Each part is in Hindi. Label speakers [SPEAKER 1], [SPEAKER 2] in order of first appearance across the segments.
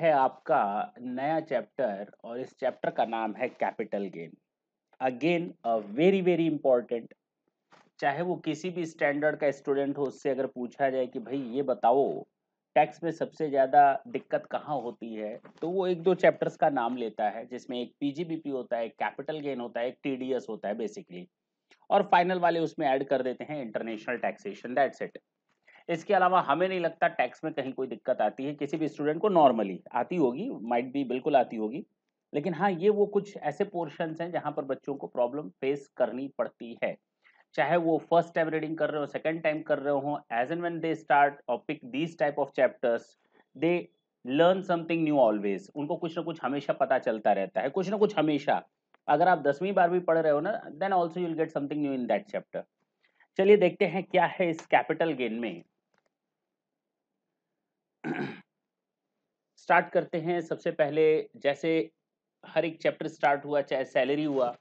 [SPEAKER 1] है आपका नया चैप्टर और इस चैप्टर का नाम है capital gain again a very very important चाहे वो किसी भी स्टैंडर्ड का स्टूडेंट हो उससे अगर पूछा जाए कि भाई ये बताओ टैक्स में सबसे ज़्यादा दिक्कत कहाँ होती है तो वो एक दो चैप्टर्स का नाम लेता है जिसमें एक पीजीबीपी होता है एक कैपिटल गेन होता है एक टीडीएस होता है बेसिकली और फाइनल वाले उसमें ऐड कर देते हैं इंटरनेशनल टैक्सेशन दैट्स इट इसके अलावा हमें नहीं लगता टैक्स में कहीं कोई दिक्कत आती है किसी भी स्टूडेंट को नॉर्मली आती होगी माइट भी बिल्कुल आती होगी लेकिन हाँ ये वो कुछ ऐसे पोर्शंस हैं जहाँ पर बच्चों को प्रॉब्लम फेस करनी पड़ती है चाहे वो फर्स्ट टाइम रीडिंग कर रहे हो सेकेंड टाइम कर रहे हो as and when they start or pick these type of chapters they learn something new always उनको कुछ ना कुछ हमेशा पता चलता रहता है कुछ ना कुछ हमेशा अगर आप दसवीं बारहवीं पढ़ रहे हो ना then also you'll get something new in that chapter चलिए देखते हैं क्या है इस कैपिटल गेन में स्टार्ट करते हैं सबसे पहले जैसे हर एक चैप्टर स्टार्ट हुआ चाहे सैलरी हुआ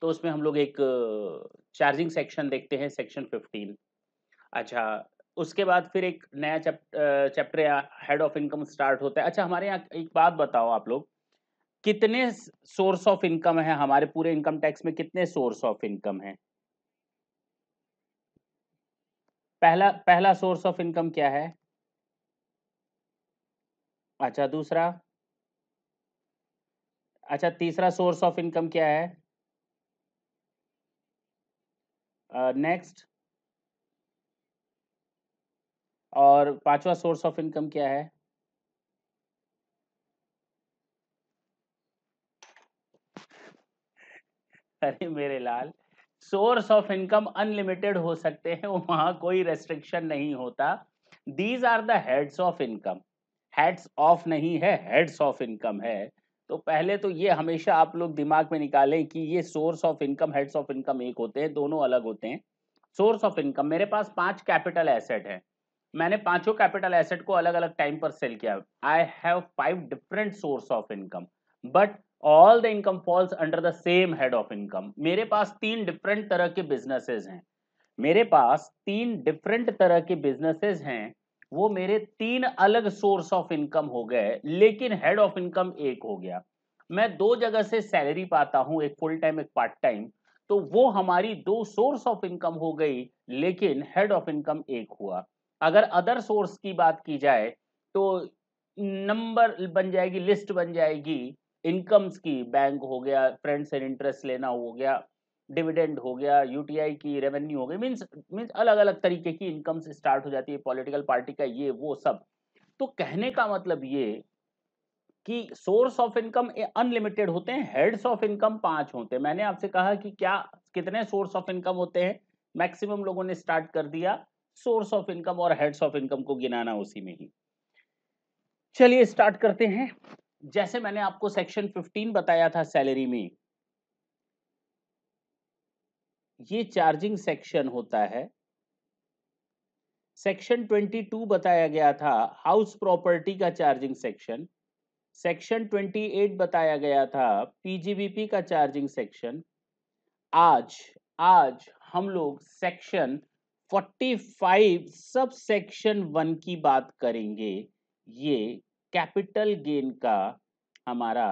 [SPEAKER 1] तो उसमें हम लोग एक चार्जिंग सेक्शन देखते हैं सेक्शन फिफ्टीन अच्छा उसके बाद फिर एक नया chapter head of income start होता है अच्छा हमारे यहाँ एक बात बताओ आप लोग कितने सोर्स ऑफ इनकम है हमारे पूरे इनकम टैक्स में कितने सोर्स ऑफ इनकम है पहला पहला सोर्स ऑफ इनकम क्या है अच्छा दूसरा अच्छा तीसरा सोर्स ऑफ इनकम क्या है नेक्स्ट uh, और पांचवा सोर्स ऑफ इनकम क्या है अरे मेरे लाल सोर्स ऑफ इनकम अनलिमिटेड हो सकते हैं वहां कोई रेस्ट्रिक्शन नहीं होता these are the heads of income heads of नहीं है हेड्स ऑफ इनकम है तो पहले तो ये हमेशा आप लोग दिमाग में निकालें कि ये source of income heads of income एक होते हैं दोनों अलग होते हैं सोर्स ऑफ इनकम मेरे पास पांच कैपिटल एसेट है मैंने पांचों कैपिटल एसेट को अलग अलग टाइम पर सेल किया I have five different source of income but all the income falls under the same head of income मेरे पास तीन डिफरेंट तरह के बिजनेसेस हैं मेरे पास तीन डिफरेंट तरह के बिजनेसेस हैं वो मेरे तीन अलग सोर्स ऑफ इनकम हो गए लेकिन हेड ऑफ इनकम एक हो गया मैं दो जगह से सैलरी पाता हूँ एक फुल टाइम एक पार्ट टाइम तो वो हमारी दो सोर्स ऑफ इनकम हो गई लेकिन हेड ऑफ इनकम एक हुआ अगर अदर सोर्स की बात की जाए तो नंबर बन जाएगी लिस्ट बन जाएगी इनकम्स की बैंक हो गया फ्रेंड्स एंड इंटरेस्ट लेना हो गया डिविडेंड हो गया यूटीआई की रेवेन्यू हो गई मीन्स मीन्स अलग अलग तरीके की इनकम स्टार्ट हो जाती है पॉलिटिकल पार्टी का ये वो सब तो कहने का मतलब ये कि सोर्स ऑफ इनकम अनलिमिटेड होते हैं हेड्स ऑफ इनकम पांच होते हैं मैंने आपसे कहा कि क्या कितने सोर्स ऑफ इनकम होते हैं मैक्सिमम लोगों ने स्टार्ट कर दिया सोर्स ऑफ इनकम और हेड्स ऑफ इनकम को गिनाना उसी में ही चलिए स्टार्ट करते हैं जैसे मैंने आपको सेक्शन 15 बताया था सैलरी में ये चार्जिंग सेक्शन होता है सेक्शन 22 बताया गया था हाउस प्रॉपर्टी का चार्जिंग सेक्शन सेक्शन 28 बताया गया था पीजीबीपी का चार्जिंग सेक्शन आज आज हम लोग सेक्शन 45 सब सेक्शन वन की बात करेंगे ये कैपिटल गेन का हमारा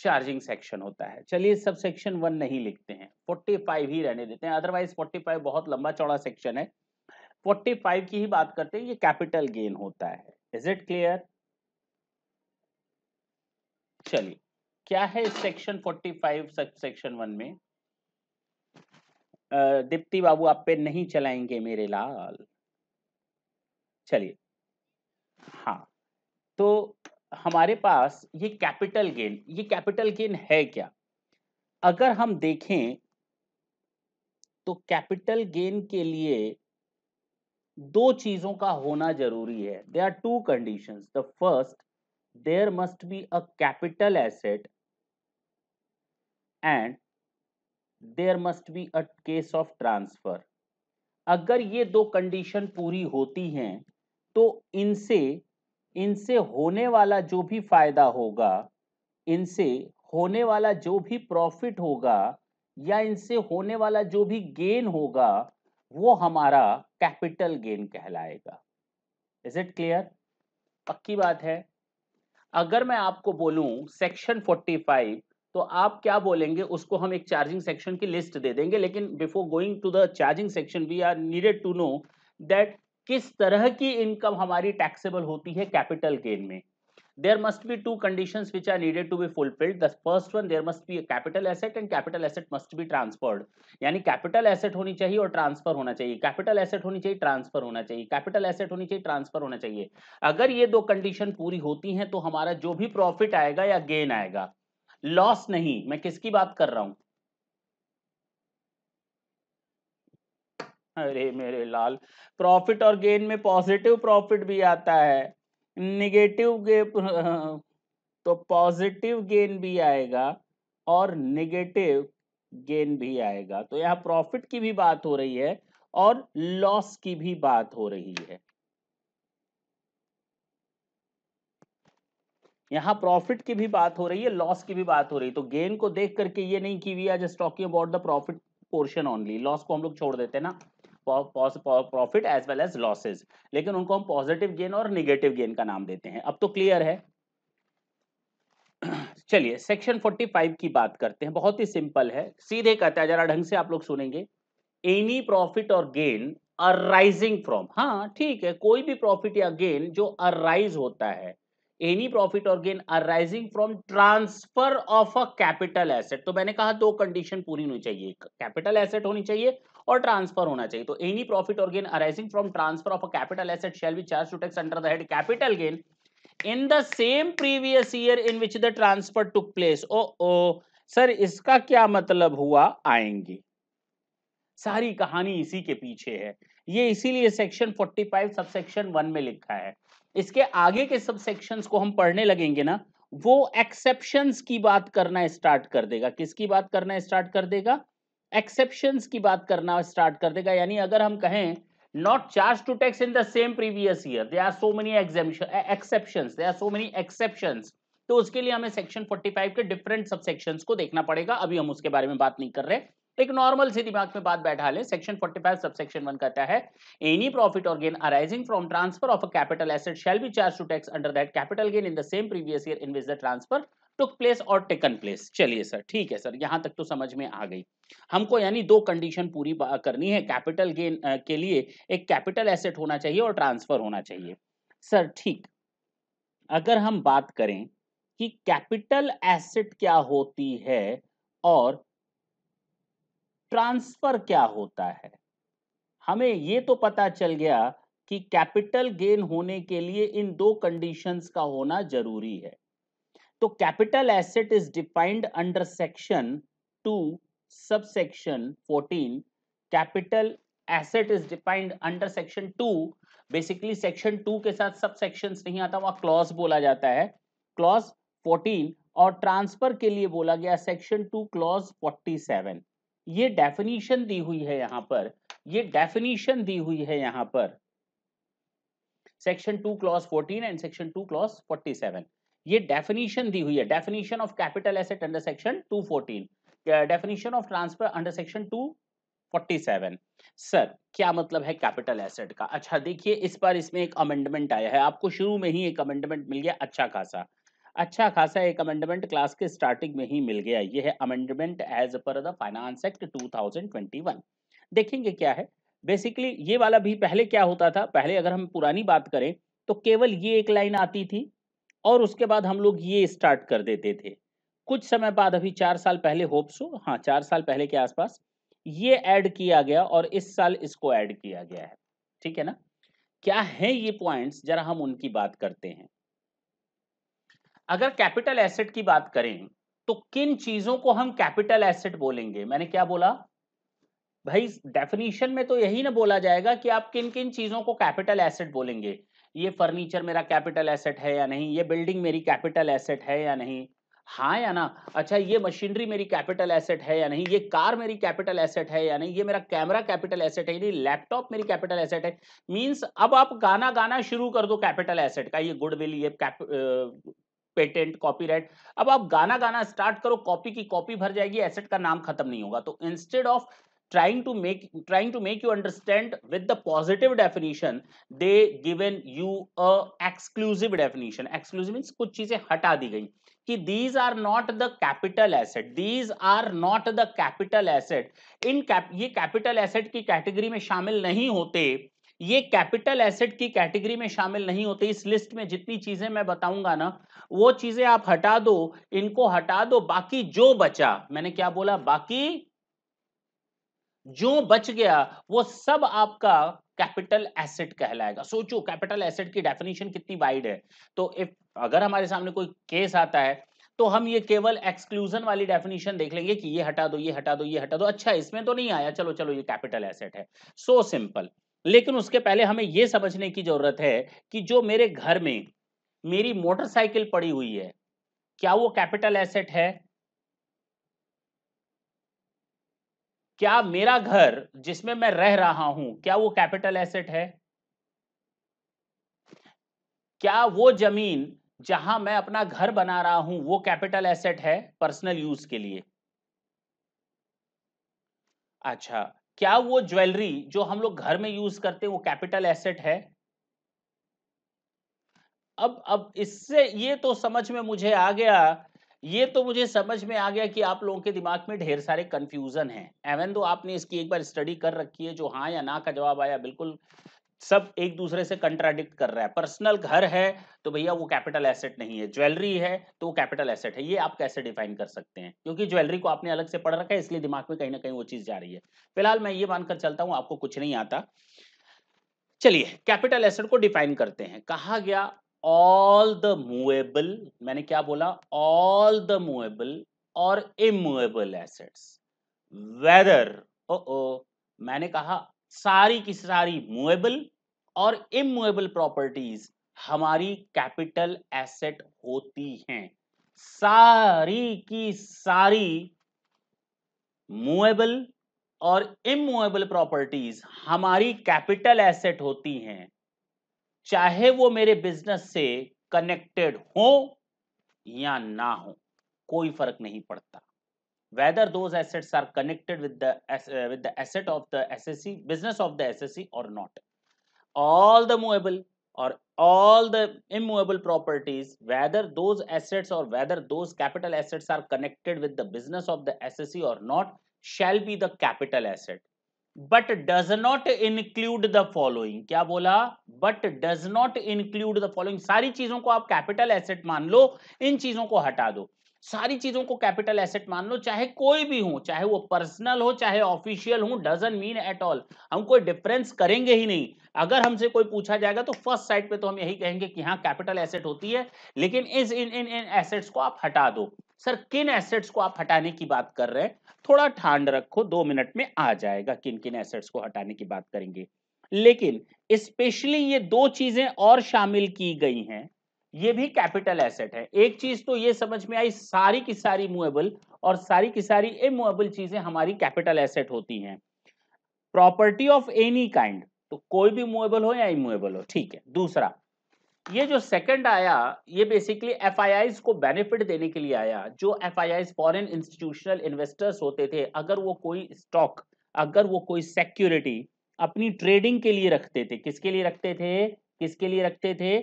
[SPEAKER 1] चार्जिंग सेक्शन होता है चलिए सब सेक्शन वन नहीं लिखते हैं फोर्टी फाइव ही रहने देते हैं अदरवाइज फोर्टी फाइव बहुत लंबा चौड़ा सेक्शन है फोर्टी फाइव की ही बात करते हैं ये कैपिटल गेन होता है इज इट क्लियर चलिए क्या है इस सेक्शन 45 सब सेक्शन वन में दीप्ति बाबू आप पे नहीं चलाएंगे मेरे लाल चलिए हाँ तो हमारे पास ये कैपिटल गेन ये कैपिटल गेन है क्या अगर हम देखें तो कैपिटल गेन के लिए दो चीजों का होना जरूरी है there are two condition the first there must be a capital asset and there must be a case of transfer अगर ये दो कंडीशन पूरी होती हैं तो इनसे इनसे होने वाला जो भी फायदा होगा इनसे होने वाला जो भी प्रॉफिट होगा या इनसे होने वाला जो भी गेन होगा वो हमारा कैपिटल गेन कहलाएगा इज इट क्लियर पक्की बात है अगर मैं आपको बोलूं सेक्शन 45 तो आप क्या बोलेंगे उसको हम एक चार्जिंग सेक्शन की लिस्ट दे देंगे लेकिन before going to the charging section we are needed to know that किस तरह की इनकम हमारी टैक्सेबल होती है कैपिटल गेन में there must be two condition which are needed to be fulfilled the first one there must be capital asset and capital asset must be transferred यानी कैपिटल एसेट होनी चाहिए और ट्रांसफर होना चाहिए कैपिटल एसेट होनी चाहिए ट्रांसफर होना चाहिए कैपिटल एसेट होनी चाहिए ट्रांसफर होना चाहिए अगर ये दो कंडीशन पूरी होती हैं तो हमारा जो भी प्रॉफिट आएगा या गेन आएगा लॉस नहीं मैं किसकी बात कर रहा हूँ अरे मेरे लाल प्रॉफिट और गेन में पॉजिटिव प्रॉफिट भी आता है निगेटिव गे तो पॉजिटिव गेन भी आएगा और निगेटिव गेन भी आएगा तो यहाँ प्रॉफिट की भी बात हो रही है और लॉस की भी बात हो रही है यहाँ प्रॉफिट की भी बात हो रही है लॉस की भी बात हो रही है तो गेन को देख करके ये नहीं की we are just talking about the profit portion only loss को हम लोग छोड़ देते हैं ना profit as well as losses लेकिन उनको हम पॉजिटिव गेन और निगेटिव गेन का नाम देते हैं अब तो क्लियर है चलिए सेक्शन 45 की बात करते हैं बहुत ही सिंपल है सीधे कहता है जरा ढंग से आप लोग सुनेंगे एनी प्रॉफिट और गेन अराइजिंग फ्रॉम हाँ ठीक है कोई भी प्रॉफिट या गेन जो अराइज होता है एनी प्रॉफिट और gain arising from transfer of a capital asset तो मैंने कहा दो कंडीशन पूरी होनी चाहिए कैपिटल एसेट होनी चाहिए और ट्रांसफर होना चाहिए तो एनी प्रॉफिट और gain arising from transfer of a capital asset shall be charge to tax under the head capital gain in the same previous year in which the transfer took place ओ ओ सर इसका क्या मतलब हुआ आएंगे सारी कहानी इसी के पीछे है ये इसीलिए सेक्शन 45 सब सेक्शन वन में लिखा है इसके आगे के सब सेक्शंस को हम पढ़ने लगेंगे ना वो एक्सेप्शंस की बात करना स्टार्ट कर देगा किसकी बात करना स्टार्ट कर देगा एक्सेप्शन की बात करना स्टार्ट कर देगा यानी अगर हम कहें not charge to tax in the same previous year there are so many exception exceptions there are so many तो उसके लिए हमें सेक्शन 45 के डिफरेंट सब को देखना पड़ेगा अभी हम उसके बारे में बात नहीं कर रहे एक नॉर्मल से दिमाग में बात बैठा ले सेक्शन 45 सब सेक्शन कहता है एनी प्रॉफिट और gain arising from transfer of a capital asset shall be charge to tax under that capital gain in the same previous year in which the transfer took place or taken place चलिए सर ठीक है सर यहाँ तक तो समझ में आ गई हमको यानी दो कंडीशन पूरी करनी है कैपिटल गेन के लिए एक कैपिटल एसेट होना चाहिए और ट्रांसफर होना चाहिए सर ठीक अगर हम बात करें कि कैपिटल एसेट क्या होती है और ट्रांसफर क्या होता है हमें ये तो पता चल गया कि कैपिटल गेन होने के लिए इन दो कंडीशंस का होना जरूरी है तो capital asset is defined under section two sub section fourteen capital asset is defined under section two basically section two के साथ सब सेक्शन नहीं आता वहां क्लॉज बोला जाता है क्लॉज फोर्टीन और ट्रांसफर के लिए बोला गया section two clause forty seven ये डेफिनेशन दी हुई है यहां पर ये डेफिनेशन दी हुई है यहां पर section two clause fourteen and section two clause forty seven ये डेफिनेशन दी हुई है definition of capital asset under section 214 definition of transfer under section 247 sir क्या मतलब है कैपिटल एसेट का अच्छा देखिए इस बार इसमें एक अमेंडमेंट आया है आपको शुरू में ही एक अमेंडमेंट मिल गया अच्छा खासा अच्छा खासा एक अमेंडमेंट क्लास के स्टार्टिंग में ही मिल गया ये है amendment as per the finance act 2021 देखेंगे क्या है बेसिकली ये वाला भी पहले क्या होता था पहले अगर हम पुरानी बात करें तो केवल ये एक लाइन आती थी और उसके बाद हम लोग ये स्टार्ट कर देते थे कुछ समय बाद अभी चार साल पहले होप्सो हाँ चार साल पहले के आसपास ये ऐड किया गया और इस साल इसको ऐड किया गया है ठीक है ना क्या है ये पॉइंट्स जरा हम उनकी बात करते हैं अगर कैपिटल एसेट की बात करें तो किन चीजों को हम कैपिटल एसेट बोलेंगे मैंने क्या बोला भाई डेफिनेशन में तो यही ना बोला जाएगा कि आप किन किन चीजों को कैपिटल एसेट बोलेंगे ये फर्नीचर मेरा कैपिटल एसेट है या नहीं ये बिल्डिंग मेरी कैपिटल एसेट है या नहीं हाँ या ना अच्छा ये मशीनरी मेरी कैपिटल एसेट है या नहीं ये कार मेरी कैपिटल एसेट है या नहीं ये मेरा कैमरा कैपिटल एसेट है नहीं लैपटॉप मेरी कैपिटल एसेट है मींस अब आप गाना गाना शुरू कर दो कैपिटल एसेट का ये गुडविल ये कैप पेटेंट कॉपीराइट अब आप गाना गाना स्टार्ट करो कॉपी की कॉपी भर जाएगी एसेट का नाम खत्म नहीं होगा तो instead of trying to make trying to make you understand with the positive definition they given you a exclusive definition exclusive means kuch cheeze hata di gayi ki these are not the capital asset these are not the capital asset in cap, ye capital asset ki category mein shamil nahi hote ये कैपिटल एसेट की कैटेगरी में शामिल नहीं होते इस लिस्ट में जितनी चीजें मैं बताऊंगा ना वो चीजें आप हटा दो इनको हटा दो बाकी जो बचा मैंने क्या बोला बाकी जो बच गया वो सब आपका कैपिटल एसेट कहलाएगा सोचो कैपिटल एसेट की डेफिनेशन कितनी वाइड है तो इफ अगर हमारे सामने कोई केस आता है तो हम ये केवल एक्सक्लूजन वाली डेफिनेशन देख लेंगे कि ये हटा दो ये हटा दो ये हटा दो अच्छा इसमें तो नहीं आया चलो चलो ये कैपिटल एसेट है सो so सिंपल लेकिन उसके पहले हमें ये समझने की जरूरत है कि जो मेरे घर में मेरी मोटरसाइकिल पड़ी हुई है क्या वो कैपिटल एसेट है क्या मेरा घर जिसमें मैं रह रहा हूं क्या वो कैपिटल एसेट है क्या वो जमीन जहां मैं अपना घर बना रहा हूं वो कैपिटल एसेट है पर्सनल यूज के लिए अच्छा क्या वो ज्वेलरी जो हम लोग घर में यूज करते हैं वो कैपिटल एसेट है अब अब इससे ये तो समझ में मुझे आ गया ये तो मुझे समझ में आ गया कि आप लोगों के दिमाग में ढेर सारे कंफ्यूजन हैं एवन तो आपने इसकी एक बार स्टडी कर रखी है जो हाँ या ना का जवाब आया बिल्कुल सब एक दूसरे से कंट्राडिक्ट कर रहा है पर्सनल घर है तो भैया वो कैपिटल एसेट नहीं है ज्वेलरी है तो वो कैपिटल एसेट है ये आप कैसे डिफाइन कर सकते हैं क्योंकि ज्वेलरी को आपने अलग से पढ़ रखा है इसलिए दिमाग में कहीं ना कहीं वो चीज़ जा रही है फिलहाल मैं ये मानकर चलता हूं आपको कुछ नहीं आता चलिए कैपिटल एसेट को डिफाइन करते हैं कहा गया ऑल द मूवेबल मैंने क्या बोला ऑल द मूवेबल और इमूवेबल एसेट्स वेदर ओ ओ मैंने कहा सारी की सारी मूवेबल और इमूवेबल प्रॉपर्टीज हमारी कैपिटल एसेट होती हैं सारी की सारी मूवेबल और इमूवेबल प्रॉपर्टीज हमारी कैपिटल एसेट होती हैं चाहे वो मेरे बिजनेस से कनेक्टेड हो या ना हो कोई फर्क नहीं पड़ता whether those assets are connected with the with the asset of the SSC business of the S S C or not all the movable or all the immovable properties whether those assets or whether those capital assets are connected with the business of the SSC or not shall be the capital asset but does not include the following क्या बोला but does not include the following सारी चीजों को आप कैपिटल एसेट मान लो इन चीजों को हटा दो सारी चीजों को कैपिटल एसेट मान लो चाहे कोई भी हो चाहे वो पर्सनल हो चाहे ऑफिशियल हो डजन मीन एट ऑल हम कोई डिफरेंस करेंगे ही नहीं अगर हमसे कोई पूछा जाएगा तो फर्स्ट साइड पे तो हम यही कहेंगे कि हाँ कैपिटल एसेट होती है लेकिन इस इन इन इन एसेट्स को आप हटा दो सर किन एसेट्स को आप हटाने की बात कर रहे हैं थोड़ा ठांड रखो दो मिनट में आ जाएगा किन किन एसेट्स को हटाने की बात करेंगे लेकिन स्पेशली ये दो चीजें और शामिल की गई हैं ये भी कैपिटल एसेट है एक चीज तो ये समझ में आई सारी की सारी मूवेबल और सारी की सारी इमूवेबल चीजें हमारी कैपिटल एसेट होती हैं प्रॉपर्टी ऑफ एनी काइंड तो कोई भी मूवेबल हो या इमूवेबल हो ठीक है दूसरा ये जो सेकंड आया ये बेसिकली एफ को बेनिफिट देने के लिए आया जो एफ फॉरेन इंस्टीट्यूशनल इन्वेस्टर्स होते थे अगर वो कोई स्टॉक अगर वो कोई सिक्योरिटी अपनी ट्रेडिंग के लिए रखते थे किसके लिए रखते थे किसके लिए रखते थे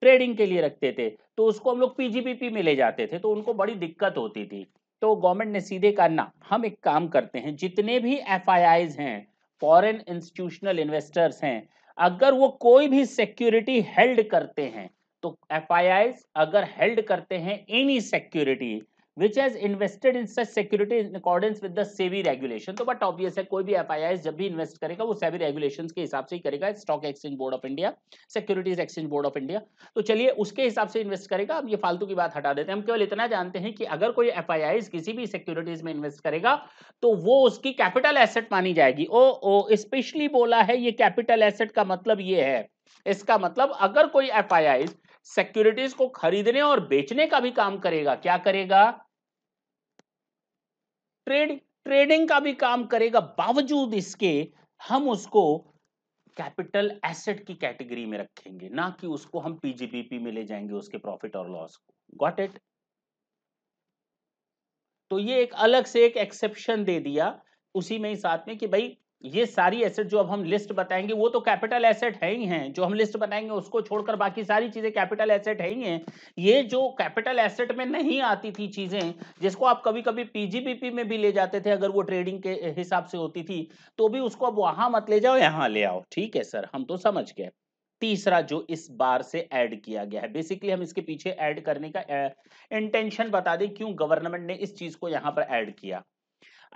[SPEAKER 1] ट्रेडिंग के लिए रखते थे तो उसको हम लोग पीजीपीपी में ले जाते थे तो उनको बड़ी दिक्कत होती थी तो गवर्नमेंट ने सीधे कहा ना हम एक काम करते हैं जितने भी एफ हैं फॉरेन इंस्टीट्यूशनल इन्वेस्टर्स हैं अगर वो कोई भी सिक्योरिटी हेल्ड करते हैं तो एफ अगर हेल्ड करते हैं any security which has invested in such security in accordance with the SEBI regulation तो बट ऑब्वियस है कोई भी एफ जब भी इन्वेस्ट करेगा वो सेवी रेगुलेशन के हिसाब से ही करेगा stock exchange board of India securities exchange board of India तो चलिए उसके हिसाब से इन्वेस्ट करेगा अब ये फालतू की बात हटा देते हैं हम केवल इतना जानते हैं कि अगर कोई एफ किसी भी सिक्योरिटीज में इन्वेस्ट करेगा तो वो उसकी कैपिटल एसेट मानी जाएगी ओ ओ स्पेशली बोला है ये कैपिटल एसेट का मतलब ये है इसका मतलब अगर कोई एफ सिक्योरिटीज को खरीदने और बेचने का भी काम करेगा क्या करेगा ट्रेड ट्रेडिंग का भी काम करेगा बावजूद इसके हम उसको कैपिटल एसेट की कैटेगरी में रखेंगे ना कि उसको हम पीजीपीपी में ले जाएंगे उसके प्रॉफिट और लॉस को गॉट इट तो ये एक अलग से एक एक्सेप्शन दे दिया उसी में ही साथ में कि भाई ये सारी एसेट जो अब हम लिस्ट बताएंगे वो तो कैपिटल एसेट है ही हैं जो हम लिस्ट बताएंगे उसको छोड़कर बाकी सारी चीजें कैपिटल एसेट है ही हैं ये जो कैपिटल एसेट में नहीं आती थी चीजें जिसको आप कभी कभी पीजीबीपी में भी ले जाते थे अगर वो ट्रेडिंग के हिसाब से होती थी तो भी उसको अब वहां मत ले जाओ यहाँ ले आओ ठीक है सर हम तो समझ गए तीसरा जो इस बार से ऐड किया गया है बेसिकली हम इसके पीछे ऐड करने का इंटेंशन बता दें क्यों गवर्नमेंट ने इस चीज को यहाँ पर ऐड किया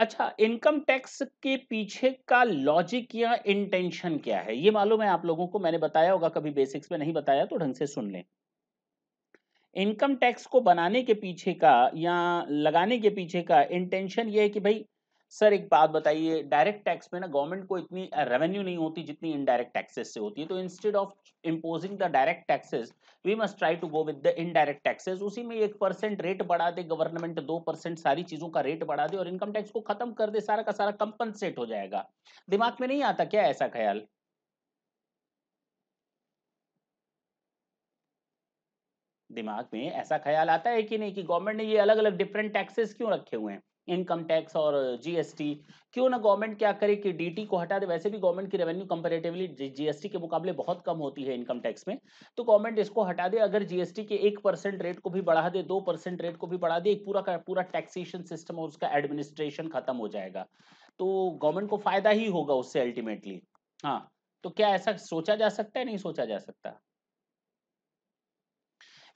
[SPEAKER 1] अच्छा इनकम टैक्स के पीछे का लॉजिक या इंटेंशन क्या है ये मालूम है आप लोगों को मैंने बताया होगा कभी बेसिक्स में नहीं बताया तो ढंग से सुन लें इनकम टैक्स को बनाने के पीछे का या लगाने के पीछे का इंटेंशन ये है कि भाई सर एक बात बताइए डायरेक्ट टैक्स में ना गवर्नमेंट को इतनी रेवेन्यू नहीं होती जितनी इनडायरेक्ट टैक्सेस से होती है तो instead of imposing the direct taxes we must try to go with the indirect taxes उसी में एक परसेंट रेट बढ़ा दे गवर्नमेंट दो परसेंट सारी चीज़ों का रेट बढ़ा दे और इनकम टैक्स को खत्म कर दे सारा का सारा कंपनसेट हो जाएगा दिमाग में नहीं आता क्या ऐसा ख्याल दिमाग में ऐसा ख्याल आता है कि नहीं कि गवर्नमेंट ने ये अलग अलग डिफरेंट टैक्सेस क्यों रखे हुए हैं इनकम टैक्स और जीएसटी क्यों ना गवर्नमेंट क्या करे कि डीटी को हटा दे वैसे भी गवर्नमेंट की रेवेन्यू कंपेरेटिवली जीएसटी के मुकाबले बहुत कम होती है इनकम टैक्स में तो गवर्नमेंट इसको हटा दे अगर जीएसटी के एक परसेंट रेट को भी बढ़ा दे दो परसेंट रेट को भी बढ़ा दे एक पूरा का पूरा टैक्सेशन सिस्टम और उसका एडमिनिस्ट्रेशन खत्म हो जाएगा तो गवर्नमेंट को फायदा ही होगा उससे अल्टीमेटली हाँ तो क्या ऐसा सोचा जा सकता है नहीं सोचा जा सकता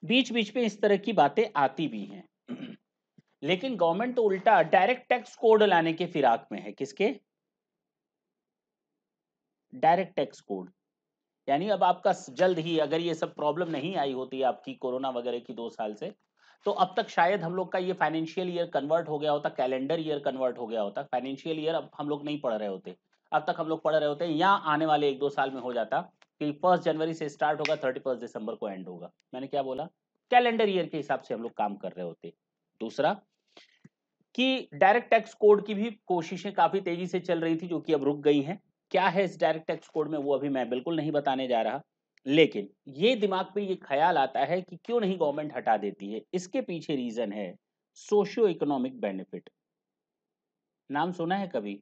[SPEAKER 1] बीच बीच में इस तरह की बातें आती भी हैं लेकिन गवर्नमेंट तो उल्टा डायरेक्ट टैक्स कोड लाने के फिराक में है किसके डायरेक्ट टैक्स कोड यानी अब आपका जल्द ही अगर ये सब प्रॉब्लम नहीं आई होती आपकी कोरोना वगैरह की दो साल से तो अब तक शायद हम लोग का ये फाइनेंशियल ईयर कन्वर्ट हो गया होता कैलेंडर ईयर कन्वर्ट हो गया होता फाइनेंशियल ईयर अब हम लोग नहीं पढ़ रहे होते अब तक हम लोग पढ़ रहे होते या आने वाले एक दो साल में हो जाता कि फर्स्ट जनवरी से स्टार्ट होगा थर्टी फर्स्ट दिसंबर को एंड होगा मैंने क्या बोला कैलेंडर ईयर के हिसाब से हम लोग काम कर रहे होते दूसरा कि डायरेक्ट टैक्स कोड की भी कोशिशें काफी तेजी से चल रही थी जो कि अब रुक गई हैं क्या है इस डायरेक्ट टैक्स कोड में वो अभी मैं बिल्कुल नहीं बताने जा रहा लेकिन ये दिमाग पे ये ख्याल आता है कि क्यों नहीं गवर्नमेंट हटा देती है इसके पीछे रीजन है सोशियो इकोनॉमिक बेनिफिट नाम सुना है कभी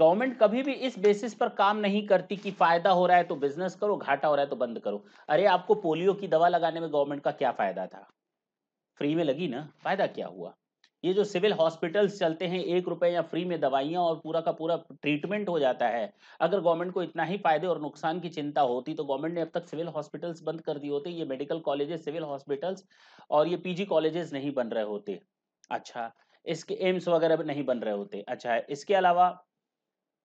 [SPEAKER 1] गवर्नमेंट कभी भी इस बेसिस पर काम नहीं करती कि फायदा हो रहा है तो बिजनेस करो घाटा हो रहा है तो बंद करो अरे आपको पोलियो की दवा लगाने में गवर्नमेंट का क्या फायदा था फ्री में लगी ना फायदा क्या हुआ ये जो सिविल हॉस्पिटल्स चलते हैं एक रुपए या फ्री में दवाइयां और पूरा का पूरा ट्रीटमेंट हो जाता है अगर गवर्नमेंट को इतना ही फायदे और नुकसान की चिंता होती तो गवर्नमेंट ने अब तक सिविल हॉस्पिटल्स बंद कर दिए होते ये मेडिकल कॉलेजेस सिविल हॉस्पिटल्स और ये पीजी कॉलेजेस नहीं बन रहे होते अच्छा इसके एम्स वगैरह नहीं बन रहे होते अच्छा इसके अलावा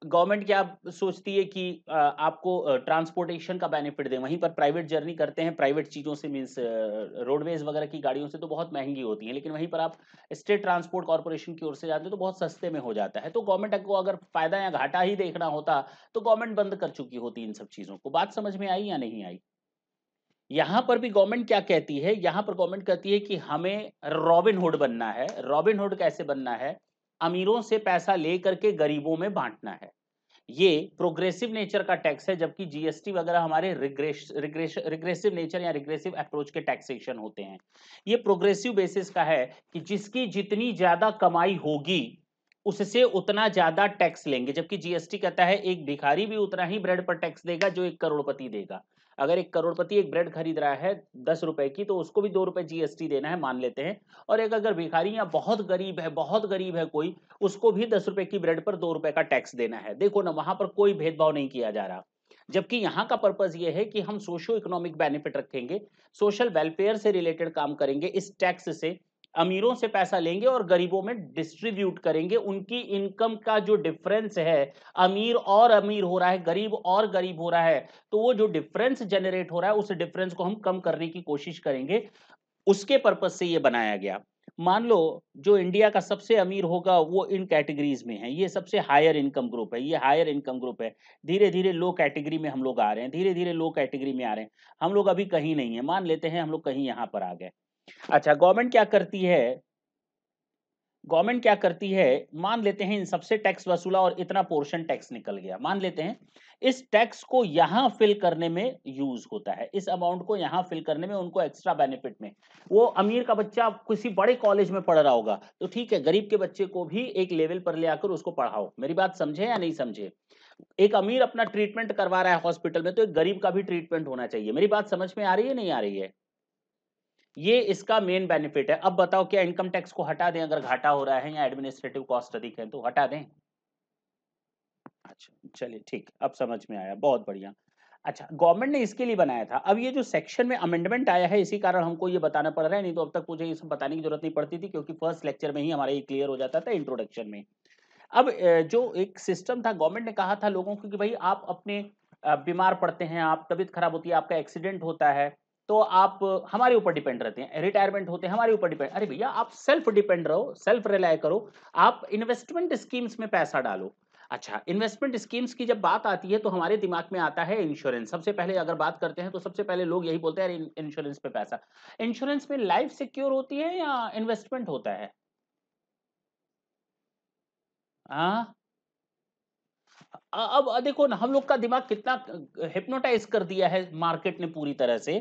[SPEAKER 1] गवर्नमेंट क्या सोचती है कि आपको ट्रांसपोर्टेशन का बेनिफिट दें वहीं पर प्राइवेट जर्नी करते हैं प्राइवेट चीज़ों से मीन्स रोडवेज वगैरह की गाड़ियों से तो बहुत महंगी होती हैं लेकिन वहीं पर आप स्टेट ट्रांसपोर्ट कॉरपोरेशन की ओर से जाते हो तो बहुत सस्ते में हो जाता है तो गवर्नमेंट को अगर फायदा या घाटा ही देखना होता तो गवर्नमेंट बंद कर चुकी होती इन सब चीज़ों को बात समझ में आई या नहीं आई यहाँ पर भी गवर्नमेंट क्या कहती है यहाँ पर गवर्नमेंट कहती है कि हमें रॉबिन हुड बनना है रॉबिन हुड कैसे बनना है अमीरों से पैसा ले करके गरीबों में बांटना है ये प्रोग्रेसिव नेचर का टैक्स है जबकि जीएसटी वगैरह हमारे रिग्रेसिव नेचर या रिग्रेसिव अप्रोच के टैक्सेशन होते हैं ये प्रोग्रेसिव बेसिस का है कि जिसकी जितनी ज्यादा कमाई होगी उससे उतना ज्यादा टैक्स लेंगे जबकि जीएसटी कहता है एक भिखारी भी उतना ही ब्रेड पर टैक्स देगा जो एक करोड़पति देगा अगर एक करोड़पति एक ब्रेड खरीद रहा है दस रुपए की तो उसको भी दो रुपए जीएसटी देना है मान लेते हैं और एक अगर भिखारी या बहुत गरीब है बहुत गरीब है कोई उसको भी दस रुपए की ब्रेड पर दो रुपए का टैक्स देना है देखो ना वहां पर कोई भेदभाव नहीं किया जा रहा जबकि यहाँ का पर्पज ये है कि हम सोशो इकोनॉमिक बेनिफिट रखेंगे सोशल वेलफेयर से रिलेटेड काम करेंगे इस टैक्स से अमीरों से पैसा लेंगे और गरीबों में डिस्ट्रीब्यूट करेंगे उनकी इनकम का जो डिफरेंस है अमीर और अमीर हो रहा है गरीब और गरीब हो रहा है तो वो जो डिफरेंस जनरेट हो रहा है उस डिफरेंस को हम कम करने की कोशिश करेंगे उसके पर्पज से ये बनाया गया मान लो जो इंडिया का सबसे अमीर होगा वो इन कैटेगरीज में है ये सबसे हायर इनकम ग्रुप है ये हायर इनकम ग्रुप है धीरे धीरे लो कैटेगरी में हम लोग आ रहे हैं धीरे धीरे लो कैटेगरी में आ रहे हैं हम लोग अभी कहीं नहीं है मान लेते हैं हम लोग कहीं यहाँ पर आ गए अच्छा गवर्नमेंट क्या करती है गवर्नमेंट क्या करती है मान लेते हैं इन सबसे टैक्स वसूला और इतना पोर्शन टैक्स निकल गया मान लेते हैं इस टैक्स को यहां फिल करने में यूज होता है इस अमाउंट को यहां फिल करने में उनको एक्स्ट्रा बेनिफिट में वो अमीर का बच्चा किसी बड़े कॉलेज में पढ़ रहा होगा तो ठीक है गरीब के बच्चे को भी एक लेवल पर ले आकर उसको पढ़ाओ मेरी बात समझे या नहीं समझे एक अमीर अपना ट्रीटमेंट करवा रहा है हॉस्पिटल में तो एक गरीब का भी ट्रीटमेंट होना चाहिए मेरी बात समझ में आ रही है नहीं आ रही है ये इसका मेन बेनिफिट है अब बताओ क्या इनकम टैक्स को हटा दें अगर घाटा हो रहा है या एडमिनिस्ट्रेटिव कॉस्ट अधिक है तो हटा दें अच्छा चलिए ठीक अब समझ में आया बहुत बढ़िया अच्छा गवर्नमेंट ने इसके लिए बनाया था अब ये जो सेक्शन में अमेंडमेंट आया है इसी कारण हमको ये बताना पड़ रहा है नहीं तो अब तक मुझे ये सब बताने की जरूरत नहीं पड़ती थी क्योंकि फर्स्ट लेक्चर में ही हमारा ये क्लियर हो जाता था इंट्रोडक्शन में अब जो एक सिस्टम था गवर्नमेंट ने कहा था लोगों को कि भाई आप अपने बीमार पड़ते हैं आप तबीयत खराब होती है आपका एक्सीडेंट होता है तो आप हमारे ऊपर डिपेंड रहते हैं रिटायरमेंट होते हैं हमारे ऊपर डिपेंड अरे भैया आप सेल्फ डिपेंड रहो सेल्फ रिलाय करो आप इन्वेस्टमेंट स्कीम्स में पैसा डालो अच्छा इन्वेस्टमेंट स्कीम्स की जब बात आती है तो हमारे दिमाग में आता है इंश्योरेंस सबसे पहले अगर बात करते हैं तो सबसे पहले लोग यही बोलते हैं इंश्योरेंस पे पैसा इंश्योरेंस में लाइफ सिक्योर होती है या इन्वेस्टमेंट होता है आ? हाँ? अब देखो ना हम लोग का दिमाग कितना हिप्नोटाइज कर दिया है मार्केट ने पूरी तरह से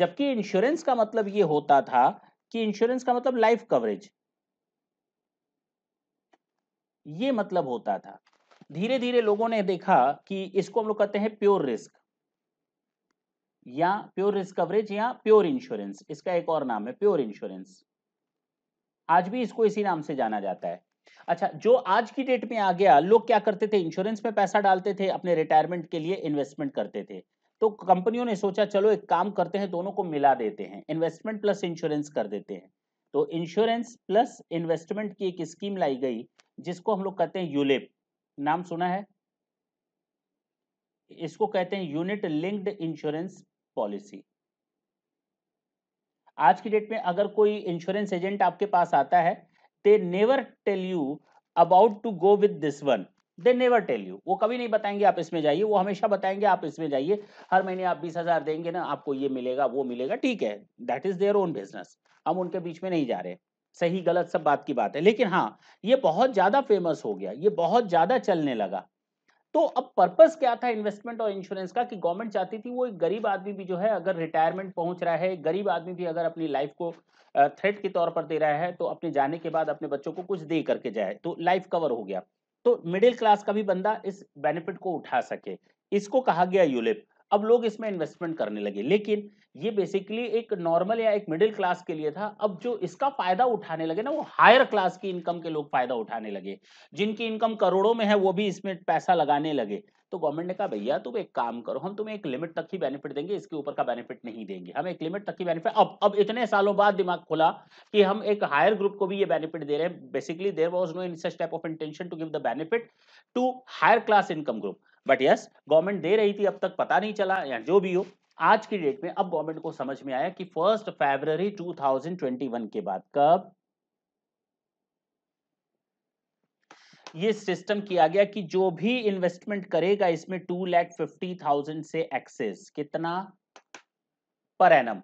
[SPEAKER 1] जबकि इंश्योरेंस का मतलब ये होता था कि इंश्योरेंस का मतलब लाइफ कवरेज ये मतलब होता था धीरे धीरे लोगों ने देखा कि इसको हम लोग कहते हैं प्योर रिस्क या प्योर रिस्क कवरेज या प्योर इंश्योरेंस इसका एक और नाम है प्योर इंश्योरेंस आज भी इसको इसी नाम से जाना जाता है अच्छा जो आज की डेट में आ गया लोग क्या करते थे इंश्योरेंस में पैसा डालते थे अपने रिटायरमेंट के लिए इन्वेस्टमेंट करते थे तो कंपनियों ने सोचा चलो एक काम करते हैं दोनों को मिला देते हैं इन्वेस्टमेंट प्लस इंश्योरेंस कर देते हैं तो इंश्योरेंस प्लस इन्वेस्टमेंट की एक स्कीम लाई गई जिसको हम लोग कहते हैं यूलेप नाम सुना है इसको कहते हैं यूनिट लिंक्ड इंश्योरेंस पॉलिसी आज की डेट में अगर कोई इंश्योरेंस एजेंट आपके पास आता है they never tell you about to go with this one they never tell you वो कभी नहीं बताएंगे आप इसमें जाइए वो हमेशा बताएंगे आप इसमें जाइए हर महीने आप बीस हजार देंगे ना आपको ये मिलेगा वो मिलेगा ठीक है that is their own business हम उनके बीच में नहीं जा रहे सही गलत सब बात की बात है लेकिन हाँ ये बहुत ज्यादा फेमस हो गया ये बहुत ज्यादा चलने लगा तो अब पर्पस क्या था इन्वेस्टमेंट और इंश्योरेंस का कि गवर्नमेंट चाहती थी वो एक गरीब आदमी भी जो है अगर रिटायरमेंट पहुंच रहा है गरीब आदमी भी अगर अपनी लाइफ को थ्रेट के तौर पर दे रहा है तो अपने जाने के बाद अपने बच्चों को कुछ दे करके जाए तो लाइफ कवर हो गया तो मिडिल क्लास का भी बंदा इस बेनिफिट को उठा सके इसको कहा गया यूलिप अब लोग इसमें इन्वेस्टमेंट करने लगे लेकिन ये बेसिकली एक नॉर्मल या एक मिडिल क्लास के लिए था अब जो इसका फायदा उठाने लगे ना वो हायर क्लास की इनकम के लोग फायदा उठाने लगे जिनकी इनकम करोड़ों में है वो भी इसमें पैसा लगाने लगे तो गवर्नमेंट ने कहा भैया तुम एक काम करो हम तुम्हें एक लिमिट तक ही बेनिफिट देंगे इसके ऊपर का बेनिफिट नहीं देंगे हम एक लिमिट तक ही बेनिफिट अब अब इतने सालों बाद दिमाग खोला कि हम एक हायर ग्रुप को भी ये बेनिफिट दे रहे हैं basically there was no such type of intention to give the benefit to higher class income group but yes government दे रही थी अब तक पता नहीं चला या जो भी हो आज की डेट में अब गवर्नमेंट को समझ में आया कि फर्स्ट फेबररी 2021 के बाद कब ये सिस्टम किया गया कि जो भी इन्वेस्टमेंट करेगा इसमें टू लैख फिफ्टी थाउजेंड से एक्सेस कितना पर एनम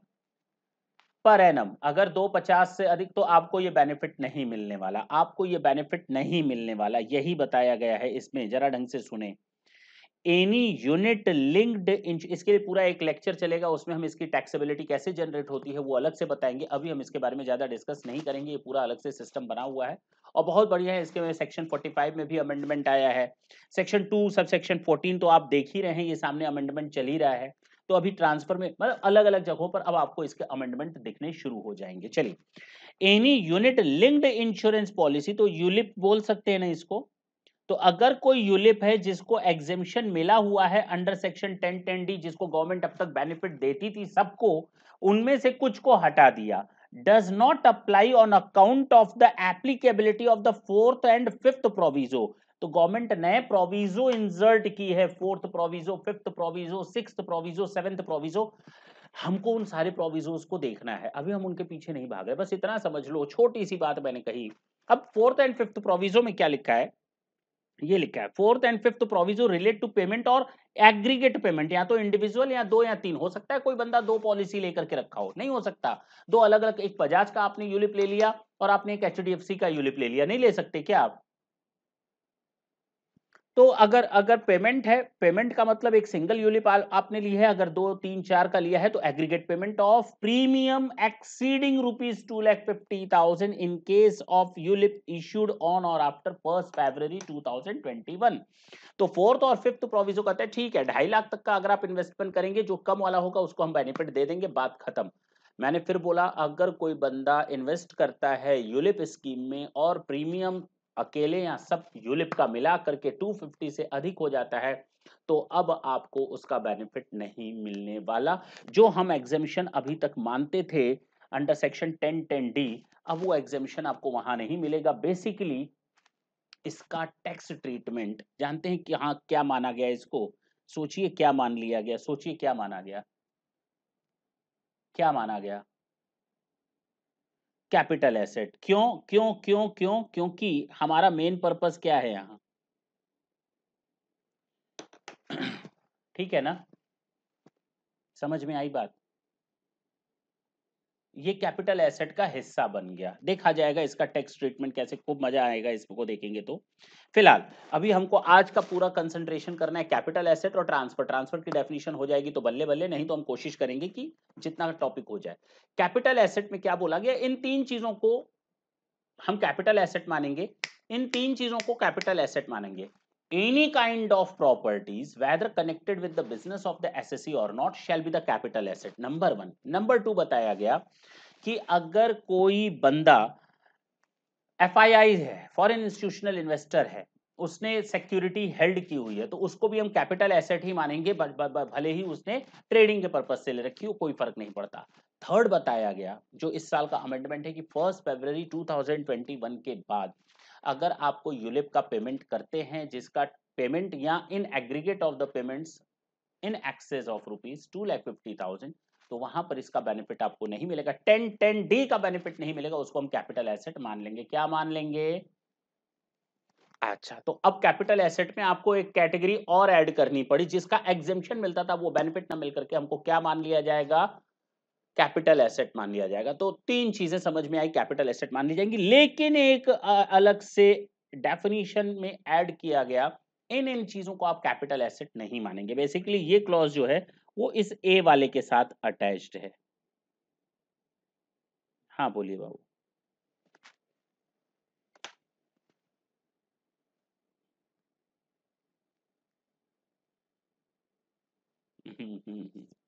[SPEAKER 1] पर एनम अगर दो पचास से अधिक तो आपको ये बेनिफिट नहीं मिलने वाला आपको ये बेनिफिट नहीं मिलने वाला यही बताया गया है इसमें जरा ढंग से सुने एनी यूनिट लिंक्ड इसके लिए पूरा एक लेक्चर चलेगा उसमें हम इसकी टैक्सेबिलिटी कैसे जनरेट होती है वो अलग से बताएंगे अभी हम इसके बारे में ज़्यादा डिस्कस नहीं करेंगे ये पूरा अलग से सिस्टम बना हुआ है और बहुत बढ़िया है इसके में सेक्शन 45 में भी अमेंडमेंट आया है सेक्शन टू सब सेक्शन 14 तो आप देख ही रहे हैं ये सामने अमेंडमेंट चल ही रहा है तो अभी ट्रांसफर में मतलब अलग अलग जगहों पर अब आपको इसके अमेंडमेंट दिखने शुरू हो जाएंगे चलिए any unit linked insurance policy तो यूलिप बोल सकते हैं ना इसको तो अगर कोई यूलिप है जिसको एग्जेम्पन मिला हुआ है under section ten ten D जिसको गवर्नमेंट अब तक बेनिफिट देती थी सबको उनमें से कुछ को हटा दिया does not apply on account of the applicability of the fourth and fifth proviso तो गवर्नमेंट नए प्रोविजो इंसर्ट की है fourth proviso fifth proviso six proviso seventh proviso हमको उन सारे प्रोविजो को देखना है अभी हम उनके पीछे नहीं भागे बस इतना समझ लो छोटी सी बात मैंने कही अब फोर्थ एंड फिफ्थ प्रोविजो में क्या लिखा है ये लिखा है fourth and fifth proviso relate to payment or aggregate payment या तो इंडिविजुअल या दो या तीन हो सकता है कोई बंदा दो पॉलिसी लेकर के रखा हो नहीं हो सकता दो अलग अलग एक बजाज का आपने यूलिप ले लिया और आपने एक एच का यूलिप ले लिया नहीं ले सकते क्या आप तो अगर अगर पेमेंट है पेमेंट का मतलब एक सिंगल यूलिप आपने ली है अगर दो तीन चार का लिया है तो aggregate payment of premium exceeding rupees two lakh fifty thousand in case of ULIP issued on or after first February 2021 तो फोर्थ और फिफ्थ प्रोविजो कहता है ठीक है ढाई लाख तक का अगर आप इन्वेस्टमेंट करेंगे जो कम वाला होगा उसको हम बेनिफिट दे देंगे बात खत्म मैंने फिर बोला अगर कोई बंदा इन्वेस्ट करता है यूलिप स्कीम में और प्रीमियम अकेले या सब यूलिप का मिला करके 250 से अधिक हो जाता है तो अब आपको उसका बेनिफिट नहीं मिलने वाला जो हम एग्जामिशन अभी तक मानते थे under section ten ten D अब वो एग्जामिशन आपको वहां नहीं मिलेगा बेसिकली इसका टैक्स ट्रीटमेंट जानते हैं कि हाँ क्या माना गया इसको सोचिए क्या मान लिया गया सोचिए क्या माना गया क्या माना गया कैपिटल एसेट क्यों क्यों क्यों क्यों क्योंकि हमारा मेन पर्पस क्या है यहां ठीक है ना समझ में आई बात ये कैपिटल एसेट का हिस्सा बन गया देखा जाएगा इसका टैक्स ट्रीटमेंट कैसे खूब मजा आएगा इसको देखेंगे तो फिलहाल अभी हमको आज का पूरा कंसंट्रेशन करना है कैपिटल एसेट और ट्रांसफर ट्रांसफर की डेफिनेशन हो जाएगी तो बल्ले बल्ले नहीं तो हम कोशिश करेंगे कि जितना टॉपिक हो जाए कैपिटल एसेट में क्या बोला गया इन तीन चीजों को हम कैपिटल एसेट मानेंगे इन तीन चीजों को कैपिटल एसेट मानेंगे any kind of properties whether connected with the business of the SSE or not shall be the capital asset number 1 number 2 bataya gaya ki agar koi banda fii hai foreign institutional investor hai उसने सिक्योरिटी हेल्ड की हुई है तो उसको भी हम कैपिटल एसेट ही मानेंगे ब, ब, ब, भले ही उसने ट्रेडिंग के पर्पज से ले रखी हो कोई फर्क नहीं पड़ता थर्ड बताया गया जो इस साल का अमेंडमेंट है कि फर्स्ट फरवरी 2021 के बाद अगर आपको यूलिप का पेमेंट करते हैं जिसका पेमेंट या in aggregate of the payments in excess of rupees two lakh fifty thousand तो वहां पर इसका बेनिफिट आपको नहीं मिलेगा टेन टेन डी का बेनिफिट नहीं मिलेगा उसको हम कैपिटल एसेट मान लेंगे क्या मान लेंगे अच्छा तो अब कैपिटल एसेट में आपको एक कैटेगरी और ऐड करनी पड़ी जिसका एग्जेम्पन मिलता था वो बेनिफिट ना मिलकर के हमको क्या मान लिया जाएगा कैपिटल एसेट मान लिया जाएगा तो तीन चीजें समझ में आई कैपिटल एसेट मान ली जाएंगी लेकिन एक अलग से डेफिनेशन में ऐड किया गया इन इन चीजों को आप कैपिटल एसेट नहीं मानेंगे बेसिकली ये क्लॉज जो है वो इस ए वाले के साथ अटैच्ड है हाँ बोलिए बाबू हम्म हम्म हम्म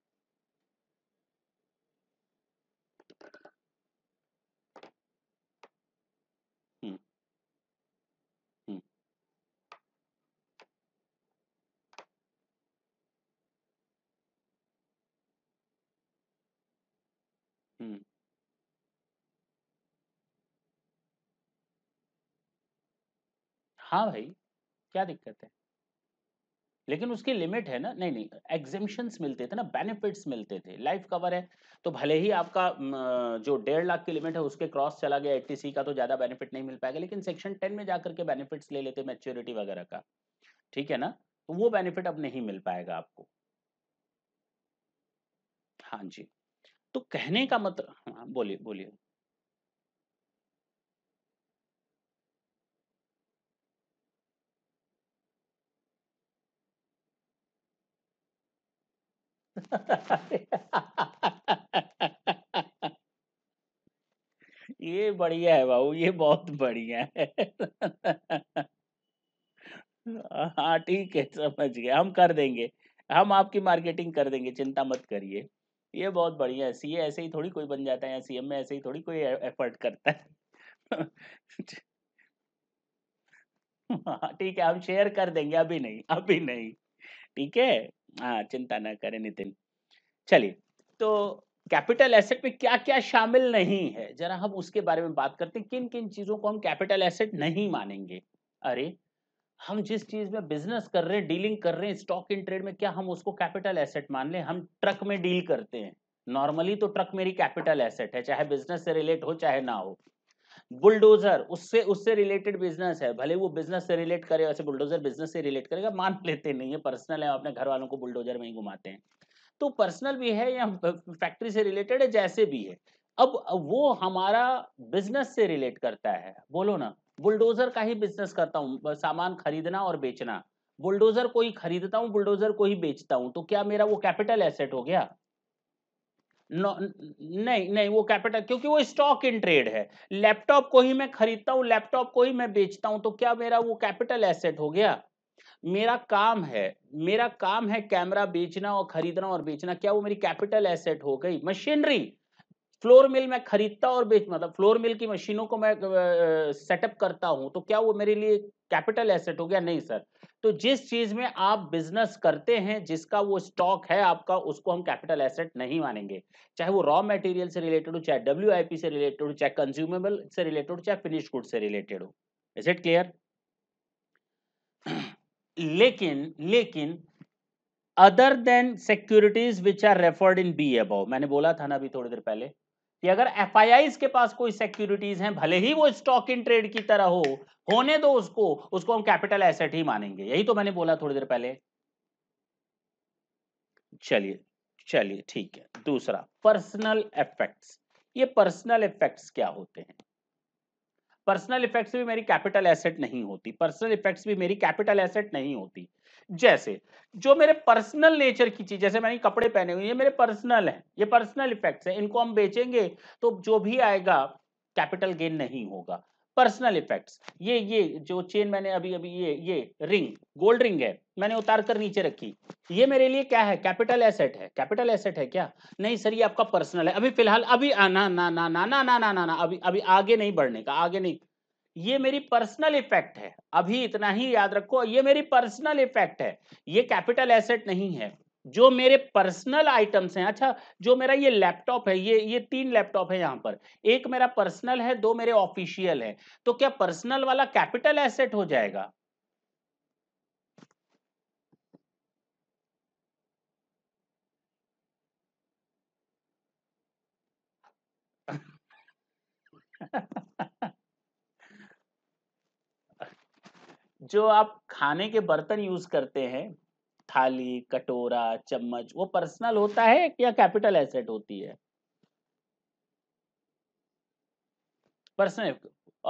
[SPEAKER 1] हाँ भाई क्या दिक्कत है लेकिन उसकी लिमिट है ना नहीं नहीं एग्जेम्पन मिलते थे ना बेनिफिट्स मिलते थे लाइफ कवर है तो भले ही आपका जो डेढ़ लाख की लिमिट है उसके क्रॉस चला गया एटीसी का तो ज़्यादा बेनिफिट नहीं मिल पाएगा लेकिन सेक्शन टेन में जाकर के बेनिफिट्स ले लेते मेच्योरिटी वगैरह का ठीक है ना तो वो बेनिफिट अब नहीं मिल पाएगा आपको हाँ जी तो कहने का मतलब हाँ बोलिए बोलिए ये बढ़िया है बाबू ये बहुत बढ़िया है हाँ ठीक है समझ गए हम कर देंगे हम आपकी मार्केटिंग कर देंगे चिंता मत करिए ये बहुत बढ़िया है सीए ऐसे ही थोड़ी कोई बन जाता है या सीएम में ऐसे ही थोड़ी कोई एफर्ट करता है हाँ, ठीक है हम शेयर कर देंगे अभी नहीं अभी नहीं ठीक है हाँ चिंता ना करें नितिन चलिए तो कैपिटल एसेट में क्या क्या शामिल नहीं है जरा हम उसके बारे में बात करते हैं किन किन चीजों को हम कैपिटल एसेट नहीं मानेंगे अरे हम जिस चीज में बिजनेस कर रहे हैं डीलिंग कर रहे हैं स्टॉक इन ट्रेड में क्या हम उसको कैपिटल एसेट मान लें हम ट्रक में डील करते हैं नॉर्मली तो ट्रक मेरी कैपिटल एसेट है चाहे बिजनेस से रिलेट हो चाहे ना हो बुलडोजर उससे उससे रिलेटेड बिजनेस है भले वो बिजनेस से रिलेट करे वैसे बुलडोजर बिजनेस से रिलेट करेगा मान लेते नहीं है पर्सनल है अपने घर वालों को बुलडोजर में ही घुमाते हैं तो पर्सनल भी है या फैक्ट्री से रिलेटेड है जैसे भी है अब वो हमारा बिजनेस से रिलेट करता है बोलो ना बुलडोजर का ही बिजनेस करता हूँ सामान खरीदना और बेचना बुलडोजर को ही खरीदता हूँ बुलडोजर को ही बेचता हूँ तो क्या मेरा वो कैपिटल एसेट हो गया नहीं नहीं वो कैपिटल क्योंकि वो स्टॉक इन ट्रेड है लैपटॉप को ही मैं खरीदता हूँ लैपटॉप को ही मैं बेचता हूँ तो क्या मेरा वो कैपिटल एसेट हो गया मेरा काम है मेरा काम है कैमरा बेचना और खरीदना और बेचना क्या वो मेरी कैपिटल एसेट हो गई मशीनरी फ्लोर मिल मैं खरीदता और बेच मतलब फ्लोर मिल की मशीनों को मैं सेटअप करता हूं तो क्या वो मेरे लिए कैपिटल एसेट हो गया नहीं सर तो जिस चीज में आप बिजनेस करते हैं जिसका वो स्टॉक है आपका उसको हम कैपिटल एसेट नहीं मानेंगे चाहे वो रॉ मटेरियल से रिलेटेड हो चाहे डब्ल्यू से रिलेटेड हो चाहे कंज्यूमेबल से रिलेटेड हो चाहे फिनिश गुड से रिलेटेड हो इज इट क्लियर लेकिन लेकिन other than securities which are referred in B above मैंने बोला था ना अभी थोड़ी देर पहले कि अगर एफ के पास कोई सिक्योरिटीज हैं भले ही वो स्टॉक इन ट्रेड की तरह हो होने दो उसको उसको हम कैपिटल एसेट ही मानेंगे यही तो मैंने बोला थोड़ी देर पहले चलिए चलिए ठीक है दूसरा पर्सनल इफेक्ट्स ये पर्सनल इफेक्ट्स क्या होते हैं पर्सनल इफेक्ट्स भी मेरी कैपिटल एसेट नहीं होती पर्सनल इफेक्ट्स भी मेरी कैपिटल एसेट नहीं होती जैसे जो मेरे पर्सनल नेचर की चीज जैसे मैंने कपड़े पहने हुए ये मेरे पर्सनल है ये पर्सनल इफेक्ट्स है इनको हम बेचेंगे तो जो भी आएगा कैपिटल गेन नहीं होगा पर्सनल इफेक्ट्स ये ये जो चेन मैंने अभी अभी ये ये रिंग गोल्ड रिंग है मैंने उतार कर नीचे रखी ये मेरे लिए क्या है कैपिटल एसेट है कैपिटल एसेट है क्या नहीं सर ये आपका पर्सनल है अभी फिलहाल अभी ना ना ना ना ना ना ना ना अभी अभी आगे नहीं बढ़ने का आगे नहीं ये मेरी पर्सनल इफेक्ट है अभी इतना ही याद रखो ये मेरी पर्सनल इफेक्ट है ये कैपिटल एसेट नहीं है जो मेरे पर्सनल आइटम्स हैं अच्छा जो मेरा ये लैपटॉप है ये ये तीन लैपटॉप है यहाँ पर एक मेरा पर्सनल है दो मेरे ऑफिशियल है तो क्या पर्सनल वाला कैपिटल एसेट हो जाएगा जो आप खाने के बर्तन यूज करते हैं थाली कटोरा चम्मच वो पर्सनल होता है या कैपिटल एसेट होती है पर्सनल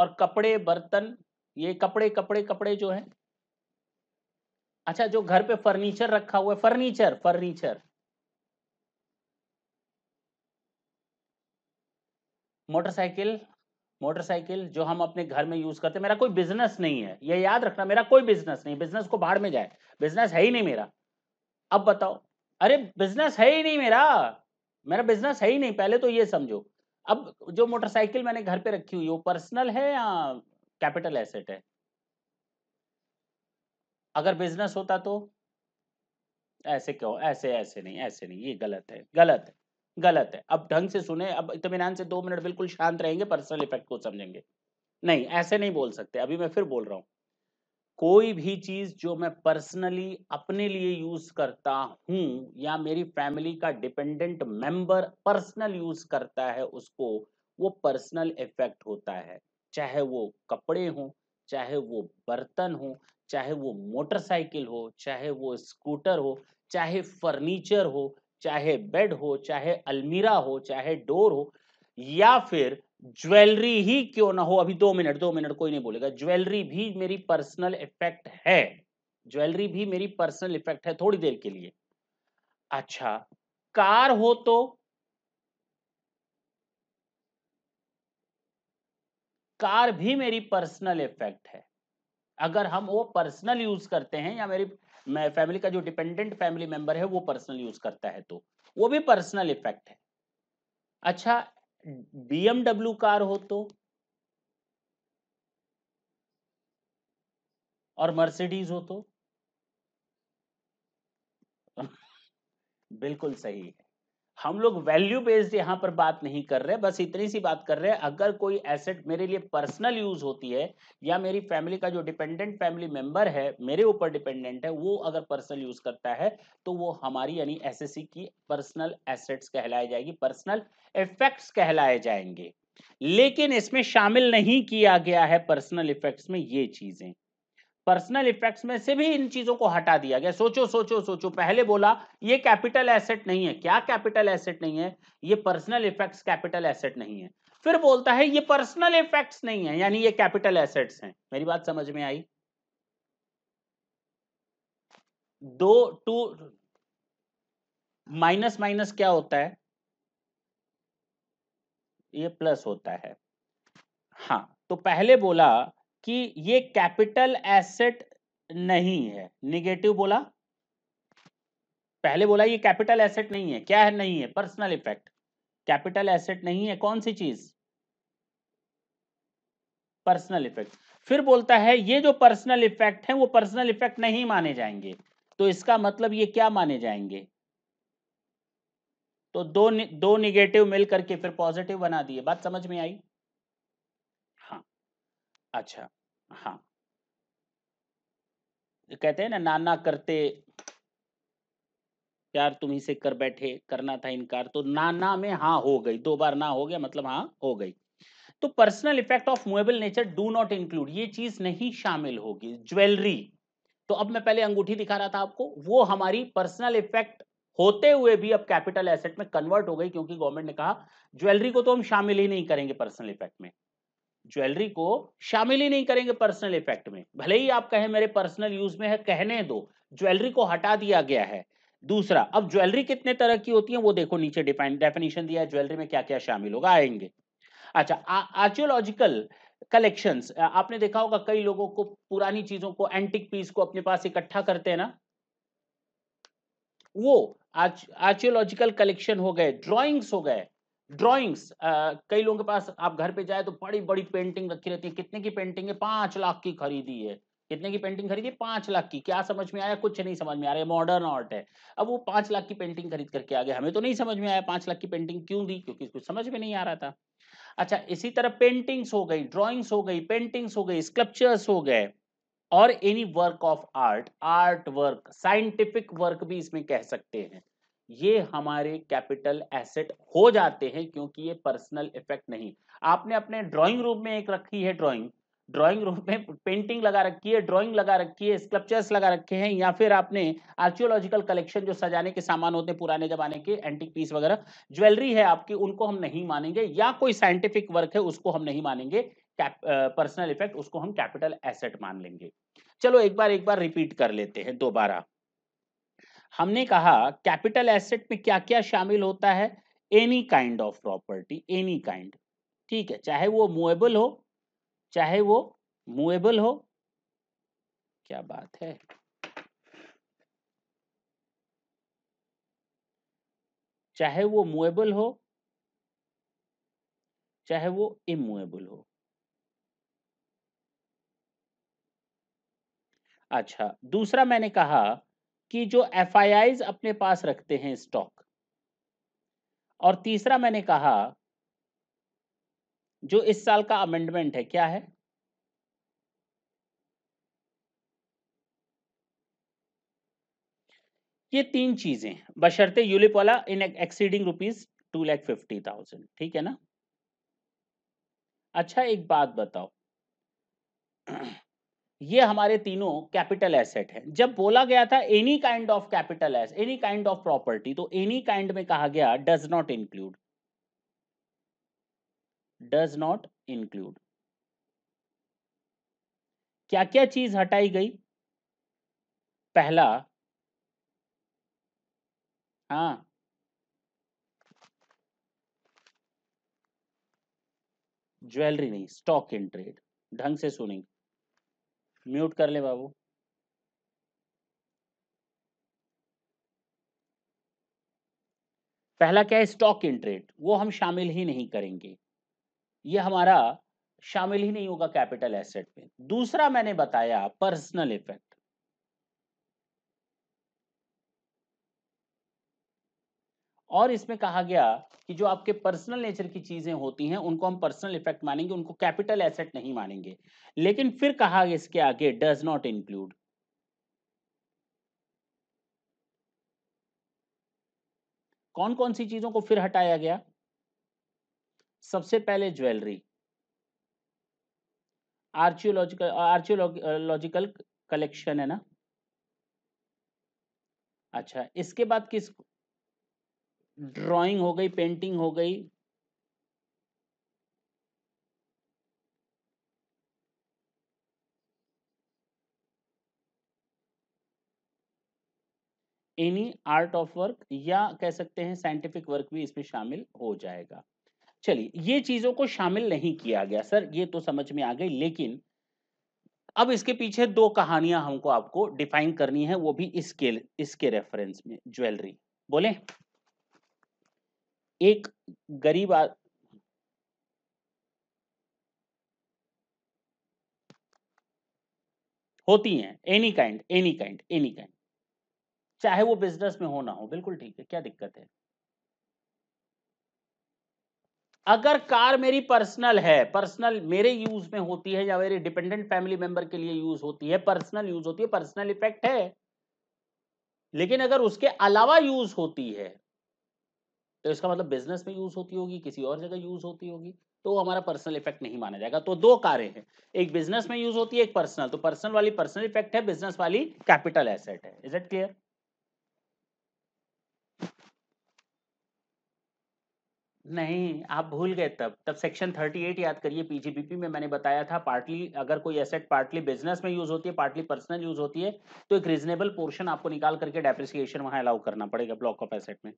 [SPEAKER 1] और कपड़े बर्तन ये कपड़े कपड़े कपड़े जो है अच्छा जो घर पे फर्नीचर रखा हुआ है फर्नीचर फर्नीचर मोटरसाइकिल मोटरसाइकिल जो हम अपने घर में यूज करते हैं मेरा कोई बिजनेस नहीं है ये याद रखना मेरा कोई बिजनेस नहीं बिजनेस को बाहर में जाए बिजनेस है ही नहीं मेरा अब बताओ अरे बिजनेस है ही नहीं मेरा मेरा बिजनेस है ही नहीं पहले तो ये समझो अब जो मोटरसाइकिल मैंने घर पे रखी हुई वो पर्सनल है या कैपिटल एसेट है अगर बिजनेस होता तो ऐसे क्यों ऐसे ऐसे नहीं ऐसे नहीं ये गलत है गलत है गलत है अब ढंग से सुने अब इतमान से दो मिनट बिल्कुल शांत रहेंगे पर्सनल इफेक्ट को समझेंगे नहीं ऐसे नहीं बोल सकते अभी मैं फिर बोल रहा हूँ कोई भी चीज जो मैं पर्सनली अपने लिए यूज करता हूं या मेरी फैमिली का डिपेंडेंट मेंबर पर्सनल यूज करता है उसको वो पर्सनल इफेक्ट होता है चाहे वो कपड़े हो चाहे वो बर्तन हो चाहे वो मोटरसाइकिल हो चाहे वो स्कूटर हो चाहे फर्नीचर हो चाहे बेड हो चाहे अलमीरा हो चाहे डोर हो या फिर ज्वेलरी ही क्यों ना हो अभी दो मिनट दो मिनट कोई नहीं बोलेगा ज्वेलरी भी मेरी पर्सनल इफेक्ट है ज्वेलरी भी मेरी पर्सनल इफेक्ट है थोड़ी देर के लिए अच्छा कार हो तो कार भी मेरी पर्सनल इफेक्ट है अगर हम वो पर्सनल यूज करते हैं या मेरी फैमिली का जो डिपेंडेंट फैमिली मेंबर है वो पर्सनल यूज करता है तो वो भी पर्सनल इफेक्ट है अच्छा बीएमडब्ल्यू कार हो तो और मर्सिडीज हो तो बिल्कुल सही है हम लोग वैल्यू बेस्ड यहाँ पर बात नहीं कर रहे बस इतनी सी बात कर रहे हैं अगर कोई एसेट मेरे लिए पर्सनल यूज होती है या मेरी फैमिली का जो डिपेंडेंट फैमिली मेंबर है मेरे ऊपर डिपेंडेंट है वो अगर पर्सनल यूज करता है तो वो हमारी यानी एस की पर्सनल एसेट्स कहलाई जाएगी पर्सनल इफेक्ट्स कहलाए जाएंगे लेकिन इसमें शामिल नहीं किया गया है पर्सनल इफेक्ट्स में ये चीजें पर्सनल इफेक्ट्स में से भी इन चीजों को हटा दिया गया सोचो सोचो सोचो पहले बोला ये कैपिटल एसेट नहीं है क्या कैपिटल एसेट नहीं है ये पर्सनल इफेक्ट्स कैपिटल एसेट नहीं है फिर बोलता है ये पर्सनल इफेक्ट्स नहीं है यानी ये कैपिटल एसेट्स हैं मेरी बात समझ में आई दो टू माइनस माइनस क्या होता है ये प्लस होता है हाँ तो पहले बोला कि ये कैपिटल एसेट नहीं है निगेटिव बोला पहले बोला ये कैपिटल एसेट नहीं है क्या है नहीं है पर्सनल इफेक्ट कैपिटल एसेट नहीं है कौन सी चीज पर्सनल इफेक्ट फिर बोलता है ये जो पर्सनल इफेक्ट है वो पर्सनल इफेक्ट नहीं माने जाएंगे तो इसका मतलब ये क्या माने जाएंगे तो दो दो निगेटिव मिलकर के फिर पॉजिटिव बना दिए बात समझ में आई अच्छा, हाँ। कहते हैं ना, नाना करते प्यार तुम्हीं से कर बैठे, करना था इनकार, तो नाना में हाँ हो गई, दो बार ना हो गया मतलब हाँ हो गई। तो personal effect of movable nature do not include ये चीज़ नहीं शामिल होगी। ज्वेलरी, तो अब मैं पहले अंगूठी दिखा रहा था आपको, वो हमारी पर्सनल इफेक्ट होते हुए भी अब कैपिटल एसेट में कन्वर्ट हो गई क्योंकि गवर्नमेंट ने कहा ज्वेलरी को तो हम शामिल ही नहीं करेंगे पर्सनल इफेक्ट में। ज्वेलरी को शामिल ही नहीं करेंगे पर्सनल इफेक्ट में भले ही आप कहें मेरे पर्सनल यूज में है कहने दो ज्वेलरी को हटा दिया गया है दूसरा अब ज्वेलरी कितने तरह की होती है वो देखो नीचे डेफिनेशन दिया है ज्वेलरी में क्या क्या शामिल होगा आएंगे अच्छा आर्चियोलॉजिकल कलेक्शन आपने देखा होगा कई लोगों को पुरानी चीजों को एंटिक पीस को अपने पास इकट्ठा करते हैं ना वो आर्चियोलॉजिकल कलेक्शन हो गए ड्रॉइंग्स हो गए ड्राइंग्स कई लोगों के पास आप घर पे जाए तो बड़ी बड़ी पेंटिंग रखी रहती है कितने की पेंटिंग है पांच लाख की खरीदी है कितने की पेंटिंग खरीदी पांच लाख की क्या समझ में आया कुछ नहीं समझ में आ रहा है मॉडर्न आर्ट है अब वो पांच लाख की पेंटिंग खरीद करके आ गया हमें तो नहीं समझ में आया पांच लाख की पेंटिंग क्यों दी क्योंकि कुछ समझ में नहीं आ रहा था अच्छा इसी तरह पेंटिंग्स हो गई ड्रॉइंग्स हो गई पेंटिंग्स हो गई स्कल्पचर्स हो गए और any work of art art work scientific work भी इसमें कह सकते हैं ये हमारे कैपिटल एसेट हो जाते हैं क्योंकि ये पर्सनल इफेक्ट नहीं आपने अपने ड्राइंग रूम में एक रखी है ड्राइंग ड्राइंग रूम में पेंटिंग लगा रखी है ड्राइंग लगा रखी है स्कल्पचर्स लगा रखे हैं या फिर आपने आर्कियोलॉजिकल कलेक्शन जो सजाने के सामान होते हैं पुराने जमाने के एंटीक पीस वगैरह ज्वेलरी है आपकी उनको हम नहीं मानेंगे या कोई साइंटिफिक वर्क है उसको हम नहीं मानेंगे पर्सनल इफेक्ट उसको हम कैपिटल एसेट मान लेंगे चलो एक बार एक बार रिपीट कर लेते हैं दोबारा हमने कहा कैपिटल एसेट में क्या क्या शामिल होता है any kind of property any kind ठीक है चाहे वो मूवेबल हो चाहे वो मूवेबल हो क्या बात है चाहे वो मूवेबल हो चाहे वो इमूवेबल हो अच्छा दूसरा मैंने कहा कि जो एफ अपने पास रखते हैं स्टॉक और तीसरा मैंने कहा जो इस साल का अमेंडमेंट है क्या है ये तीन चीजें बशर्ते यूलिप वाला in exceeding rupees two lakh fifty thousand ठीक है ना अच्छा एक बात बताओ ये हमारे तीनों कैपिटल एसेट हैं जब बोला गया था any kind of capital asset any kind of property तो एनी काइंड में कहा गया does not include does not include क्या क्या चीज हटाई गई पहला हाँ ज्वेलरी नहीं स्टॉक इन ट्रेड ढंग से सुनेंगे म्यूट कर ले बाबू पहला क्या है स्टॉक इन ट्रेड वो हम शामिल ही नहीं करेंगे ये हमारा शामिल ही नहीं होगा कैपिटल एसेट में दूसरा मैंने बताया पर्सनल इफेक्ट और इसमें कहा गया कि जो आपके पर्सनल नेचर की चीजें होती हैं उनको हम पर्सनल इफेक्ट मानेंगे उनको कैपिटल एसेट नहीं मानेंगे लेकिन फिर कहा गया इसके आगे डज नॉट इंक्लूड कौन कौन सी चीजों को फिर हटाया गया सबसे पहले ज्वेलरी आर्चियोलॉजिकल आर्चियोलॉजिकल कलेक्शन है ना अच्छा इसके बाद किस ड्राइंग हो गई पेंटिंग हो गई एनी आर्ट ऑफ वर्क या कह सकते हैं साइंटिफिक वर्क भी इसमें शामिल हो जाएगा चलिए ये चीजों को शामिल नहीं किया गया सर ये तो समझ में आ गई लेकिन अब इसके पीछे दो कहानियां हमको आपको डिफाइन करनी है वो भी इसके इसके रेफरेंस में ज्वेलरी बोले एक गरीब आ... होती हैं any kind any kind any kind चाहे वो बिजनेस में हो ना हो बिल्कुल ठीक है क्या दिक्कत है अगर कार मेरी पर्सनल है पर्सनल मेरे यूज में होती है या मेरे डिपेंडेंट फैमिली मेंबर के लिए यूज होती है पर्सनल यूज होती है पर्सनल इफेक्ट है लेकिन अगर उसके अलावा यूज होती है तो इसका मतलब बिजनेस में यूज होती होगी किसी और जगह यूज होती होगी तो वो हमारा पर्सनल इफेक्ट नहीं माना जाएगा तो दो कार्य हैं एक बिजनेस में यूज होती है एक पर्सनल तो पर्सनल वाली पर्सनल इफेक्ट है बिजनेस वाली कैपिटल एसेट है इज इट क्लियर नहीं आप भूल गए तब तब सेक्शन 38 याद करिए पीजीबीपी में मैंने बताया था पार्टली अगर कोई एसेट पार्टली बिजनेस में यूज होती है पार्टली पर्सनल यूज होती है तो एक रीजनेबल पोर्शन आपको निकाल करके डेप्रिसिएशन वहां अलाउ करना पड़ेगा ब्लॉक ऑफ एसेट में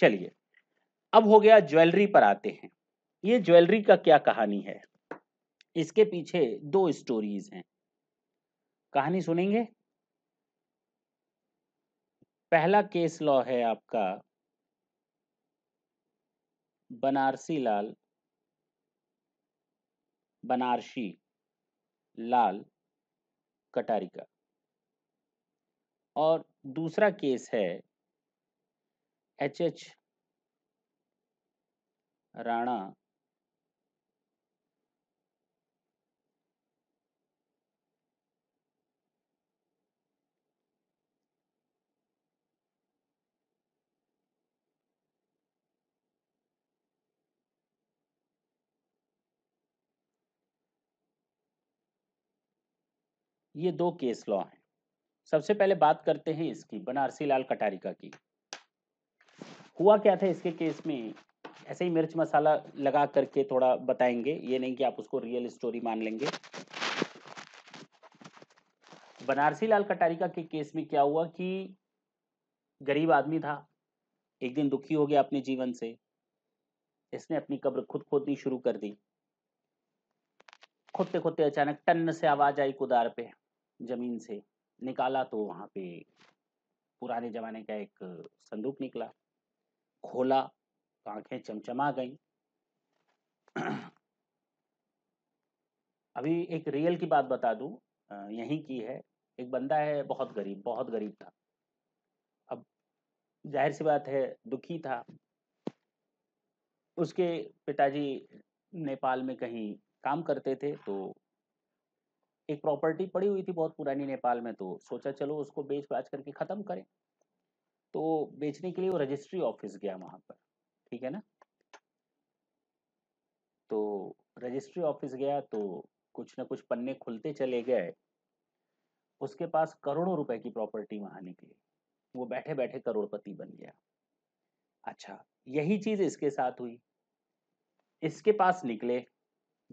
[SPEAKER 1] चलिए अब हो गया ज्वेलरी पर आते हैं ये ज्वेलरी का क्या कहानी है इसके पीछे दो स्टोरीज हैं कहानी सुनेंगे पहला केस लॉ है आपका बनारसी लाल बनारसी लाल कटारिका और दूसरा केस है एच एच राणा ये दो केस लॉ हैं सबसे पहले बात करते हैं इसकी बनारसी लाल कटारिका की हुआ क्या था इसके केस में ऐसे ही मिर्च मसाला लगा करके थोड़ा बताएंगे ये नहीं कि आप उसको रियल स्टोरी मान लेंगे बनारसी लाल कटारिका के केस में क्या हुआ कि गरीब आदमी था एक दिन दुखी हो गया अपने जीवन से इसने अपनी कब्र खुद खोदनी शुरू कर दी खोदते खोदते अचानक टन से आवाज आई कुदार पे जमीन से निकाला तो वहां पे पुराने जमाने का एक संदूक निकला खोला तो आंखें चमचमा गईं अभी एक रियल की बात बता दूं यहीं की है एक बंदा है बहुत गरीब बहुत गरीब था अब जाहिर सी बात है दुखी था उसके पिताजी नेपाल में कहीं काम करते थे तो एक प्रॉपर्टी पड़ी हुई थी बहुत पुरानी नेपाल में तो सोचा चलो उसको बेच बाच करके ख़त्म करें तो बेचने के लिए वो रजिस्ट्री ऑफिस गया वहां पर ठीक है ना तो रजिस्ट्री ऑफिस गया तो कुछ ना कुछ पन्ने खुलते चले गए उसके पास करोड़ों रुपए की प्रॉपर्टी वहां निकली वो बैठे बैठे करोड़पति बन गया अच्छा यही चीज़ इसके साथ हुई इसके पास निकले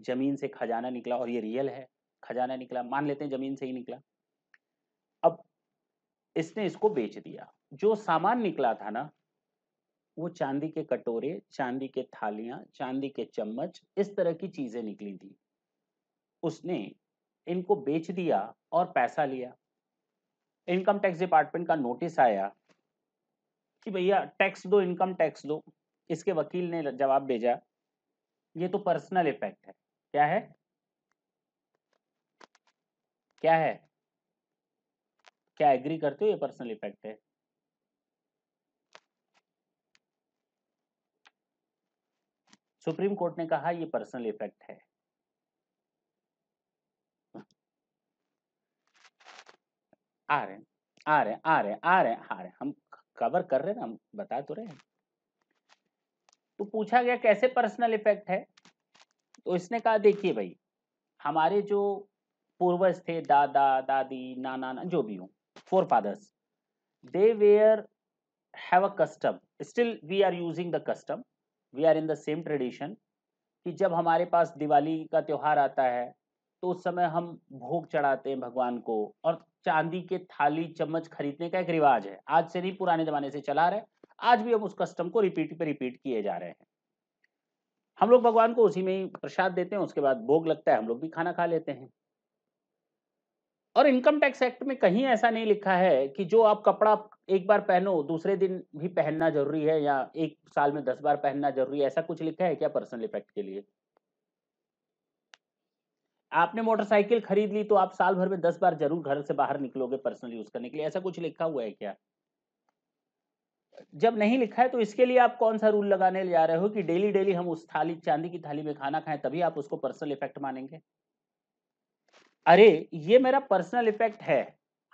[SPEAKER 1] जमीन से खजाना निकला और ये रियल है खजाना निकला मान लेते हैं जमीन से ही निकला अब इसने इसको बेच दिया जो सामान निकला था ना वो चांदी के कटोरे चांदी के थालियां चांदी के चम्मच इस तरह की चीजें निकली थी उसने इनको बेच दिया और पैसा लिया इनकम टैक्स डिपार्टमेंट का नोटिस आया कि भैया टैक्स दो इनकम टैक्स दो इसके वकील ने जवाब भेजा ये तो पर्सनल इफेक्ट है क्या है क्या है क्या एग्री करते हो ये पर्सनल इफेक्ट है सुप्रीम कोर्ट ने कहा ये पर्सनल इफेक्ट है आ रहे आ रहे आ रहे आ रहे आ रहे हम कवर कर रहे हैं हम बता तो रहे हैं तो पूछा गया कैसे पर्सनल इफेक्ट है तो इसने कहा देखिए भाई हमारे जो पूर्वज थे दादा दादी नाना ना, जो भी हो forefathers they where have a custom still we are using the custom we are in the same tradition कि जब हमारे पास दिवाली का त्यौहार आता है तो उस समय हम भोग चढ़ाते हैं भगवान को और चांदी के थाली चम्मच खरीदने का एक रिवाज है आज से नहीं पुराने जमाने से चला रहे आज भी हम उस कस्टम को रिपीट पे रिपीट किए जा रहे हैं हम लोग भगवान को उसी में ही प्रसाद देते हैं उसके बाद भोग लगता है हम लोग भी खाना खा लेते हैं और इनकम टैक्स एक्ट में कहीं ऐसा नहीं लिखा है कि जो आप कपड़ा एक बार पहनो दूसरे दिन भी पहनना जरूरी है या एक साल में दस बार पहनना जरूरी है ऐसा कुछ लिखा है क्या पर्सनल इफेक्ट के लिए आपने मोटरसाइकिल खरीद ली तो आप साल भर में दस बार जरूर घर से बाहर निकलोगे पर्सनल यूज करने के लिए ऐसा कुछ लिखा हुआ है क्या जब नहीं लिखा है तो इसके लिए आप कौन सा रूल लगाने जा रहे हो कि डेली डेली हम उस थाली चांदी की थाली में खाना खाएं तभी आप उसको पर्सनल इफेक्ट मानेंगे अरे ये मेरा पर्सनल इफेक्ट है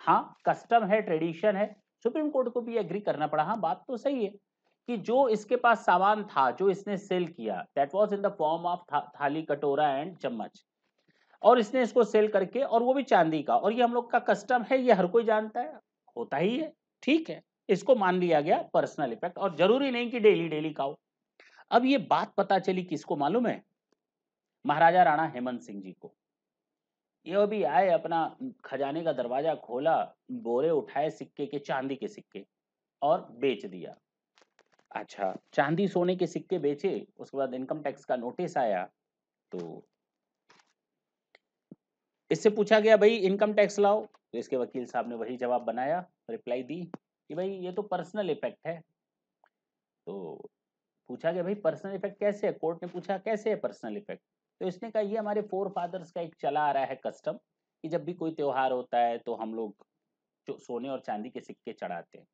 [SPEAKER 1] हाँ कस्टम है ट्रेडिशन है सुप्रीम कोर्ट को भी एग्री करना पड़ा हाँ बात तो सही है कि जो इसके पास सामान था जो इसने सेल किया that was in the form of thali katora and चम्मच और इसने इसको सेल करके और वो भी चांदी का और ये हम लोग का कस्टम है ये हर कोई जानता है होता ही है ठीक है इसको मान लिया गया पर्सनल इफेक्ट और जरूरी नहीं कि डेली डेली खाओ अब ये बात पता चली किसको मालूम है महाराजा राणा हेमंत सिंह जी को यो भी आए अपना खजाने का दरवाजा खोला बोरे उठाए सिक्के के चांदी के सिक्के और बेच दिया अच्छा चांदी सोने के सिक्के बेचे उसके बाद इनकम टैक्स का नोटिस आया तो इससे पूछा गया भाई इनकम टैक्स लाओ तो इसके वकील साहब ने वही जवाब बनाया रिप्लाई दी कि भाई ये तो पर्सनल इफेक्ट है तो पूछा गया भाई पर्सनल इफेक्ट कैसे है कोर्ट ने पूछा कैसे है पर्सनल इफेक्ट तो इसने कहा ये हमारे फोर फादर्स का एक चला आ रहा है कस्टम कि जब भी कोई त्यौहार होता है तो हम लोग सोने और चांदी के सिक्के चढ़ाते हैं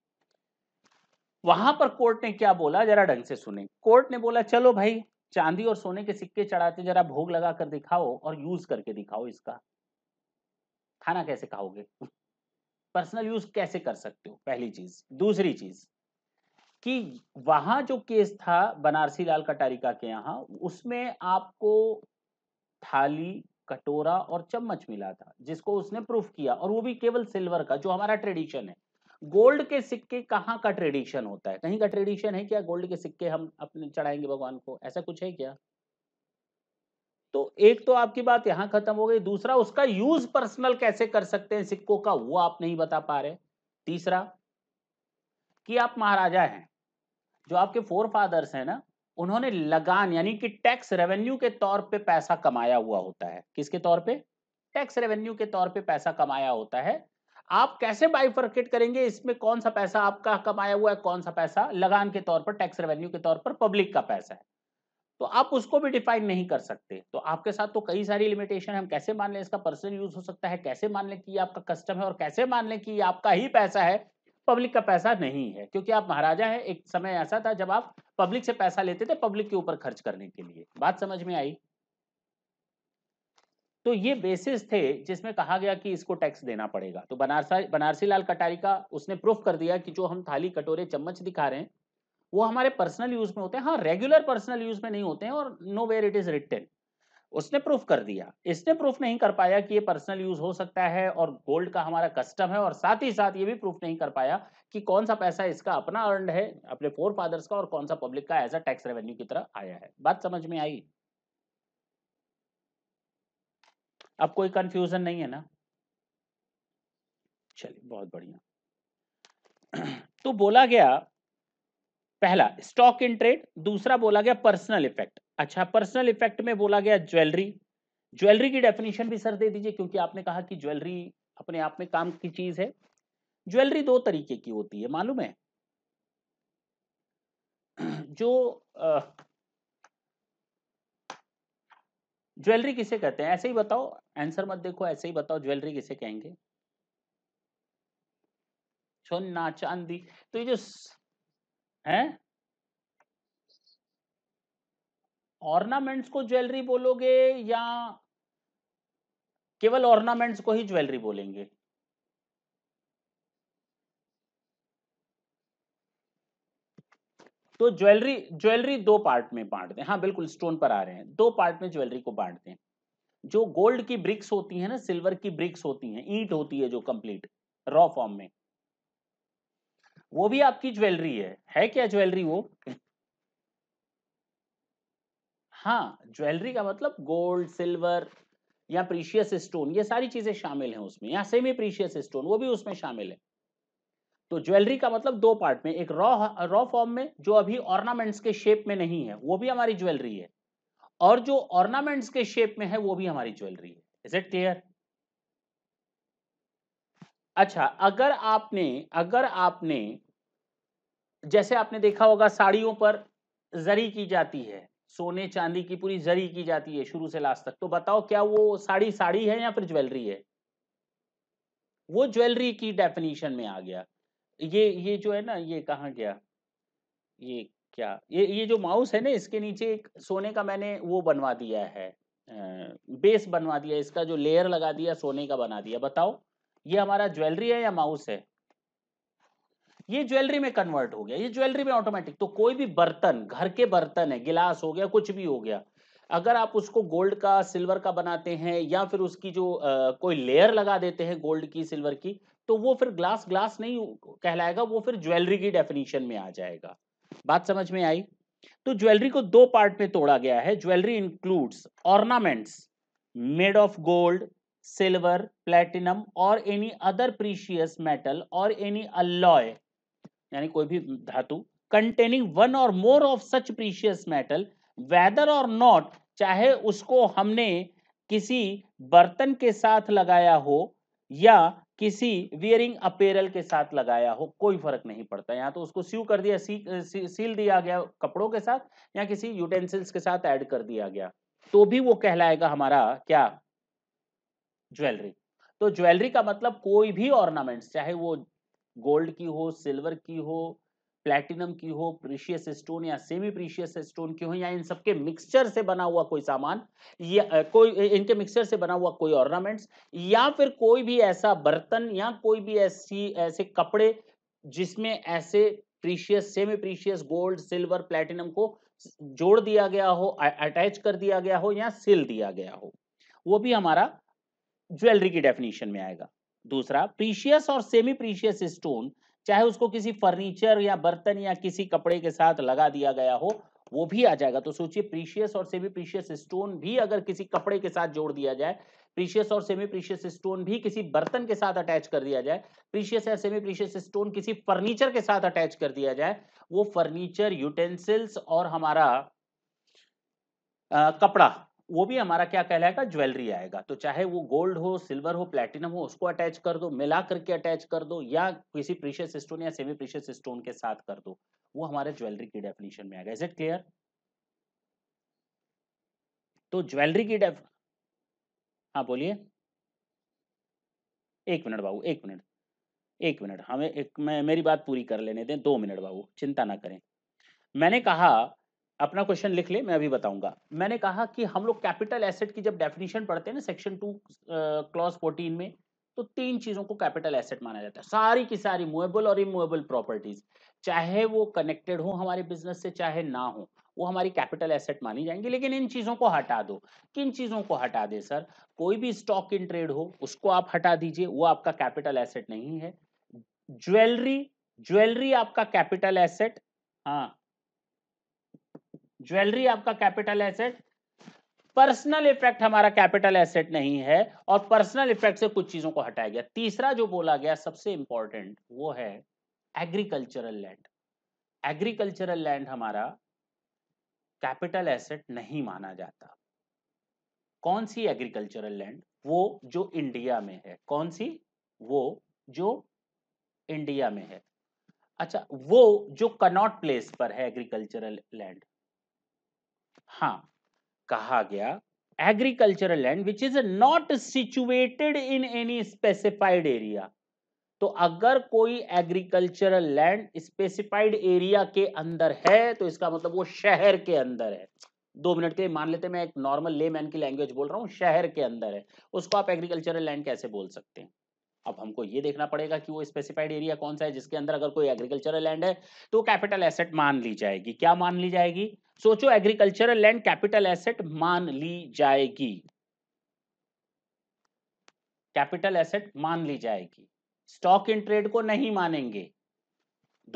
[SPEAKER 1] वहां पर कोर्ट ने क्या बोला जरा ढंग से सुने कोर्ट ने बोला चलो भाई चांदी और सोने के सिक्के चढ़ाते जरा भोग लगा कर दिखाओ और यूज करके दिखाओ इसका खाना कैसे खाओगे पर्सनल यूज कैसे कर सकते हो पहली चीज दूसरी चीज कि वहां जो केस था बनारसी लाल कटारी का के यहाँ उसमें आपको थाली कटोरा और चम्मच मिला था जिसको उसने प्रूफ किया और वो भी केवल सिल्वर का जो हमारा ट्रेडिशन है गोल्ड के सिक्के कहाँ का ट्रेडिशन होता है कहीं का ट्रेडिशन है क्या गोल्ड के सिक्के हम अपने चढ़ाएंगे भगवान को ऐसा कुछ है क्या तो एक तो आपकी बात यहाँ खत्म हो गई दूसरा उसका यूज पर्सनल कैसे कर सकते हैं सिक्कों का वो आप नहीं बता पा रहे तीसरा कि आप महाराजा हैं जो आपके फोर फादर्स हैं ना उन्होंने लगान यानी कि टैक्स रेवेन्यू के तौर पे पैसा कमाया हुआ होता है किसके तौर पे टैक्स रेवेन्यू के तौर पे पैसा कमाया होता है आप कैसे बाइफर्केट करेंगे इसमें कौन सा पैसा आपका कमाया हुआ है कौन सा पैसा लगान के तौर पर टैक्स रेवेन्यू के तौर पर पब्लिक का पैसा है तो आप उसको भी डिफाइन नहीं कर सकते तो आपके साथ तो कई सारी लिमिटेशन हम कैसे मान लें इसका पर्सनल यूज हो सकता है कैसे मान लें कि आपका कस्टम है और कैसे मान लें कि आपका ही पैसा है पब्लिक का पैसा नहीं है क्योंकि आप महाराजा हैं एक समय ऐसा था जब आप पब्लिक से पैसा लेते थे पब्लिक के ऊपर खर्च करने के लिए बात समझ में आई तो ये बेसिस थे जिसमें कहा गया कि इसको टैक्स देना पड़ेगा तो बनारसा बनारसी लाल कटारी का उसने प्रूफ कर दिया कि जो हम थाली कटोरे चम्मच दिखा रहे हैं वो हमारे पर्सनल यूज में होते हैं हाँ रेगुलर पर्सनल यूज में नहीं होते हैं और nowhere it is return उसने प्रूफ कर दिया इसने प्रूफ नहीं कर पाया कि ये पर्सनल यूज हो सकता है और गोल्ड का हमारा कस्टम है और साथ ही साथ ये भी प्रूफ नहीं कर पाया कि कौन सा पैसा इसका अपना अर्न है अपने फोर फादर्स का और कौन सा पब्लिक का एज अ टैक्स रेवेन्यू की तरह आया है बात समझ में आई अब कोई कंफ्यूजन नहीं है ना चलिए बहुत बढ़िया तो बोला गया पहला स्टॉक इन ट्रेड दूसरा बोला गया पर्सनल इफेक्ट अच्छा पर्सनल इफेक्ट में बोला गया ज्वेलरी ज्वेलरी की डेफिनेशन भी सर दे दीजिए क्योंकि आपने कहा कि ज्वेलरी अपने आप में काम की चीज है ज्वेलरी दो तरीके की होती है मालूम है जो ज्वेलरी किसे कहते हैं ऐसे ही बताओ आंसर मत देखो ऐसे ही बताओ ज्वेलरी किसे कहेंगे सोना चांदी तो ये जो है ऑर्नामेंट्स को ज्वेलरी बोलोगे या केवल ऑर्नामेंट्स को ही ज्वेलरी बोलेंगे तो ज्वेलरी ज्वेलरी दो पार्ट में बांट दें हाँ बिल्कुल स्टोन पर आ रहे हैं दो पार्ट में ज्वेलरी को बांट दें जो गोल्ड की ब्रिक्स होती है ना सिल्वर की ब्रिक्स होती हैं ईट होती है जो कंप्लीट रॉ फॉर्म में वो भी आपकी ज्वेलरी है है क्या ज्वेलरी वो हाँ ज्वेलरी का मतलब गोल्ड सिल्वर या प्रीशियस स्टोन ये सारी चीजें शामिल हैं उसमें या सेमी प्रीशियस स्टोन वो भी उसमें शामिल है तो ज्वेलरी का मतलब दो पार्ट में एक रॉ रॉ फॉर्म में जो अभी ऑर्नामेंट्स के शेप में नहीं है वो भी हमारी ज्वेलरी है और जो ऑर्नामेंट्स के शेप में है वो भी हमारी ज्वेलरी है इज इट क्लियर अच्छा अगर आपने अगर आपने जैसे आपने देखा होगा साड़ियों पर जरी की जाती है सोने चांदी की पूरी जरी की जाती है शुरू से लास्ट तक तो बताओ क्या वो साड़ी साड़ी है या फिर ज्वेलरी है वो ज्वेलरी की डेफिनेशन में आ गया ये ये जो है ना ये कहाँ गया ये क्या ये ये जो माउस है ना इसके नीचे एक सोने का मैंने वो बनवा दिया है बेस बनवा दिया इसका जो लेयर लगा दिया सोने का बना दिया बताओ ये हमारा ज्वेलरी है या माउस है ये ज्वेलरी में कन्वर्ट हो गया ये ज्वेलरी में ऑटोमेटिक तो कोई भी बर्तन घर के बर्तन है गिलास हो गया कुछ भी हो गया अगर आप उसको गोल्ड का सिल्वर का बनाते हैं या फिर उसकी जो आ, कोई लेयर लगा देते हैं गोल्ड की सिल्वर की तो वो फिर ग्लास ग्लास नहीं कहलाएगा वो फिर ज्वेलरी की डेफिनेशन में आ जाएगा बात समझ में आई तो ज्वेलरी को दो पार्ट में तोड़ा गया है jewellery includes ornaments made of gold silver platinum or any other precious metal or any alloy यानी कोई भी धातु containing one or more of such precious metal whether or not चाहे उसको हमने किसी बर्तन के साथ लगाया हो या किसी वियरिंग अपेरल के साथ लगाया हो कोई फर्क नहीं पड़ता यहाँ तो उसको सीव कर दिया सी, सी, सील दिया गया कपड़ों के साथ या किसी यूटेंसिल्स के साथ ऐड कर दिया गया तो भी वो कहलाएगा हमारा क्या ज्वेलरी तो ज्वेलरी का मतलब कोई भी ऑर्नामेंट्स चाहे वो गोल्ड की हो सिल्वर की हो प्लेटिनम की हो प्रीशियस स्टोन या सेमी प्रीशियस स्टोन की हो या इन सबके मिक्सचर से बना हुआ कोई सामान या कोई इनके मिक्सचर से बना हुआ कोई ऑर्नामेंट्स या फिर कोई भी ऐसा बर्तन या कोई भी ऐसी ऐसे कपड़े जिसमें ऐसे precious semi precious gold silver platinum को जोड़ दिया गया हो अटैच कर दिया गया हो या सिल दिया गया हो वो भी हमारा ज्वेलरी की डेफिनेशन में आएगा दूसरा प्रीशियस और सेमी प्रीशियस स्टोन चाहे उसको किसी फर्नीचर या बर्तन या किसी कपड़े के साथ लगा दिया गया हो वो भी आ जाएगा तो सोचिए प्रीशियस और सेमी प्रीशियस स्टोन भी अगर किसी कपड़े के साथ जोड़ दिया जाए प्रीशियस और सेमी प्रीशियस स्टोन भी किसी बर्तन के साथ अटैच कर दिया जाए प्रीशियस या सेमी प्रीशियस स्टोन किसी फर्नीचर के साथ अटैच कर दिया जाए वो फर्नीचर यूटेंसिल्स और हमारा आ, कपड़ा वो भी हमारा क्या कहलाएगा ज्वेलरी आएगा तो चाहे वो गोल्ड हो सिल्वर हो प्लेटिनम हो उसको अटैच कर दो मिला करके अटैच कर दो या किसी प्रीशियस स्टोन या सेमी प्रीशियस स्टोन के साथ कर दो वो हमारे ज्वेलरी की डेफिनेशन में आएगा इज इट क्लियर तो ज्वेलरी की डेफ हाँ बोलिए एक मिनट बाबू एक मिनट एक मिनट हमें एक मैं मेरी बात पूरी कर लेने दें दो मिनट बाबू चिंता ना करें मैंने कहा अपना क्वेश्चन लिख ले मैं अभी बताऊंगा मैंने कहा कि हम लोग कैपिटल एसेट की जब डेफिनेशन पढ़ते हैं ना सेक्शन टू क्लॉज फोर्टीन में तो तीन चीजों को कैपिटल एसेट माना जाता है सारी की सारी मूवेबल और इमूवेबल प्रॉपर्टीज चाहे वो कनेक्टेड हो हमारे बिजनेस से चाहे ना हो वो हमारी कैपिटल एसेट मानी जाएंगी लेकिन इन चीजों को हटा दो किन चीजों को हटा दे सर कोई भी स्टॉक इन ट्रेड हो उसको आप हटा दीजिए वो आपका कैपिटल एसेट नहीं है ज्वेलरी ज्वेलरी आपका कैपिटल एसेट हाँ ज्वेलरी आपका कैपिटल एसेट पर्सनल इफेक्ट हमारा कैपिटल एसेट नहीं है और पर्सनल इफेक्ट से कुछ चीजों को हटाया गया तीसरा जो बोला गया सबसे इंपॉर्टेंट वो है एग्रीकल्चरल लैंड एग्रीकल्चरल लैंड हमारा कैपिटल एसेट नहीं माना जाता कौन सी एग्रीकल्चरल लैंड वो जो इंडिया में है कौन सी वो जो इंडिया में है अच्छा वो जो कनॉट प्लेस पर है एग्रीकल्चरल लैंड हाँ कहा गया agricultural land which is not situated in any specified area तो अगर कोई एग्रीकल्चरल लैंड स्पेसिफाइड एरिया के अंदर है तो इसका मतलब वो शहर के अंदर है दो मिनट के मान लेते मैं एक नॉर्मल लेमैन की लैंग्वेज बोल रहा हूँ शहर के अंदर है उसको आप एग्रीकल्चरल लैंड कैसे बोल सकते हैं अब हमको ये देखना पड़ेगा कि वो स्पेसिफाइड एरिया कौन सा है जिसके अंदर अगर कोई एग्रीकल्चरल लैंड है तो कैपिटल एसेट मान ली जाएगी क्या मान ली जाएगी सोचो एग्रीकल्चरल लैंड कैपिटल एसेट मान ली जाएगी कैपिटल एसेट मान ली जाएगी स्टॉक इन ट्रेड को नहीं मानेंगे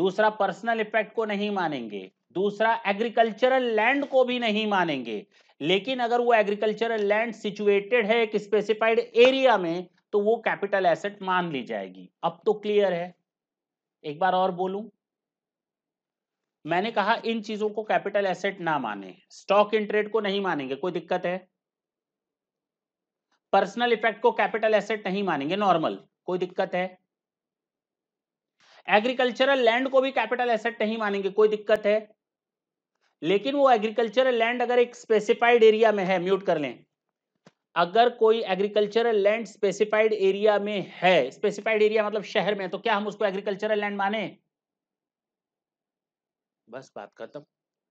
[SPEAKER 1] दूसरा पर्सनल इफेक्ट को नहीं मानेंगे दूसरा एग्रीकल्चरल लैंड को भी नहीं मानेंगे लेकिन अगर वो एग्रीकल्चरल लैंड सिचुएटेड है एक स्पेसिफाइड एरिया में तो वो कैपिटल एसेट मान ली जाएगी अब तो क्लियर है एक बार और बोलूं मैंने कहा इन चीजों को कैपिटल एसेट ना माने स्टॉक इन ट्रेड को नहीं मानेंगे कोई दिक्कत है पर्सनल इफेक्ट को कैपिटल एसेट नहीं मानेंगे नॉर्मल कोई दिक्कत है एग्रीकल्चरल लैंड को भी कैपिटल एसेट नहीं मानेंगे कोई दिक्कत है लेकिन वो एग्रीकल्चरल लैंड अगर एक स्पेसिफाइड एरिया में है म्यूट कर लें अगर कोई एग्रीकल्चरल लैंड स्पेसिफाइड एरिया में है स्पेसिफाइड एरिया मतलब शहर में तो क्या हम उसको एग्रीकल्चरल लैंड माने बस बात खत्म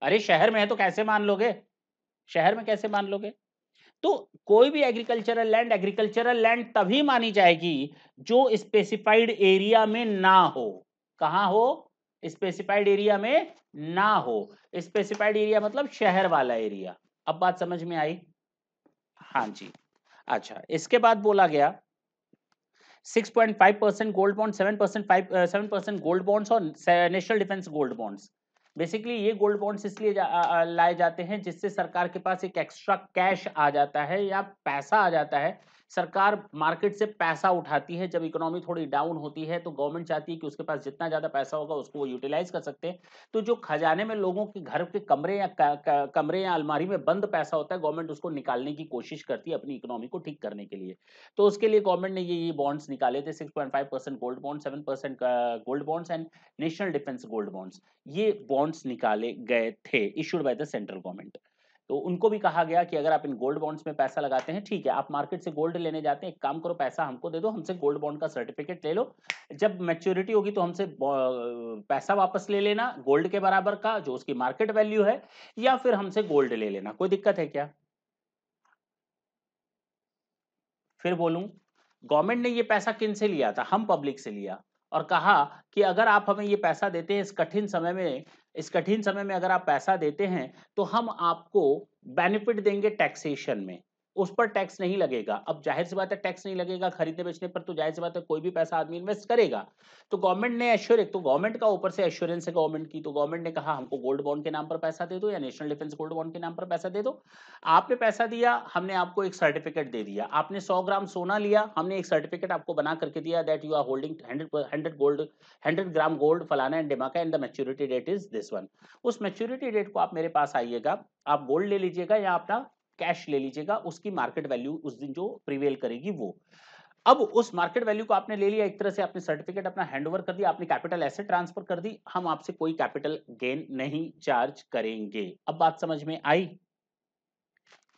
[SPEAKER 1] अरे शहर में है तो कैसे मान लोगे शहर में कैसे मान लोगे तो कोई भी एग्रीकल्चरल लैंड एग्रीकल्चरल लैंड तभी मानी जाएगी जो स्पेसिफाइड एरिया में ना हो कहा हो स्पेसिफाइड एरिया में ना हो स्पेसिफाइड एरिया मतलब शहर वाला एरिया अब बात समझ में आई हाँ जी अच्छा इसके बाद बोला गया 6.5 percent gold bond 7 percent five seven percent gold bonds और national defence gold bonds basically ये गोल्ड बॉन्ड्स इसलिए जा, लाए जाते हैं जिससे सरकार के पास एक एक्स्ट्रा कैश आ जाता है या पैसा आ जाता है सरकार मार्केट से पैसा उठाती है जब इकोनॉमी थोड़ी डाउन होती है तो गवर्नमेंट चाहती है कि उसके पास जितना ज़्यादा पैसा होगा उसको वो यूटिलाइज कर सकते हैं तो जो खजाने में लोगों के घर के कमरे या कमरे या अलमारी में बंद पैसा होता है गवर्नमेंट उसको निकालने की कोशिश करती है अपनी इकोनॉमी को ठीक करने के लिए तो उसके लिए गवर्नमेंट ने ये ये बॉन्ड्स निकाले थे six gold bond seven gold bonds and national defence gold bonds ये बॉन्ड्स निकाले गए थे issued by the central government तो उनको भी कहा गया कि अगर आप इन गोल्ड बॉन्ड्स में पैसा लगाते हैं ठीक है आप मार्केट से गोल्ड लेने जाते हैं एक काम करो पैसा हमको दे दो हमसे गोल्ड बॉन्ड का सर्टिफिकेट ले लो जब मैच्योरिटी होगी तो हमसे पैसा वापस ले लेना गोल्ड के बराबर का जो उसकी मार्केट वैल्यू है या फिर हमसे गोल्ड ले लेना कोई दिक्कत है क्या फिर बोलूं गवर्नमेंट ने ये पैसा किन से लिया था हम पब्लिक से लिया और कहा कि अगर आप हमें ये पैसा देते हैं इस कठिन समय में इस कठिन समय में अगर आप पैसा देते हैं तो हम आपको बेनिफिट देंगे टैक्सेशन में उस पर टैक्स नहीं लगेगा अब जाहिर सी बात है टैक्स नहीं लगेगा खरीदने बेचने पर तो जाहिर सी बात है कोई भी पैसा आदमी इन्वेस्ट करेगा तो गवर्नमेंट ने एश्योर एक तो गवर्नमेंट का ऊपर से एश्योरेंस है गवर्नमेंट की तो गवर्नमेंट ने कहा हमको गोल्ड बॉन्ड के नाम पर पैसा दे दो या नेशनल डिफेंस गोल्ड बॉन्ड के नाम पर पैसा दे दो आपने पैसा दिया हमने आपको एक सर्टिफिकेट दे दिया आपने सौ ग्राम सोना लिया हमने एक सर्टिफिकेट आपको बना करके दिया that you are holding hundred gold hundred gram gold फलाना एंड डिमाका and the maturity date is this one उस मेच्योरिटी डेट को आप मेरे पास आइएगा आप गोल्ड ले लीजिएगा या अपना कैश ले लीजिएगा उसकी मार्केट वैल्यू उस दिन जो प्रिवेल करेगी वो अब उस मार्केट वैल्यू को आपने ले लिया एक तरह से आपने सर्टिफिकेट अपना हैंडओवर कर दिया आपने कैपिटल ऐसे ट्रांसफर कर दी हम आपसे कोई कैपिटल गेन नहीं चार्ज करेंगे अब बात समझ में आई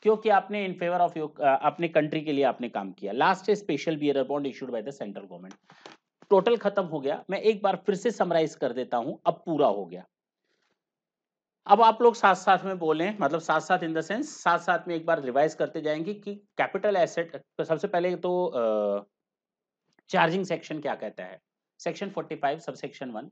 [SPEAKER 1] क्योंकि आपने इन फेवर ऑफ अपने कंट्री के लिए आपने काम किया लास्ट है special bearer bond issued by the central government total खत्म हो गया मैं एक बार फिर से समराइज कर देता हूं अब पूरा हो गया अब आप लोग साथ साथ में बोलें मतलब साथ साथ इन द सेंस साथ साथ में एक बार रिवाइज करते जाएंगे कि कैपिटल एसेट तो सबसे पहले तो चार्जिंग सेक्शन क्या कहता है section 45 sub section one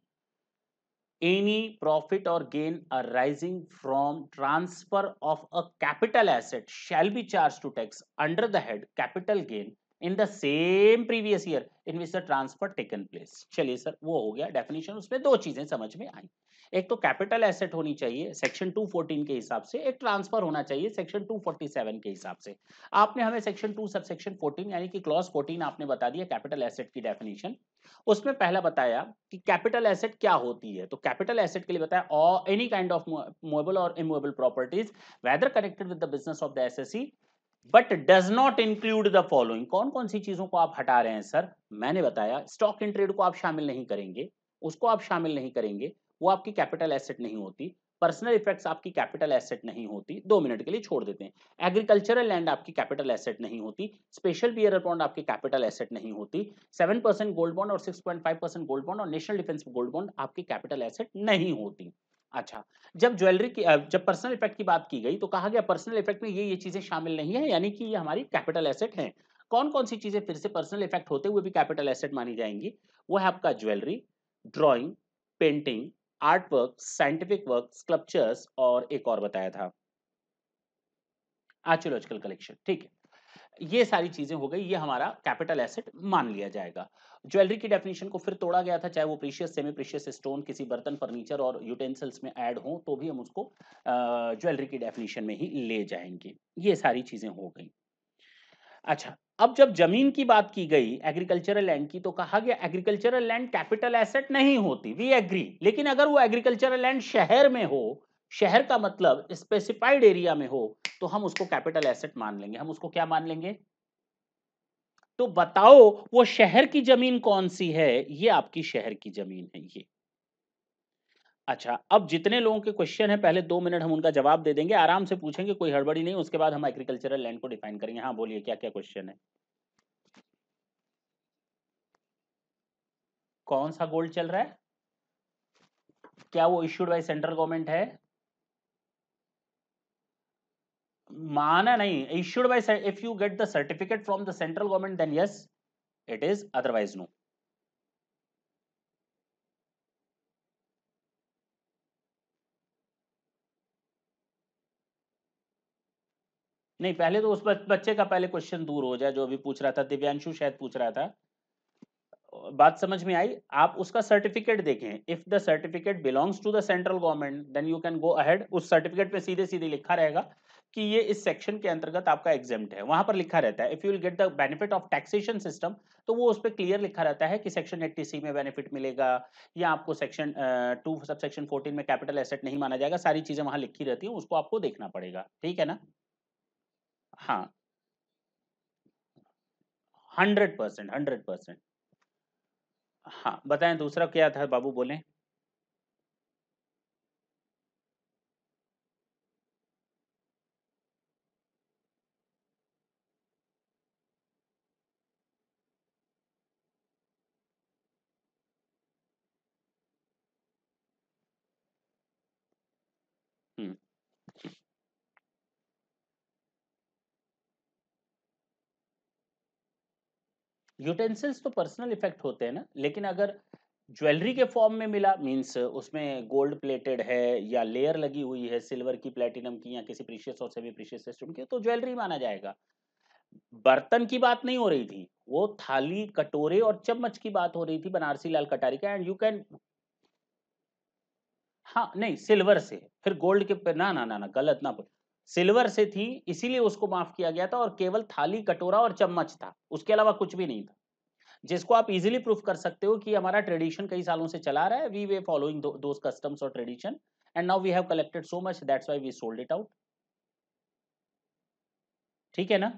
[SPEAKER 1] any profit और gain arising from transfer of a capital asset shall be charge to tax under the head capital gain in the same previous year in which the transfer taken place चलिए सर वो हो गया डेफिनेशन उसमें दो चीजें समझ में आई एक तो कैपिटल एसेट होनी चाहिए सेक्शन 214 के हिसाब से एक ट्रांसफर होना चाहिए सेक्शन 247 के हिसाब से आपने हमें सेक्शन 2 सब सेक्शन 14 यानी कि क्लॉज 14 आपने बता दिया कैपिटल एसेट की डेफिनेशन उसमें पहला बताया कि कैपिटल एसेट क्या होती है तो कैपिटल एसेट के लिए बताया और any kind of movable or immovable properties whether connected with the business of the assessee but does not include the following कौन कौन सी चीजों को आप हटा रहे हैं सर मैंने बताया स्टॉक इन ट्रेड को आप शामिल नहीं करेंगे उसको आप शामिल नहीं करेंगे वो आपकी कैपिटल एसेट नहीं होती पर्सनल इफेक्ट्स आपकी कैपिटल एसेट नहीं होती दो मिनट के लिए छोड़ देते हैं एग्रीकल्चरल लैंड आपकी कैपिटल एसेट नहीं होती स्पेशल बियर बॉन्ड आपकी कैपिटल एसेट नहीं होती सेवन परसेंट गोल्ड बॉन्ड और six point five percent gold bond और नेशनल डिफेंस गोल्ड बॉन्ड आपकी कैपिटल एसेट नहीं होती अच्छा जब ज्वेलरी की जब पर्सनल इफेक्ट की बात की गई तो कहा गया पर्सनल इफेक्ट में ये ये चीजें शामिल नहीं है यानी कि ये हमारी कैपिटल एसेट है कौन कौन सी चीजें फिर से पर्सनल इफेक्ट होते हुए भी कैपिटल एसेट मानी जाएंगी वो है आपका jewellery drawing painting art work scientific work sculptures और एक और बताया था आर्चोलॉजिकल कलेक्शन ठीक है ये सारी चीजें हो गई ये हमारा कैपिटल एसेट मान लिया जाएगा ज्वेलरी की डेफिनेशन को फिर तोड़ा गया था चाहे वो प्रीशियस सेमी प्रीशियस स्टोन किसी बर्तन फर्नीचर और यूटेंसिल्स में ऐड हो तो भी हम उसको ज्वेलरी की डेफिनेशन में ही ले जाएंगे ये सारी चीजें हो गई अच्छा अब जब जमीन की बात की गई एग्रीकल्चरल लैंड की तो कहा गया एग्रीकल्चरल लैंड कैपिटल एसेट नहीं होती वी एग्री लेकिन अगर वो एग्रीकल्चरल लैंड शहर में हो शहर का मतलब स्पेसिफाइड एरिया में हो तो हम उसको कैपिटल एसेट मान लेंगे हम उसको क्या मान लेंगे तो बताओ वो शहर की जमीन कौन सी है ये आपकी शहर की जमीन है ये अच्छा अब जितने लोगों के क्वेश्चन है पहले दो मिनट हम उनका जवाब दे देंगे आराम से पूछेंगे कोई हड़बड़ी नहीं उसके बाद हम एग्रीकल्चरल लैंड को डिफाइन करेंगे हाँ बोलिए क्या क्या क्वेश्चन है कौन सा गोल्ड चल रहा है क्या वो इश्यूड बाय सेंट्रल गवर्नमेंट है माना नहीं issued by if you get the certificate from the central government then yes it is otherwise no नहीं पहले तो उस बच्चे का पहले क्वेश्चन दूर हो जाए जो अभी पूछ रहा था दिव्यांशु शायद पूछ रहा था बात समझ में आई आप उसका सर्टिफिकेट देखें if the certificate belongs to the central government then you can go ahead उस सर्टिफिकेट पे सीधे सीधे लिखा रहेगा कि ये इस सेक्शन के अंतर्गत आपका एग्जाम है वहां पर लिखा रहता है if you will get the benefit of taxation system तो वो उस पर क्लियर लिखा रहता है कि सेक्शन एट्टी सी में बेनिफिट मिलेगा या आपको section two sub section fourteen में कैपिटल एसेट नहीं माना जाएगा सारी चीजें वहां लिखी रहती है उसको आपको देखना पड़ेगा ठीक है ना हाँ हंड्रेड परसेंट हंड्रेड परसेंट हाँ बताएं दूसरा क्या था बाबू बोले यूटेंसिल्स तो पर्सनल इफेक्ट होते हैं ना लेकिन अगर ज्वेलरी के फॉर्म में मिला मींस उसमें गोल्ड प्लेटेड है या लेयर लगी हुई है सिल्वर की प्लेटिनम की या किसी प्रीशियस और सेमी प्रीशियस सिस्टम की तो ज्वेलरी माना जाएगा बर्तन की बात नहीं हो रही थी वो थाली कटोरे और चम्मच की बात हो रही थी बनारसी लाल कटारी का एंड यू कैन हाँ नहीं सिल्वर से फिर गोल्ड के पे ना ना ना ना गलत ना बोल सिल्वर से थी इसीलिए उसको माफ किया गया था और केवल थाली कटोरा और चम्मच था उसके अलावा कुछ भी नहीं था जिसको आप इजीली प्रूफ कर सकते हो कि हमारा ट्रेडिशन कई सालों से चला रहा है we were following those customs और tradition and now we have collected so much that's why we sold it out ठीक है ना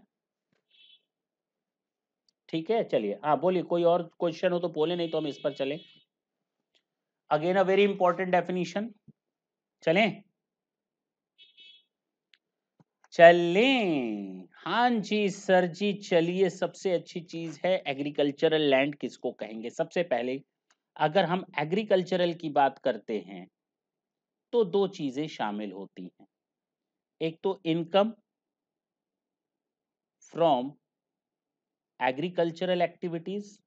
[SPEAKER 1] ठीक है चलिए हाँ बोलिए कोई और क्वेश्चन हो तो बोले नहीं तो हम इस पर चलें again a very important definition चलें चलें हाँ जी सर जी चलिए सबसे अच्छी चीज है एग्रीकल्चरल लैंड किसको कहेंगे सबसे पहले अगर हम एग्रीकल्चरल की बात करते हैं तो दो चीजें शामिल होती हैं एक तो इनकम फ्रॉम एग्रीकल्चरल एक्टिविटीज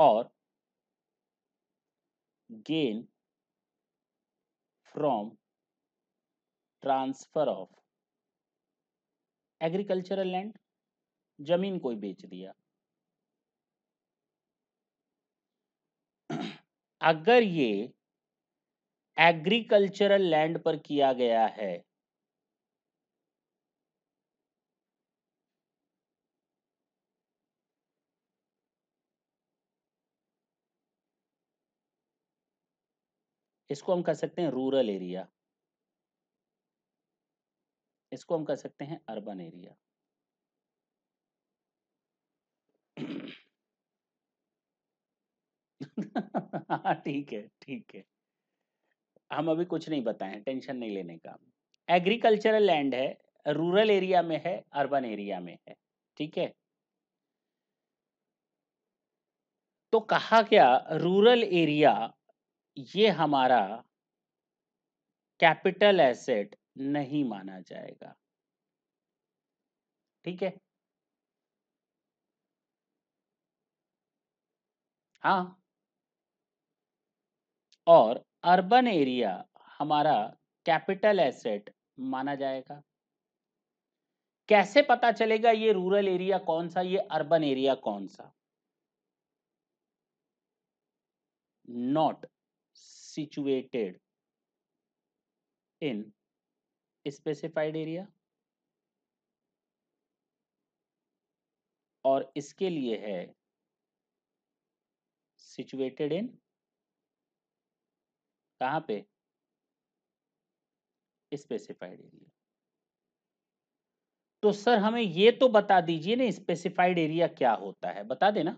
[SPEAKER 1] और gain from transfer of agricultural land जमीन कोई बेच दिया अगर ये एग्रीकल्चरल लैंड पर किया गया है इसको हम कह सकते हैं रूरल एरिया इसको हम कह सकते हैं अर्बन एरिया हाँ, ठीक है ठीक है हम अभी कुछ नहीं बताएं टेंशन नहीं लेने का एग्रीकल्चरल लैंड है रूरल एरिया में है अर्बन एरिया में है ठीक है तो कहा क्या रूरल एरिया ये हमारा कैपिटल एसेट नहीं माना जाएगा ठीक है हाँ और अर्बन एरिया हमारा कैपिटल एसेट माना जाएगा कैसे पता चलेगा ये रूरल एरिया कौन सा ये अर्बन एरिया कौन सा not situated in specified area और इसके लिए है situated in कहाँ पे स्पेसिफाइड एरिया तो सर हमें ये तो बता दीजिए ना स्पेसिफाइड एरिया क्या होता है बता देना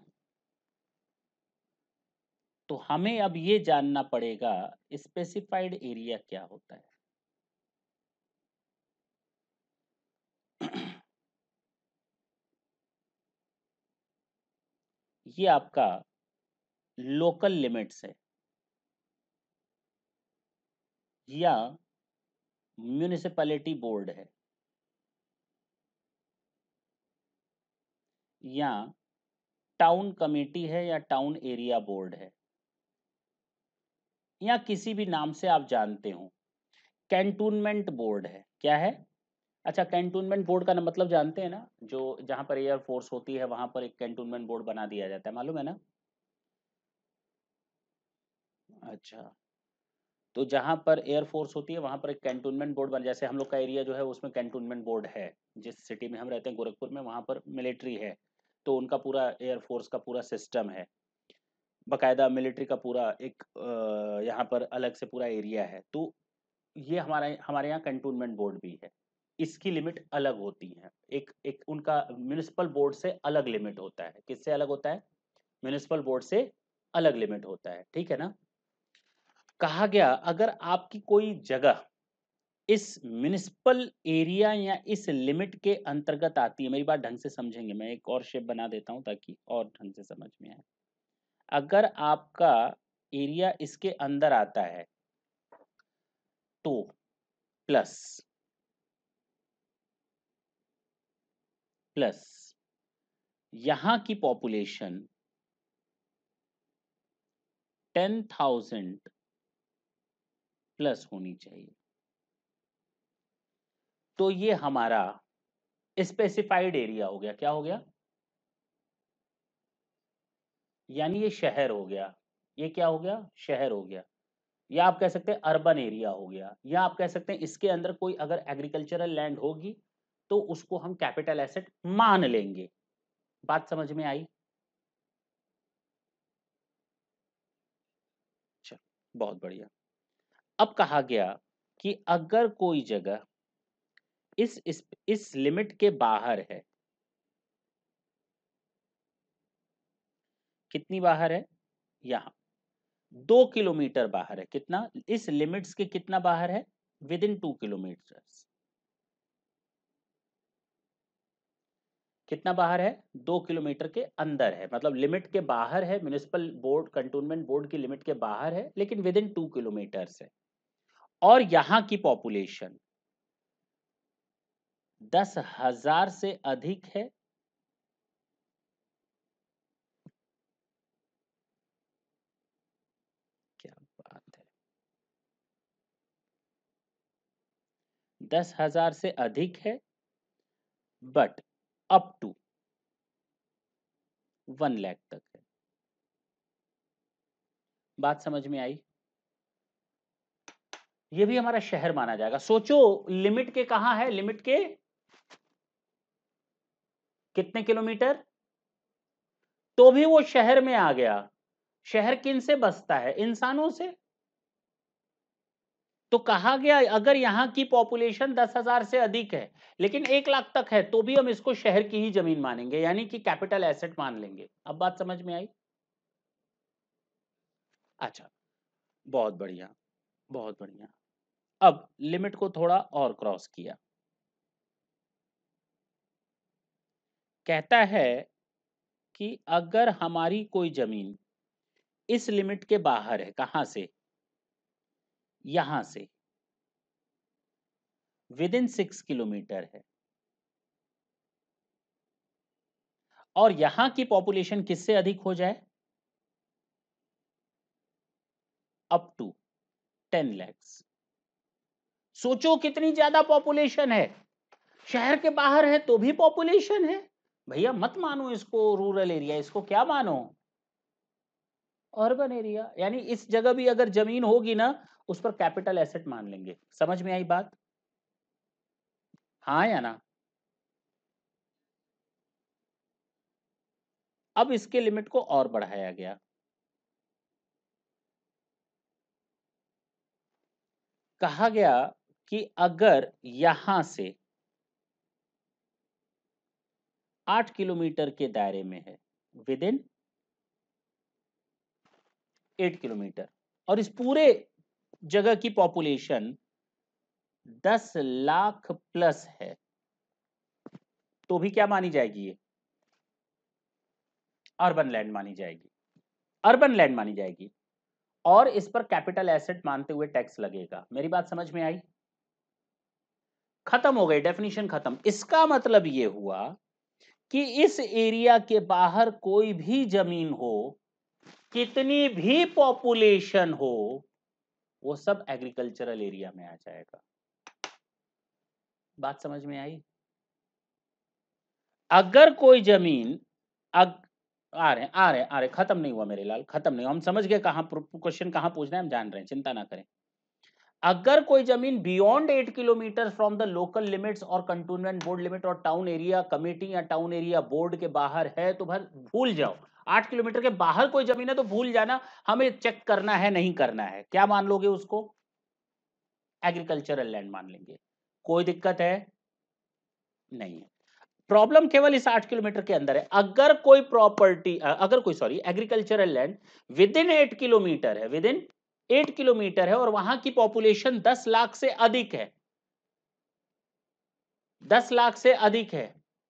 [SPEAKER 1] तो हमें अब ये जानना पड़ेगा स्पेसिफाइड एरिया क्या होता है ये आपका लोकल लिमिट्स है या म्यूनिसिपैलिटी बोर्ड है या टाउन कमेटी है या टाउन एरिया बोर्ड है या किसी भी नाम से आप जानते हो कैंटोनमेंट बोर्ड है क्या है अच्छा कैंटोनमेंट बोर्ड का ना मतलब जानते हैं ना जो जहां पर एयर फोर्स होती है वहां पर एक कैंटोनमेंट बोर्ड बना दिया जाता है मालूम है ना अच्छा तो जहां पर एयर फोर्स होती है वहां पर एक कैंटोनमेंट बोर्ड बन जैसे हम लोग का एरिया जो है उसमें कैंटोनमेंट बोर्ड है जिस सिटी में हम रहते हैं गोरखपुर में वहां पर मिलिट्री है तो उनका पूरा एयर फोर्स का पूरा सिस्टम है बाकायदा मिलिट्री का पूरा एक यहाँ पर अलग से पूरा एरिया है तो ये हमारा हमारे यहाँ कंटोनमेंट बोर्ड भी है इसकी लिमिट अलग होती है एक एक उनका म्यूनिसिपल बोर्ड से अलग लिमिट होता है किससे अलग होता है म्यूनिसिपल बोर्ड से अलग लिमिट होता है ठीक है ना कहा गया अगर आपकी कोई जगह इस म्यूनिसिपल एरिया या इस लिमिट के अंतर्गत आती है मेरी बात ढंग से समझेंगे मैं एक और शेप बना देता हूं ताकि और ढंग से समझ में आए अगर आपका एरिया इसके अंदर आता है तो प्लस प्लस यहां की पॉपुलेशन टेन थाउजेंड प्लस होनी चाहिए तो ये हमारा स्पेसिफाइड एरिया हो गया क्या हो गया यानी ये शहर हो गया ये क्या हो गया शहर हो गया या आप कह सकते हैं अर्बन एरिया हो गया या आप कह सकते हैं इसके अंदर कोई अगर एग्रीकल्चरल लैंड होगी तो उसको हम कैपिटल एसेट मान लेंगे बात समझ में आई बहुत बढ़िया अब कहा गया कि अगर कोई जगह इस इस, इस लिमिट के बाहर है कितनी बाहर है यहाँ दो किलोमीटर बाहर है कितना इस लिमिट्स के कितना बाहर है विद इन टू किलोमीटर कितना बाहर है दो किलोमीटर के अंदर है मतलब लिमिट के बाहर है म्यूनिसिपल बोर्ड कंटोनमेंट बोर्ड की लिमिट के बाहर है लेकिन विद इन टू किलोमीटर है और यहां की पॉपुलेशन दस हजार से अधिक है दस हजार से अधिक है but up to one lakh तक है बात समझ में आई ये भी हमारा शहर माना जाएगा सोचो लिमिट के कहा है लिमिट के कितने किलोमीटर तो भी वो शहर में आ गया शहर किन से बसता है इंसानों से तो कहा गया अगर यहाँ की पॉपुलेशन दस हजार से अधिक है लेकिन एक लाख तक है तो भी हम इसको शहर की ही जमीन मानेंगे यानी कि कैपिटल एसेट मान लेंगे अब बात समझ में आई अच्छा बहुत बढ़िया बहुत बढ़िया अब लिमिट को थोड़ा और क्रॉस किया कहता है कि अगर हमारी कोई जमीन इस लिमिट के बाहर है कहां से यहां से विद इन सिक्स किलोमीटर है और यहां की पॉपुलेशन किससे अधिक हो जाए अप टू टेन लैक्स सोचो कितनी ज्यादा पॉपुलेशन है शहर के बाहर है तो भी पॉपुलेशन है भैया मत मानो इसको रूरल एरिया इसको क्या मानो अर्बन एरिया यानी इस जगह भी अगर जमीन होगी ना उस पर कैपिटल एसेट मान लेंगे समझ में आई बात हाँ या ना अब इसके लिमिट को और बढ़ाया गया कहा गया कि अगर यहां से आठ किलोमीटर के दायरे में है विद इन एट किलोमीटर और इस पूरे जगह की पॉपुलेशन दस लाख प्लस है तो भी क्या मानी जाएगी ये अर्बन लैंड मानी जाएगी अर्बन लैंड मानी जाएगी और इस पर कैपिटल एसेट मानते हुए टैक्स लगेगा मेरी बात समझ में आई खत्म हो गई डेफिनेशन खत्म इसका मतलब ये हुआ कि इस एरिया के बाहर कोई भी जमीन हो कितनी भी पॉपुलेशन हो वो सब एग्रीकल्चरल एरिया में आ जाएगा बात समझ में आई अगर कोई जमीन अग, आ रहे आ रहे आ रहे खत्म नहीं हुआ मेरे लाल खत्म नहीं हुआ हम समझ गए कहा क्वेश्चन कहां पूछना है हम जान रहे हैं चिंता ना करें अगर कोई जमीन beyond eight kilometre from the local limits और कंटोनमेंट बोर्ड लिमिट और टाउन एरिया कमेटी या टाउन एरिया बोर्ड के बाहर है तो भर भूल जाओ आठ किलोमीटर के बाहर कोई जमीन है तो भूल जाना हमें चेक करना है नहीं करना है क्या मान लोगे उसको एग्रीकल्चरल लैंड मान लेंगे कोई दिक्कत है नहीं है प्रॉब्लम केवल इस आठ किलोमीटर के अंदर है अगर कोई प्रॉपर्टी अगर कोई sorry agricultural land within eight kilometre है विद इन एट किलोमीटर है और वहां की पॉपुलेशन दस लाख से अधिक है दस लाख से अधिक है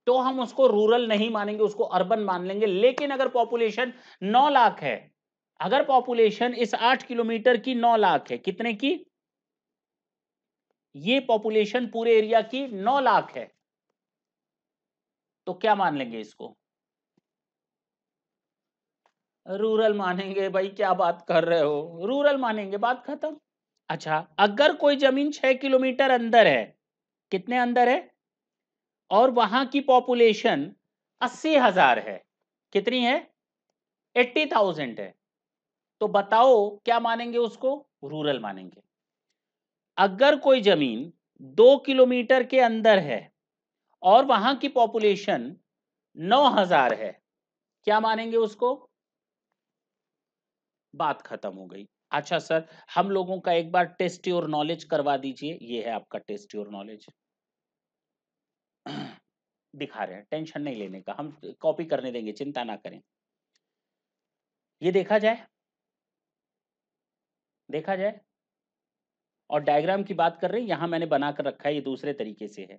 [SPEAKER 1] तो हम उसको रूरल नहीं मानेंगे उसको अर्बन मान लेंगे लेकिन अगर पॉपुलेशन 9 लाख है अगर पॉपुलेशन इस 8 किलोमीटर की 9 लाख है कितने की ये पॉपुलेशन पूरे एरिया की 9 लाख है तो क्या मान लेंगे इसको रूरल मानेंगे भाई क्या बात कर रहे हो रूरल मानेंगे बात खत्म अच्छा अगर कोई जमीन छह किलोमीटर अंदर है कितने अंदर है और वहां की पॉपुलेशन अस्सी हजार है कितनी है एट्टी थाउजेंड है तो बताओ क्या मानेंगे उसको रूरल मानेंगे अगर कोई जमीन दो किलोमीटर के अंदर है और वहां की पॉपुलेशन नौ हजार है क्या मानेंगे उसको बात खत्म हो गई अच्छा सर हम लोगों का एक बार टेस्ट योर नॉलेज करवा दीजिए ये है आपका टेस्ट योर नॉलेज दिखा रहे हैं टेंशन नहीं लेने का हम कॉपी करने देंगे चिंता ना करें ये देखा जाए देखा जाए और डायग्राम की बात कर रहे हैं यहां मैंने बनाकर रखा है ये दूसरे तरीके से है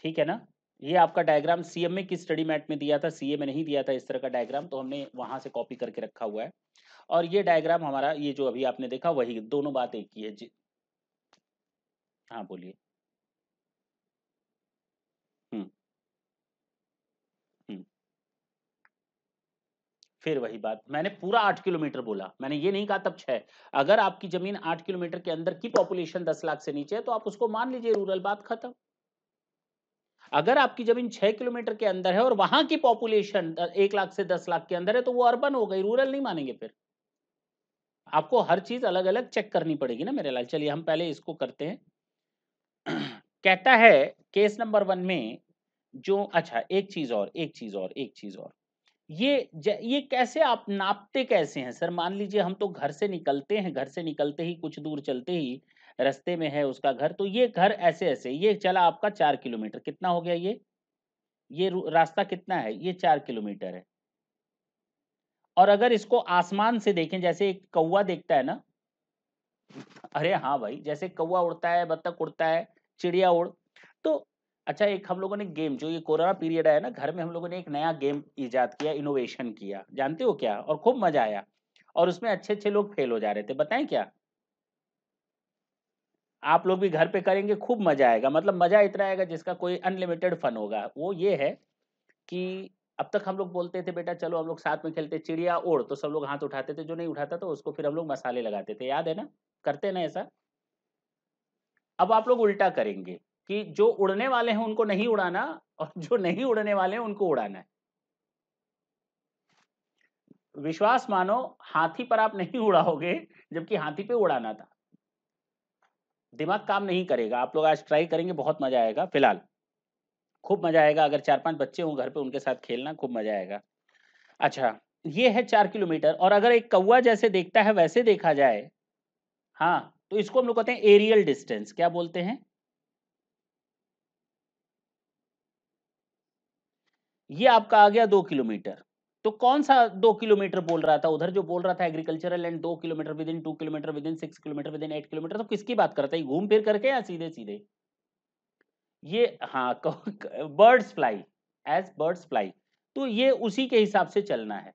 [SPEAKER 1] ठीक है ना ये आपका डायग्राम सीएम में की स्टडी मैट में दिया था सीए में नहीं दिया था इस तरह का डायग्राम तो हमने वहां से कॉपी करके रखा हुआ है और ये डायग्राम हमारा ये जो अभी आपने देखा वही दोनों बात एक ही है जी हाँ बोलिए फिर वही बात मैंने पूरा आठ किलोमीटर बोला मैंने ये नहीं कहा तब छह अगर आपकी जमीन आठ किलोमीटर के अंदर की पॉपुलेशन दस लाख से नीचे है तो आप उसको मान लीजिए रूरल बात खत्म अगर आपकी जमीन छह किलोमीटर के अंदर है और वहां की पॉपुलेशन एक लाख से दस लाख के अंदर है तो वो अर्बन हो गई रूरल नहीं मानेंगे फिर आपको हर चीज अलग अलग चेक करनी पड़ेगी ना मेरे लाल चलिए हम पहले इसको करते हैं कहता है केस नंबर वन में जो अच्छा एक चीज और एक चीज और एक चीज और ये ये कैसे आप नापते कैसे हैं सर मान लीजिए हम तो घर से निकलते हैं घर से निकलते ही कुछ दूर चलते ही रस्ते में है उसका घर तो ये घर ऐसे ऐसे ये चला आपका चार किलोमीटर कितना हो गया ये ये रास्ता कितना है ये चार किलोमीटर है और अगर इसको आसमान से देखें जैसे एक कौवा देखता है ना अरे हाँ भाई जैसे कौवा उड़ता है बत्तख उड़ता है चिड़िया उड़ तो अच्छा एक हम लोगों ने गेम जो ये कोरोना पीरियड आया ना घर में हम लोगों ने एक नया गेम ईजाद किया इनोवेशन किया जानते हो क्या और खूब मजा आया और उसमें अच्छे अच्छे लोग फेल हो जा रहे थे बताएं क्या आप लोग भी घर पे करेंगे खूब मजा आएगा मतलब मजा इतना आएगा जिसका कोई अनलिमिटेड फन होगा वो ये है कि अब तक हम लोग बोलते थे बेटा चलो हम लोग साथ में खेलते चिड़िया ओढ़ तो सब लोग हाथ उठाते थे जो नहीं उठाता तो उसको फिर हम लोग मसाले लगाते थे याद है ना करते ना ऐसा अब आप लोग उल्टा करेंगे कि जो उड़ने वाले हैं उनको नहीं उड़ाना और जो नहीं उड़ने वाले हैं उनको उड़ाना है विश्वास मानो हाथी पर आप नहीं उड़ाओगे जबकि हाथी पे उड़ाना था दिमाग काम नहीं करेगा आप लोग आज ट्राई करेंगे बहुत मजा आएगा फिलहाल खूब मजा आएगा अगर चार पांच बच्चे हों घर पे उनके साथ खेलना खूब मजा आएगा अच्छा ये है चार किलोमीटर और अगर एक कौवा जैसे देखता है वैसे देखा जाए हाँ तो इसको हम लोग कहते हैं एरियल डिस्टेंस क्या बोलते हैं ये आपका आ गया दो किलोमीटर तो कौन सा दो किलोमीटर बोल रहा था उधर जो बोल रहा था एग्रीकल्चरल एंड दो kilometre within two kilometre within six kilometre within eight kilometre तो किसकी बात करता है घूम फिर करके या सीधे सीधे ये हाँ birds fly as birds fly तो ये उसी के हिसाब से चलना है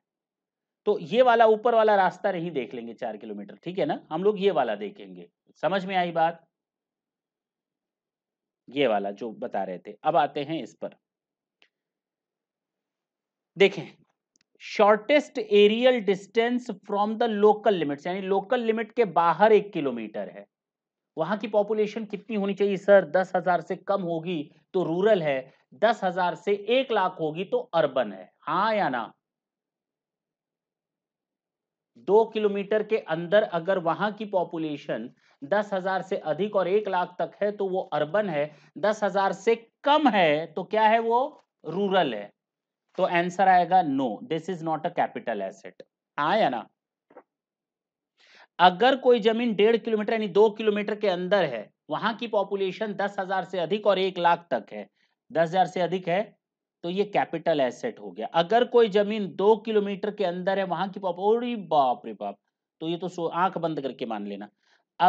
[SPEAKER 1] तो ये वाला ऊपर वाला रास्ता नहीं देख लेंगे चार किलोमीटर ठीक है ना हम लोग ये वाला देखेंगे समझ में आई बात ये वाला जो बता रहे थे अब आते हैं इस पर देखें shortest aerial distance from the local limit यानी लोकल लिमिट के बाहर एक किलोमीटर है वहां की पॉपुलेशन कितनी होनी चाहिए सर दस हजार से कम होगी तो रूरल है दस हजार से एक लाख होगी तो अर्बन है हाँ या ना दो किलोमीटर के अंदर अगर वहां की पॉपुलेशन दस हजार से अधिक और एक लाख तक है तो वो अर्बन है दस हजार से कम है तो क्या है वो रूरल है तो आंसर आएगा no this is not a capital asset हाँ या ना अगर कोई जमीन डेढ़ किलोमीटर यानी दो किलोमीटर के अंदर है वहां की पॉपुलेशन दस हजार से अधिक और एक लाख तक है दस हजार से अधिक है तो ये कैपिटल एसेट हो गया अगर कोई जमीन दो किलोमीटर के अंदर है वहां की पॉपुलेशन बाप रे बाप तो ये तो आंख बंद करके मान लेना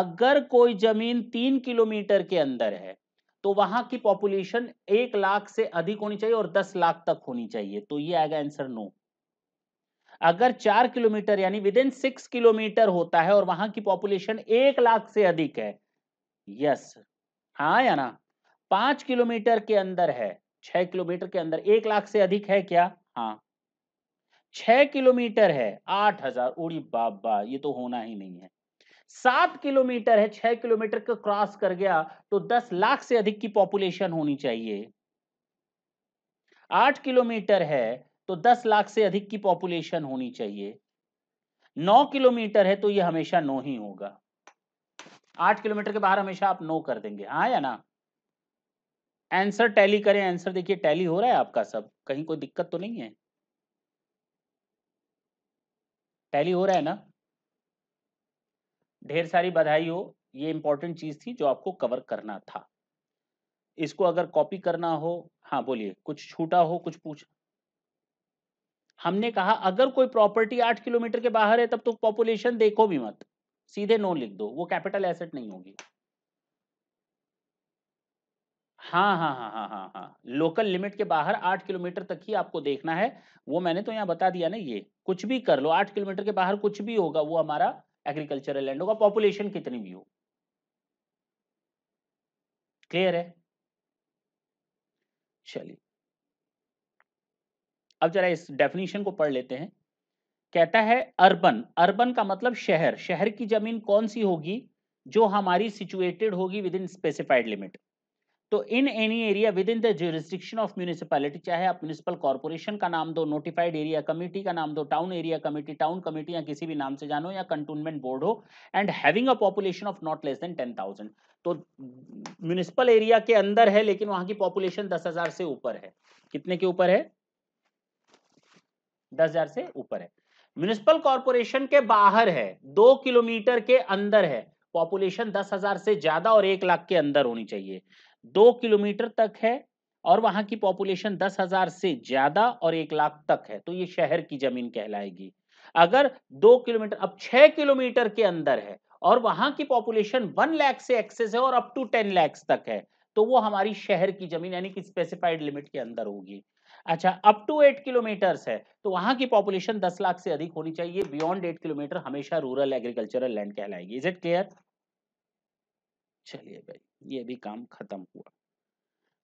[SPEAKER 1] अगर कोई जमीन तीन किलोमीटर के अंदर है तो वहां की पॉपुलेशन एक लाख से अधिक होनी चाहिए और दस लाख तक होनी चाहिए तो ये आएगा आंसर नो अगर चार किलोमीटर यानी विद इन सिक्स किलोमीटर होता है और वहां की पॉपुलेशन एक लाख से अधिक है यस हाँ या ना पांच किलोमीटर के अंदर है छह किलोमीटर के अंदर एक लाख से अधिक है क्या हाँ छह किलोमीटर है आठ हजार उड़ी बाबा ये तो होना ही नहीं है सात किलोमीटर है छह किलोमीटर का क्रॉस कर गया तो दस लाख से अधिक की पॉपुलेशन होनी चाहिए आठ किलोमीटर है तो दस लाख से अधिक की पॉपुलेशन होनी चाहिए नौ किलोमीटर है तो ये हमेशा नो ही होगा आठ किलोमीटर के बाहर हमेशा आप नो कर देंगे हाँ या ना आंसर टैली करें आंसर देखिए टैली हो रहा है आपका सब कहीं कोई दिक्कत तो नहीं है टैली हो रहा है ना ढेर सारी बधाई हो ये इंपॉर्टेंट चीज थी जो आपको कवर करना था इसको अगर कॉपी करना हो हाँ बोलिए कुछ छूटा हो कुछ पूछ हमने कहा अगर कोई प्रॉपर्टी आठ किलोमीटर के बाहर है तब तो पॉपुलेशन देखो भी मत सीधे नो लिख दो वो कैपिटल एसेट नहीं होगी हाँ हाँ हाँ हाँ हाँ हाँ लोकल लिमिट के बाहर आठ किलोमीटर तक ही आपको देखना है वो मैंने तो यहाँ बता दिया ना ये कुछ भी कर लो आठ किलोमीटर के बाहर कुछ भी होगा वो हमारा एग्रीकल्चरल लैंड होगा पॉपुलेशन कितनी भी हो क्लियर है चलिए अब जरा इस डेफिनेशन को पढ़ लेते हैं कहता है अर्बन अर्बन का मतलब शहर शहर की जमीन कौन सी होगी जो हमारी सिचुएटेड होगी विद इन स्पेसिफाइड लिमिट तो in any area within the jurisdiction of municipality चाहे आप म्यूनिसिपल कॉरपोरेशन का नाम दो नोटिफाइड एरिया कमेटी का नाम दो town area committee town committee या किसी भी नाम से जानो या कंटोनमेंट बोर्ड हो and having a population of not less than ten thousand तो म्यूनिसिपल एरिया के अंदर है लेकिन वहां की पॉपुलेशन दस हजार से ऊपर है कितने के ऊपर है दस हजार से ऊपर है म्यूनिसिपल कॉरपोरेशन के बाहर है दो किलोमीटर के अंदर है पॉपुलेशन दस हजार से ज्यादा और एक लाख के अंदर होनी चाहिए दो किलोमीटर तक है और वहां की पॉपुलेशन दस हजार से ज्यादा और एक लाख तक है तो ये शहर की जमीन कहलाएगी अगर दो किलोमीटर अब छह किलोमीटर के अंदर है और वहां की पॉपुलेशन वन लाख से एक्सेस है और अप टू टेन लैक्स तक है तो वो हमारी शहर की जमीन यानी कि स्पेसिफाइड लिमिट के अंदर होगी अच्छा अप टू एट किलोमीटर है तो वहां की पॉपुलेशन दस लाख से अधिक होनी चाहिए बियॉन्ड एट किलोमीटर हमेशा रूरल एग्रीकल्चरल लैंड कहलाएगी इज इट क्लियर चलिए भाई ये भी काम खत्म हुआ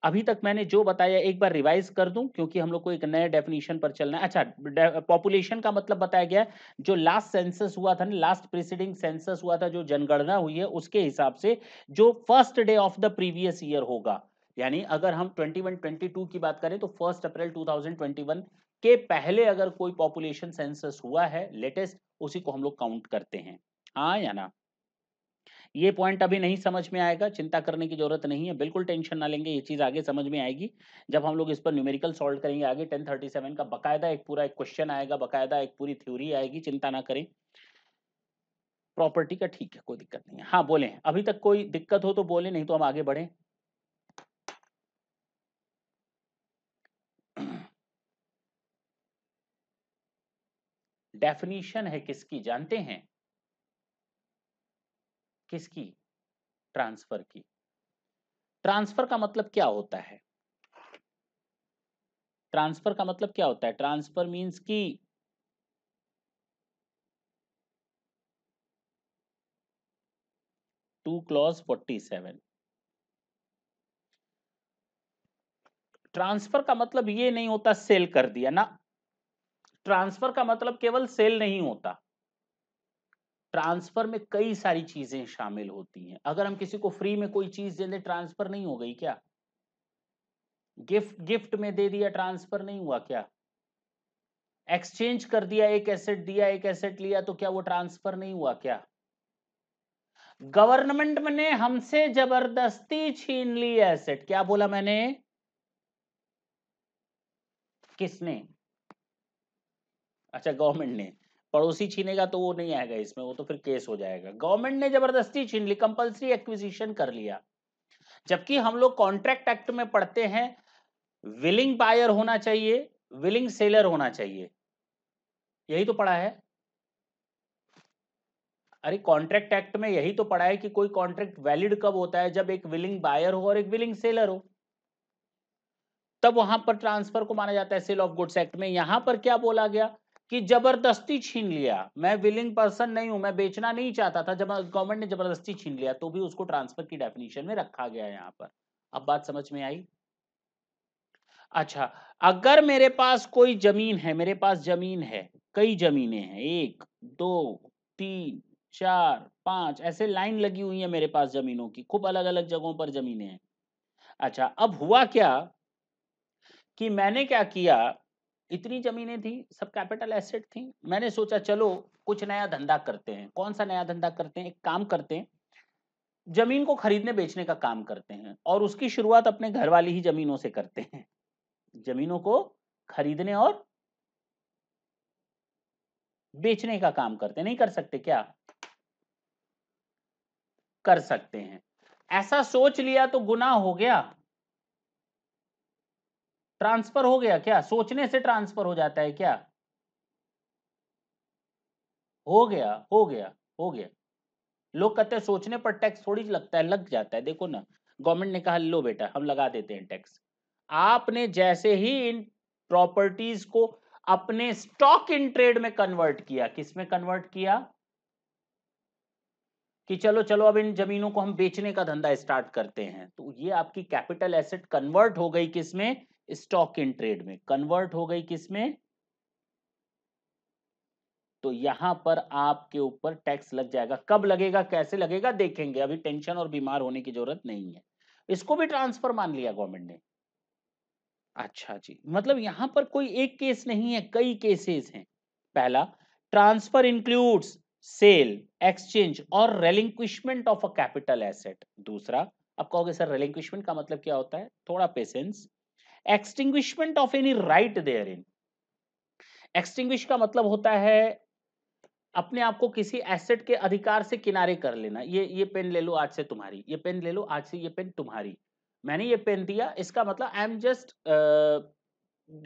[SPEAKER 1] अभी तक मैंने जो बताया एक बार रिवाइज कर दूं क्योंकि हम लोग को एक नए डेफिनेशन पर चलना है अच्छा पॉपुलेशन का मतलब बताया गया जो लास्ट सेंसस हुआ था ना लास्ट प्रीसीडिंग सेंसस हुआ था जो जनगणना हुई है उसके हिसाब से जो first day of the previous year होगा यानी अगर हम 21-22 की बात करें तो फर्स्ट अप्रैल 2021 के पहले अगर कोई पॉपुलेशन सेंसस हुआ है लेटेस्ट उसी को हम लोग काउंट करते हैं हाँ या ना ये पॉइंट अभी नहीं समझ में आएगा चिंता करने की जरूरत नहीं है बिल्कुल टेंशन ना लेंगे ये चीज आगे समझ में आएगी जब हम लोग इस पर न्यूमेरिकल सॉल्व करेंगे आगे टेन थर्टी सेवन का बकायदा एक पूरा एक क्वेश्चन आएगा बकायदा एक पूरी थ्योरी आएगी चिंता ना करें प्रॉपर्टी का ठीक है कोई दिक्कत नहीं है हाँ बोले अभी तक कोई दिक्कत हो तो बोले नहीं तो हम आगे बढ़े डेफिनीशन है किसकी जानते हैं किसकी ट्रांसफर की ट्रांसफर का मतलब क्या होता है ट्रांसफर का मतलब क्या होता है ट्रांसफर मींस की two clause forty seven transfer का मतलब ये नहीं होता सेल कर दिया ना ट्रांसफर का मतलब केवल सेल नहीं होता ट्रांसफर में कई सारी चीजें शामिल होती हैं अगर हम किसी को फ्री में कोई चीज दे दें ट्रांसफर नहीं हो गई क्या गिफ्ट गिफ्ट में दे दिया ट्रांसफर नहीं हुआ क्या एक्सचेंज कर दिया एक एसेट दिया एक एसेट लिया तो क्या वो ट्रांसफर नहीं हुआ क्या गवर्नमेंट ने हमसे जबरदस्ती छीन ली एसेट क्या बोला मैंने किसने अच्छा गवर्नमेंट ने पड़ोसी छीनेगा तो वो नहीं आएगा इसमें वो तो फिर केस हो जाएगा गवर्नमेंट ने जबरदस्ती छीन ली कंपल्सरी एक्विजिशन कर लिया जबकि हम लोग कॉन्ट्रैक्ट एक्ट में पढ़ते हैं विलिंग बायर होना चाहिए विलिंग सेलर होना चाहिए यही तो पढ़ा है अरे कॉन्ट्रैक्ट एक्ट में यही तो पढ़ा है कि कोई कॉन्ट्रैक्ट वैलिड कब होता है जब एक विलिंग बायर हो और एक विलिंग सेलर हो तब वहां पर ट्रांसफर को माना जाता है सेल ऑफ गुड्स एक्ट में यहां पर क्या बोला गया कि जबरदस्ती छीन लिया मैं विलिंग पर्सन नहीं हूं मैं बेचना नहीं चाहता था जब गवर्नमेंट ने जबरदस्ती छीन लिया तो भी उसको ट्रांसफर की डेफिनेशन में रखा गया यहाँ पर अब बात समझ में आई अच्छा अगर मेरे पास कोई जमीन है मेरे पास जमीन है कई जमीने हैं एक दो तीन चार पांच ऐसे लाइन लगी हुई है मेरे पास जमीनों की खूब अलग अलग जगहों पर जमीने हैं अच्छा अब हुआ क्या कि मैंने क्या किया इतनी जमीनें थी सब कैपिटल एसेट थी मैंने सोचा चलो कुछ नया धंधा करते हैं कौन सा नया धंधा करते हैं एक काम करते हैं जमीन को खरीदने बेचने का काम करते हैं और उसकी शुरुआत अपने घर वाली ही जमीनों से करते हैं जमीनों को खरीदने और बेचने का काम करते नहीं कर सकते क्या कर सकते हैं ऐसा सोच लिया तो गुना हो गया ट्रांसफर हो गया क्या सोचने से ट्रांसफर हो जाता है क्या हो गया हो गया हो गया लोग कहते हैं सोचने पर टैक्स थोड़ी लगता है लग जाता है देखो ना गवर्नमेंट ने कहा लो बेटा हम लगा देते हैं टैक्स आपने जैसे ही इन प्रॉपर्टीज को अपने स्टॉक इन ट्रेड में कन्वर्ट किया किस में कन्वर्ट किया कि चलो चलो अब इन जमीनों को हम बेचने का धंधा स्टार्ट करते हैं तो ये आपकी कैपिटल एसेट कन्वर्ट हो गई किसमें स्टॉक इन ट्रेड में कन्वर्ट हो गई किसमें तो यहां पर आपके ऊपर टैक्स लग जाएगा कब लगेगा कैसे लगेगा देखेंगे अभी टेंशन और बीमार होने की जरूरत नहीं है इसको भी ट्रांसफर मान लिया गवर्नमेंट ने अच्छा जी मतलब यहां पर कोई एक केस नहीं है कई केसेस हैं पहला ट्रांसफर इंक्लूड्स सेल एक्सचेंज और relinquishment of a capital asset दूसरा आप कहोगे सर रेलिंक्विशमेंट का मतलब क्या होता है थोड़ा patience extinguishment of any right therein extinguish का मतलब होता है अपने आप को किसी एसेट के अधिकार से किनारे कर लेना ये ये पेन ले लो आज से तुम्हारी ये पेन ले लो आज से ये पेन तुम्हारी मैंने ये पेन दिया इसका मतलब I am just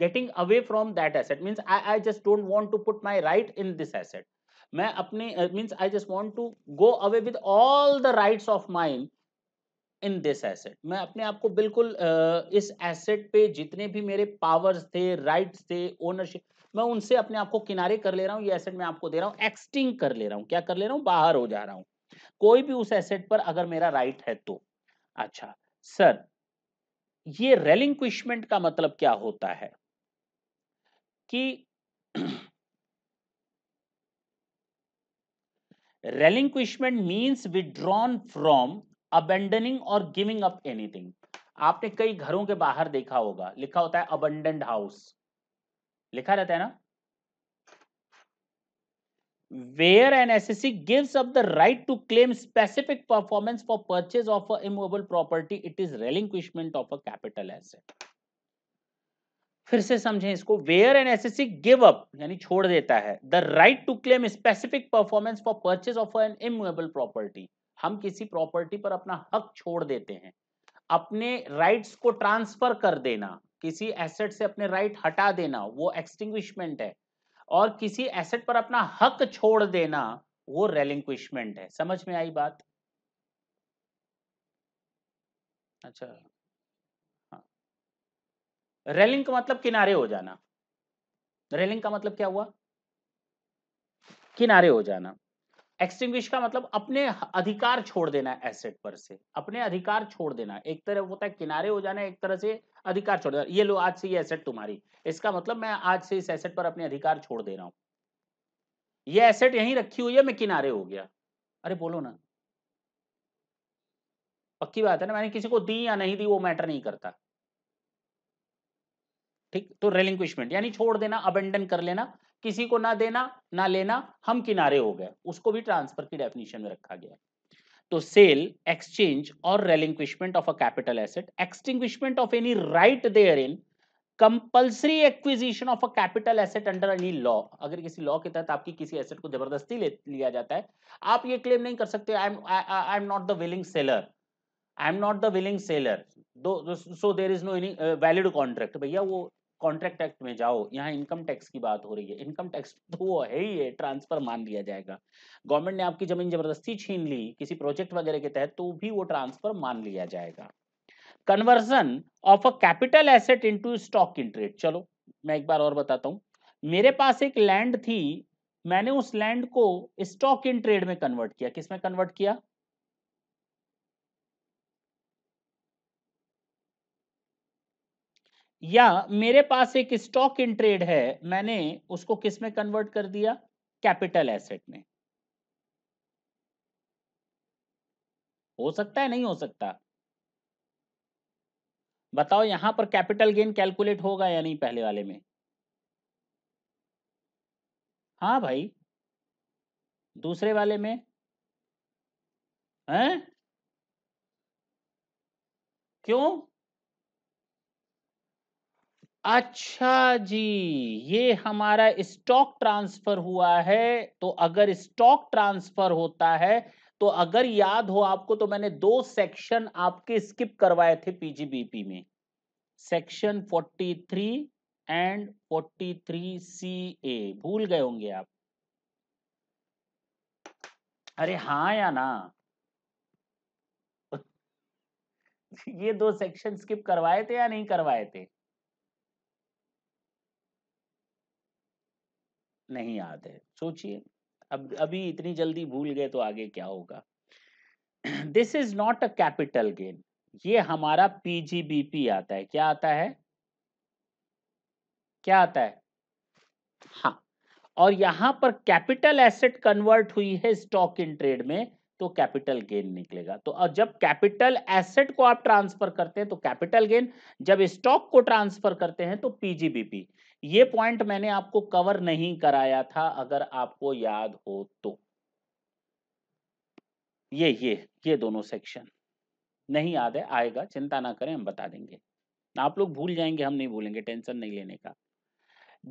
[SPEAKER 1] getting away from that asset means I I just don't want to put my right in this asset मैं अपने means I just want to go away with all the rights of mind in this asset मैं अपने आप को बिल्कुल इस एसेट पे जितने भी मेरे पावर्स थे राइट्स थे ओनरशिप मैं उनसे अपने आप को किनारे कर ले रहा हूँ ये एसेट मैं आपको दे रहा हूँ एक्सटिंग कर ले रहा हूँ क्या कर ले रहा हूँ बाहर हो जा रहा हूँ कोई भी उस एसेट पर अगर मेरा राइट है तो अच्छा सर ये रेलिंक्विशमेंट का मतलब क्या होता है कि relinquishment means withdrawn from abandoning और गिविंग अप एनीथिंग आपने कई घरों के बाहर देखा होगा लिखा होता है अबंडेंड हाउस लिखा रहता है ना where S SSC gives up the right to claim specific performance for purchase of a immovable property it is relinquishment of a capital asset फिर से समझें इसको where an S S C give up यानी छोड़ देता है the right to claim specific performance for purchase of an immovable property हम किसी प्रॉपर्टी पर अपना हक छोड़ देते हैं अपने राइट्स को ट्रांसफर कर देना किसी एसेट से अपने राइट हटा देना वो एक्सटिंग्विशमेंट है और किसी एसेट पर अपना हक छोड़ देना वो रेलिंक्विशमेंट है समझ में आई बात अच्छा हाँ रेलिंग का मतलब किनारे हो जाना रेलिंग का मतलब क्या हुआ किनारे हो जाना एक्सटिंग्विश का मतलब अपने अधिकार छोड़ देना एसेट पर से अपने अधिकार छोड़ देना एक तरह होता है किनारे हो जाना एक तरह से अधिकार छोड़ देना ये लो आज से ये एसेट तुम्हारी इसका मतलब मैं आज से इस एसेट पर अपने अधिकार छोड़ दे रहा हूं ये एसेट यहीं रखी हुई है मैं किनारे हो गया अरे बोलो ना पक्की बात है ना मैंने किसी को दी या नहीं दी वो मैटर नहीं करता ठीक तो रेलिंक्विशमेंट यानी छोड़ देना अबेंडन कर लेना किसी को ना देना ना लेना हम किनारे हो गए उसको भी ट्रांसफर की डेफिनेशन में रखा गया तो सेल एक्सचेंज और relinquishment of a capital asset extinguishment of any right therein compulsory acquisition of a capital asset under any law अगर किसी लॉ के तहत आपकी किसी एसेट को जबरदस्ती ले लिया जाता है आप ये क्लेम नहीं कर सकते I am I am not the willing seller I am not the willing seller though so there is no any valid contract भैया वो कॉन्ट्रैक्ट एक्ट में जाओ यहाँ इनकम टैक्स की बात हो रही है इनकम टैक्स तो वो है ही है ट्रांसफर मान लिया जाएगा गवर्नमेंट ने आपकी जमीन जबरदस्ती छीन ली किसी प्रोजेक्ट वगैरह के तहत तो भी वो ट्रांसफर मान लिया जाएगा conversion of a capital asset into stock in trade चलो मैं एक बार और बताता हूँ मेरे पास एक लैंड थी मैंने उस लैंड को स्टॉक इन ट्रेड में कन्वर्ट किया किस में कन्वर्ट किया या मेरे पास एक स्टॉक इन ट्रेड है मैंने उसको किस में कन्वर्ट कर दिया कैपिटल एसेट में हो सकता है नहीं हो सकता बताओ यहां पर कैपिटल गेन कैलकुलेट होगा या नहीं पहले वाले में हाँ भाई दूसरे वाले में हैं क्यों अच्छा जी ये हमारा स्टॉक ट्रांसफर हुआ है तो अगर स्टॉक ट्रांसफर होता है तो अगर याद हो आपको तो मैंने दो सेक्शन आपके स्किप करवाए थे पीजीबीपी में सेक्शन 43 एंड 43 सी ए भूल गए होंगे आप अरे हाँ या ना ये दो सेक्शन स्किप करवाए थे या नहीं करवाए थे नहीं याद है सोचिए अब अभी इतनी जल्दी भूल गए तो आगे क्या होगा this is not a capital gain ये हमारा पीजीबीपी आता है क्या आता है क्या आता है हाँ और यहां पर कैपिटल एसेट कन्वर्ट हुई है स्टॉक इन ट्रेड में तो कैपिटल गेन निकलेगा तो और जब कैपिटल एसेट को आप ट्रांसफर करते हैं तो कैपिटल गेन जब स्टॉक को ट्रांसफर करते हैं तो पीजीबीपी ये पॉइंट मैंने आपको कवर नहीं कराया था अगर आपको याद हो तो ये ये ये दोनों सेक्शन नहीं याद है आएगा चिंता ना करें हम बता देंगे आप लोग भूल जाएंगे हम नहीं भूलेंगे टेंशन नहीं लेने का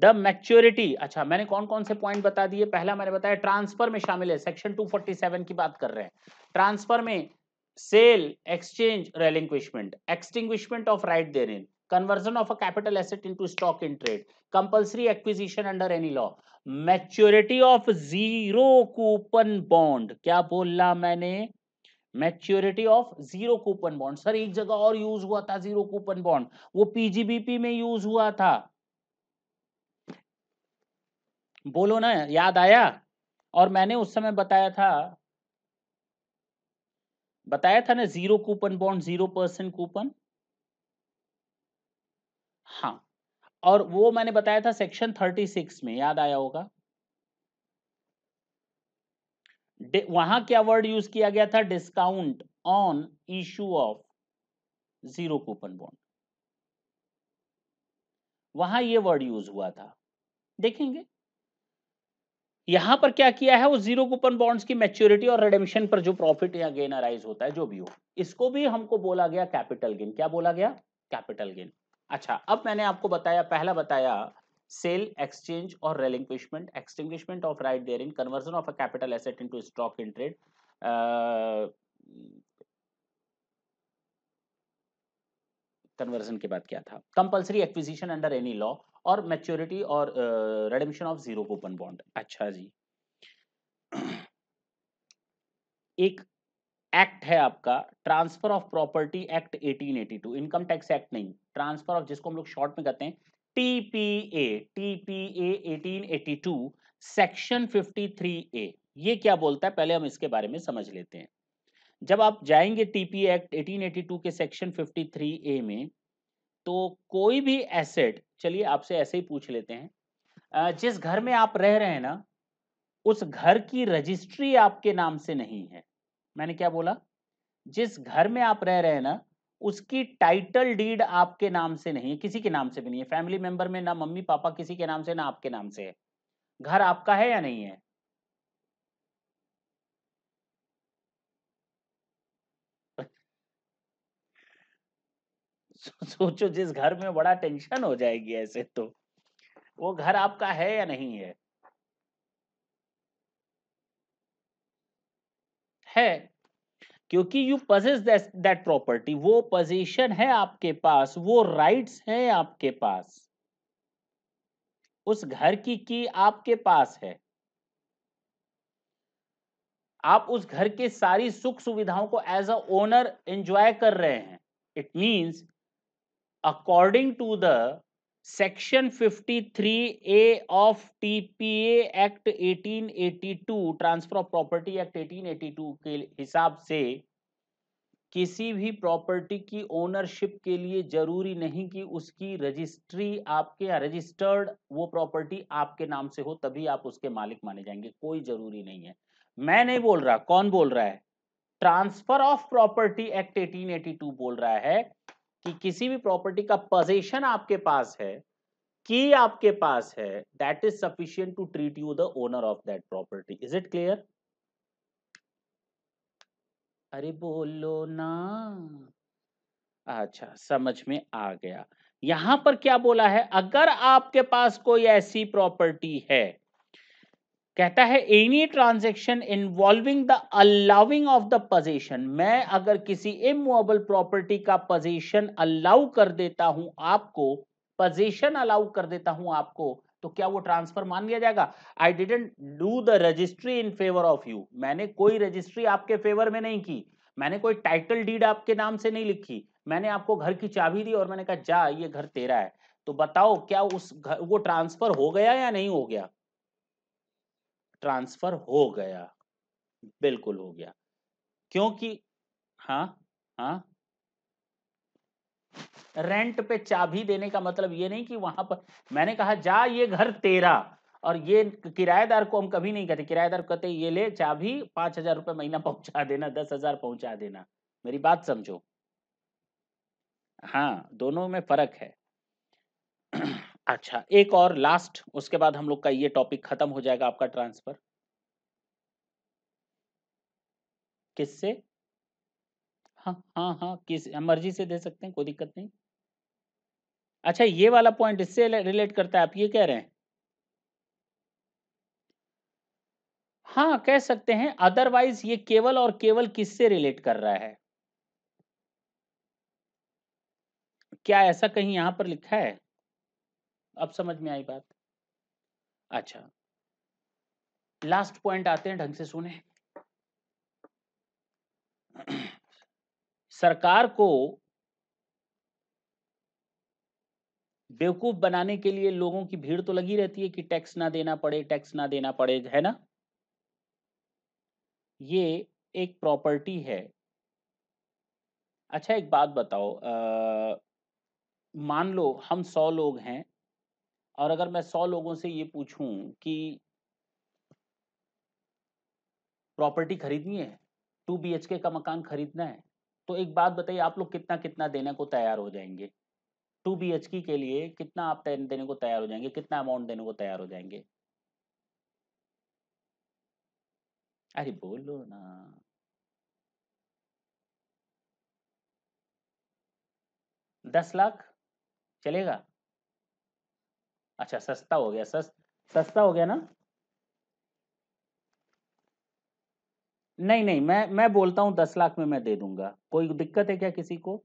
[SPEAKER 1] द मैच्योरिटी अच्छा मैंने कौन कौन से पॉइंट बता दिए पहला मैंने बताया ट्रांसफर में शामिल है सेक्शन 247 की बात कर रहे हैं ट्रांसफर में sale exchange relinquishment extinguishment of right therein conversion of a capital asset into stock in trade compulsory acquisition under any law maturity of zero coupon bond क्या बोलना मैंने maturity of zero coupon bond sir एक जगह और यूज हुआ था जीरो कूपन बॉन्ड वो पीजीबीपी में यूज हुआ था बोलो ना याद आया और मैंने उस समय बताया था बताया था ना zero coupon bond zero percent coupon हाँ और वो मैंने बताया था सेक्शन थर्टी सिक्स में याद आया होगा वहां क्या वर्ड यूज किया गया था discount on issue of zero coupon bond वहां ये वर्ड यूज हुआ था देखेंगे यहां पर क्या किया है वो जीरो कूपन बॉन्ड्स की मेच्योरिटी और रेडेमशन पर जो प्रॉफिट या गेन अराइज होता है जो भी हो इसको भी हमको बोला गया कैपिटल गेन क्या बोला गया कैपिटल गेन अच्छा अब मैंने आपको बताया पहला बताया सेल एक्सचेंज और relinquishment extinguishment of right therein conversion of a capital asset into stock in trade conversion के बाद क्या था compulsory acquisition under any law और मैच्योरिटी और redemption of zero coupon bond अच्छा जी एक एक्ट है आपका transfer of property act 1882 income tax act नहीं ट्रांसफर ऑफ जिसको हम लोग शॉर्ट में कहते हैं T T P P A eighteen eighty two section fifty three A ये क्या बोलता है पहले हम इसके बारे में समझ लेते हैं जब आप जाएंगे TPA act eighteen eighty two के सेक्शन फिफ्टी थ्री ए में तो कोई भी एसेट चलिए आपसे ऐसे ही पूछ लेते हैं जिस घर में आप रह रहे हैं ना उस घर की रजिस्ट्री आपके नाम से नहीं है मैंने क्या बोला जिस घर में आप रह रहे हैं ना उसकी टाइटल डीड आपके नाम से नहीं है किसी के नाम से भी नहीं है फैमिली मेंबर में ना मम्मी पापा किसी के नाम से ना आपके नाम से है घर आपका है या नहीं है सोचो जिस घर में बड़ा टेंशन हो जाएगी ऐसे तो वो घर आपका है या नहीं है है क्योंकि यू पजेस दैट प्रॉपर्टी वो पोजीशन है आपके पास वो राइट्स हैं आपके पास उस घर की की आपके पास है आप उस घर के सारी सुख सुविधाओं को एज अ ओनर एंजॉय कर रहे हैं it means according to the section 53 A of TPA act 1882 transfer of property act 1882 के हिसाब से किसी भी प्रॉपर्टी की ओनरशिप के लिए जरूरी नहीं कि उसकी रजिस्ट्री आपके या रजिस्टर्ड वो प्रॉपर्टी आपके नाम से हो तभी आप उसके मालिक माने जाएंगे कोई जरूरी नहीं है मैं नहीं बोल रहा कौन बोल रहा है ट्रांसफर ऑफ प्रॉपर्टी एक्ट 1882 बोल रहा है कि किसी भी प्रॉपर्टी का पोजेशन आपके पास है की आपके पास है that is sufficient to treat you the owner of that property is it clear अरे बोलो ना अच्छा समझ में आ गया यहां पर क्या बोला है अगर आपके पास कोई ऐसी प्रॉपर्टी है कहता है any transaction involving the allowing of the possession मैं अगर किसी इमूवेबल प्रॉपर्टी का पोजेशन अलाउ कर देता हूं आपको पोजेशन अलाउ कर देता हूं आपको तो क्या वो ट्रांसफर मान लिया जाएगा I didn't do the registry in favour of you मैंने कोई रजिस्ट्री आपके फेवर में नहीं की मैंने कोई टाइटल डीड आपके नाम से नहीं लिखी मैंने आपको घर की चाबी दी और मैंने कहा जा ये घर तेरा है तो बताओ क्या उस घर वो ट्रांसफर हो गया या नहीं हो गया ट्रांसफर हो गया बिल्कुल हो गया क्योंकि हाँ हाँ रेंट पे चाबी देने का मतलब ये नहीं कि वहां पर मैंने कहा जा ये घर तेरा और ये किराएदार को हम कभी नहीं कहते किराएदार कहते ये ले चाबी पांच हजार रुपये महीना पहुंचा देना दस हजार पहुंचा देना मेरी बात समझो हाँ दोनों में फर्क है अच्छा एक और लास्ट उसके बाद हम लोग का ये टॉपिक खत्म हो जाएगा आपका ट्रांसफर किससे हाँ हाँ हाँ किस मर्जी से दे सकते हैं कोई दिक्कत नहीं अच्छा ये वाला पॉइंट इससे रिलेट करता है आप ये कह रहे हैं हाँ कह सकते हैं अदरवाइज ये केवल और केवल किससे रिलेट कर रहा है क्या ऐसा कहीं यहां पर लिखा है अब समझ में आई बात अच्छा लास्ट पॉइंट आते हैं ढंग से सुने सरकार को बेवकूफ बनाने के लिए लोगों की भीड़ तो लगी रहती है कि टैक्स ना देना पड़े टैक्स ना देना पड़े है ना ये एक प्रॉपर्टी है अच्छा एक बात बताओ आ, मान लो हम सौ लोग हैं और अगर मैं सौ लोगों से ये पूछूं कि प्रॉपर्टी खरीदनी है टू बी का मकान खरीदना है तो एक बात बताइए आप लोग कितना कितना देने को तैयार हो जाएंगे टू बी एच के लिए कितना आप देने को तैयार हो जाएंगे कितना अमाउंट देने को तैयार हो जाएंगे अरे बोलो ना दस लाख चलेगा अच्छा सस्ता हो गया सस सस्ता हो गया ना नहीं नहीं मैं मैं बोलता हूं दस लाख में मैं दे दूंगा कोई दिक्कत है क्या किसी को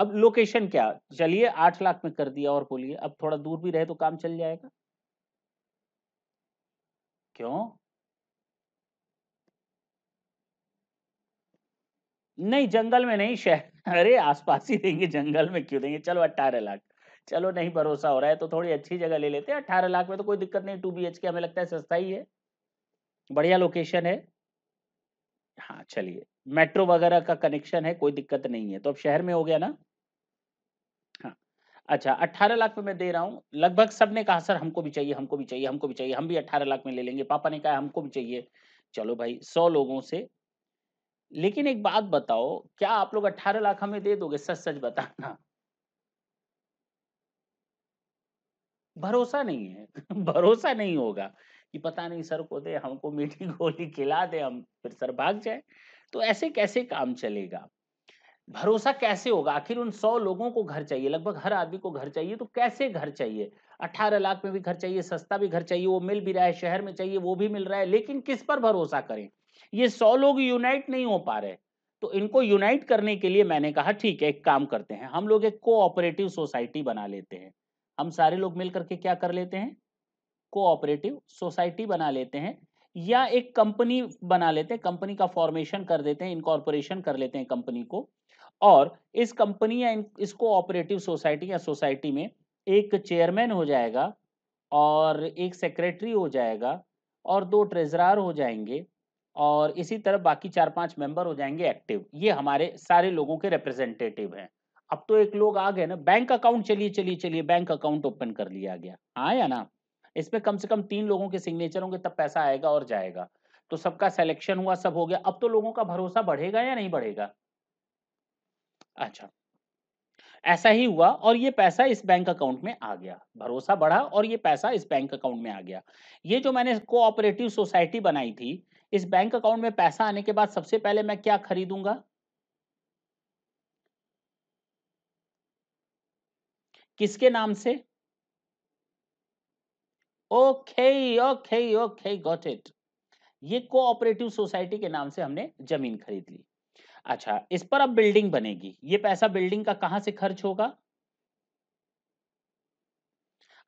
[SPEAKER 1] अब लोकेशन क्या चलिए आठ लाख में कर दिया और बोलिए अब थोड़ा दूर भी रहे तो काम चल जाएगा क्यों नहीं जंगल में नहीं शहर अरे आसपास ही देंगे जंगल में क्यों देंगे चलो अट्ठारह लाख चलो नहीं भरोसा हो रहा है तो थोड़ी अच्छी जगह ले लेते हैं अट्ठारह लाख में तो कोई दिक्कत नहीं टू बी एच के हमें लगता है सस्ता ही है बढ़िया लोकेशन है हाँ चलिए मेट्रो वगैरह का कनेक्शन है कोई दिक्कत नहीं है तो अब शहर में हो गया ना हाँ अच्छा अट्ठारह लाख में मैं दे रहा हूँ लगभग सब ने कहा सर हमको भी चाहिए हमको भी चाहिए हमको भी चाहिए हम भी अट्ठारह लाख में ले लेंगे पापा ने कहा हमको भी चाहिए चलो भाई सौ लोगों से लेकिन एक बात बताओ क्या आप लोग अट्ठारह लाख हमें दे दोगे सच सच बताना भरोसा नहीं है भरोसा नहीं होगा कि पता नहीं सर को दे हमको मीठी गोली खिला दे हम फिर सर भाग जाए तो ऐसे कैसे काम चलेगा भरोसा कैसे होगा आखिर उन सौ लोगों को घर चाहिए लगभग हर आदमी को घर चाहिए तो कैसे घर चाहिए अठारह लाख में भी घर चाहिए सस्ता भी घर चाहिए वो मिल भी रहा है शहर में चाहिए वो भी मिल रहा है लेकिन किस पर भरोसा करें ये सौ लोग यूनाइट नहीं हो पा रहे तो इनको यूनाइट करने के लिए मैंने कहा ठीक है एक काम करते हैं हम लोग एक कोऑपरेटिव सोसाइटी बना लेते हैं हम सारे लोग मिल करके क्या कर लेते हैं कोऑपरेटिव सोसाइटी बना लेते हैं या एक कंपनी बना लेते हैं कंपनी का फॉर्मेशन कर देते हैं इनकॉर्पोरेशन कर लेते हैं कंपनी को और इस कंपनी या इस कोऑपरेटिव सोसाइटी या सोसाइटी में एक चेयरमैन हो जाएगा और एक सेक्रेटरी हो जाएगा और दो ट्रेजरार हो जाएंगे और इसी तरह बाकी चार पांच मेंबर हो जाएंगे एक्टिव ये हमारे सारे लोगों के रिप्रेजेंटेटिव हैं अब तो एक लोग आ गए ना बैंक अकाउंट चलिए चलिए चलिए बैंक अकाउंट ओपन कर लिया गया हाँ या ना इसमें कम से कम तीन लोगों के सिग्नेचर होंगे तब पैसा आएगा और जाएगा तो सबका सिलेक्शन हुआ सब हो गया अब तो लोगों का भरोसा बढ़ेगा या नहीं बढ़ेगा अच्छा ऐसा ही हुआ और ये पैसा इस बैंक अकाउंट में आ गया भरोसा बढ़ा और ये पैसा इस बैंक अकाउंट में आ गया ये जो मैंने कोऑपरेटिव सोसाइटी बनाई थी इस बैंक अकाउंट में पैसा आने के बाद सबसे पहले मैं क्या खरीदूंगा किसके नाम से okay okay okay got it ये कोऑपरेटिव सोसाइटी के नाम से हमने जमीन खरीद ली अच्छा इस पर अब बिल्डिंग बनेगी ये पैसा बिल्डिंग का कहां से खर्च होगा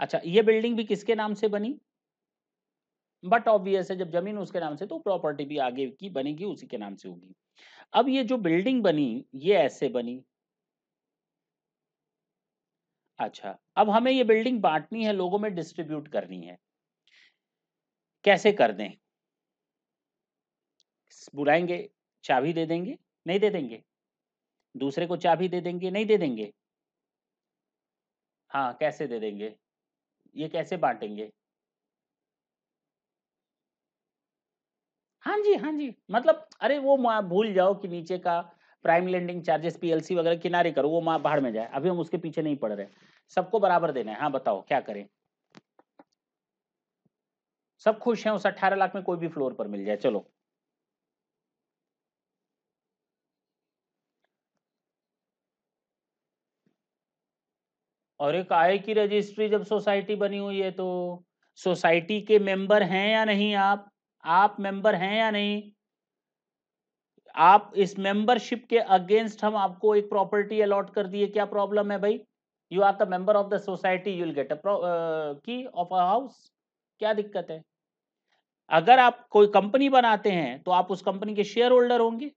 [SPEAKER 1] अच्छा ये बिल्डिंग भी किसके नाम से बनी बट ऑब्वियस है जब जमीन उसके नाम से तो प्रॉपर्टी भी आगे की बनेगी उसी के नाम से होगी अब ये जो बिल्डिंग बनी ये ऐसे बनी अच्छा अब हमें ये बिल्डिंग बांटनी है लोगों में डिस्ट्रीब्यूट करनी है कैसे कर दें बुलाएंगे चाबी दे देंगे नहीं दे देंगे दूसरे को चाबी दे देंगे नहीं दे देंगे हाँ कैसे दे देंगे ये कैसे बांटेंगे हाँ जी हाँ जी मतलब अरे वो भूल जाओ कि नीचे का प्राइम लेंडिंग चार्जेस पीएलसी वगैरह किनारे करो वो माँ बाहर में जाए अभी हम उसके पीछे नहीं पड़ रहे सबको बराबर देना है हाँ बताओ क्या करें सब खुश हैं उस अट्ठारह लाख में कोई भी फ्लोर पर मिल जाए चलो और एक आय की रजिस्ट्री जब सोसाइटी बनी हुई है तो सोसाइटी के मेंबर हैं या नहीं आप आप मेंबर हैं या नहीं आप इस मेंबरशिप के अगेंस्ट हम आपको एक प्रॉपर्टी अलॉट कर दिए क्या प्रॉब्लम है भाई you are the member of the society you will get a key of a house क्या दिक्कत है अगर आप कोई कंपनी बनाते हैं तो आप उस कंपनी के शेयर होल्डर होंगे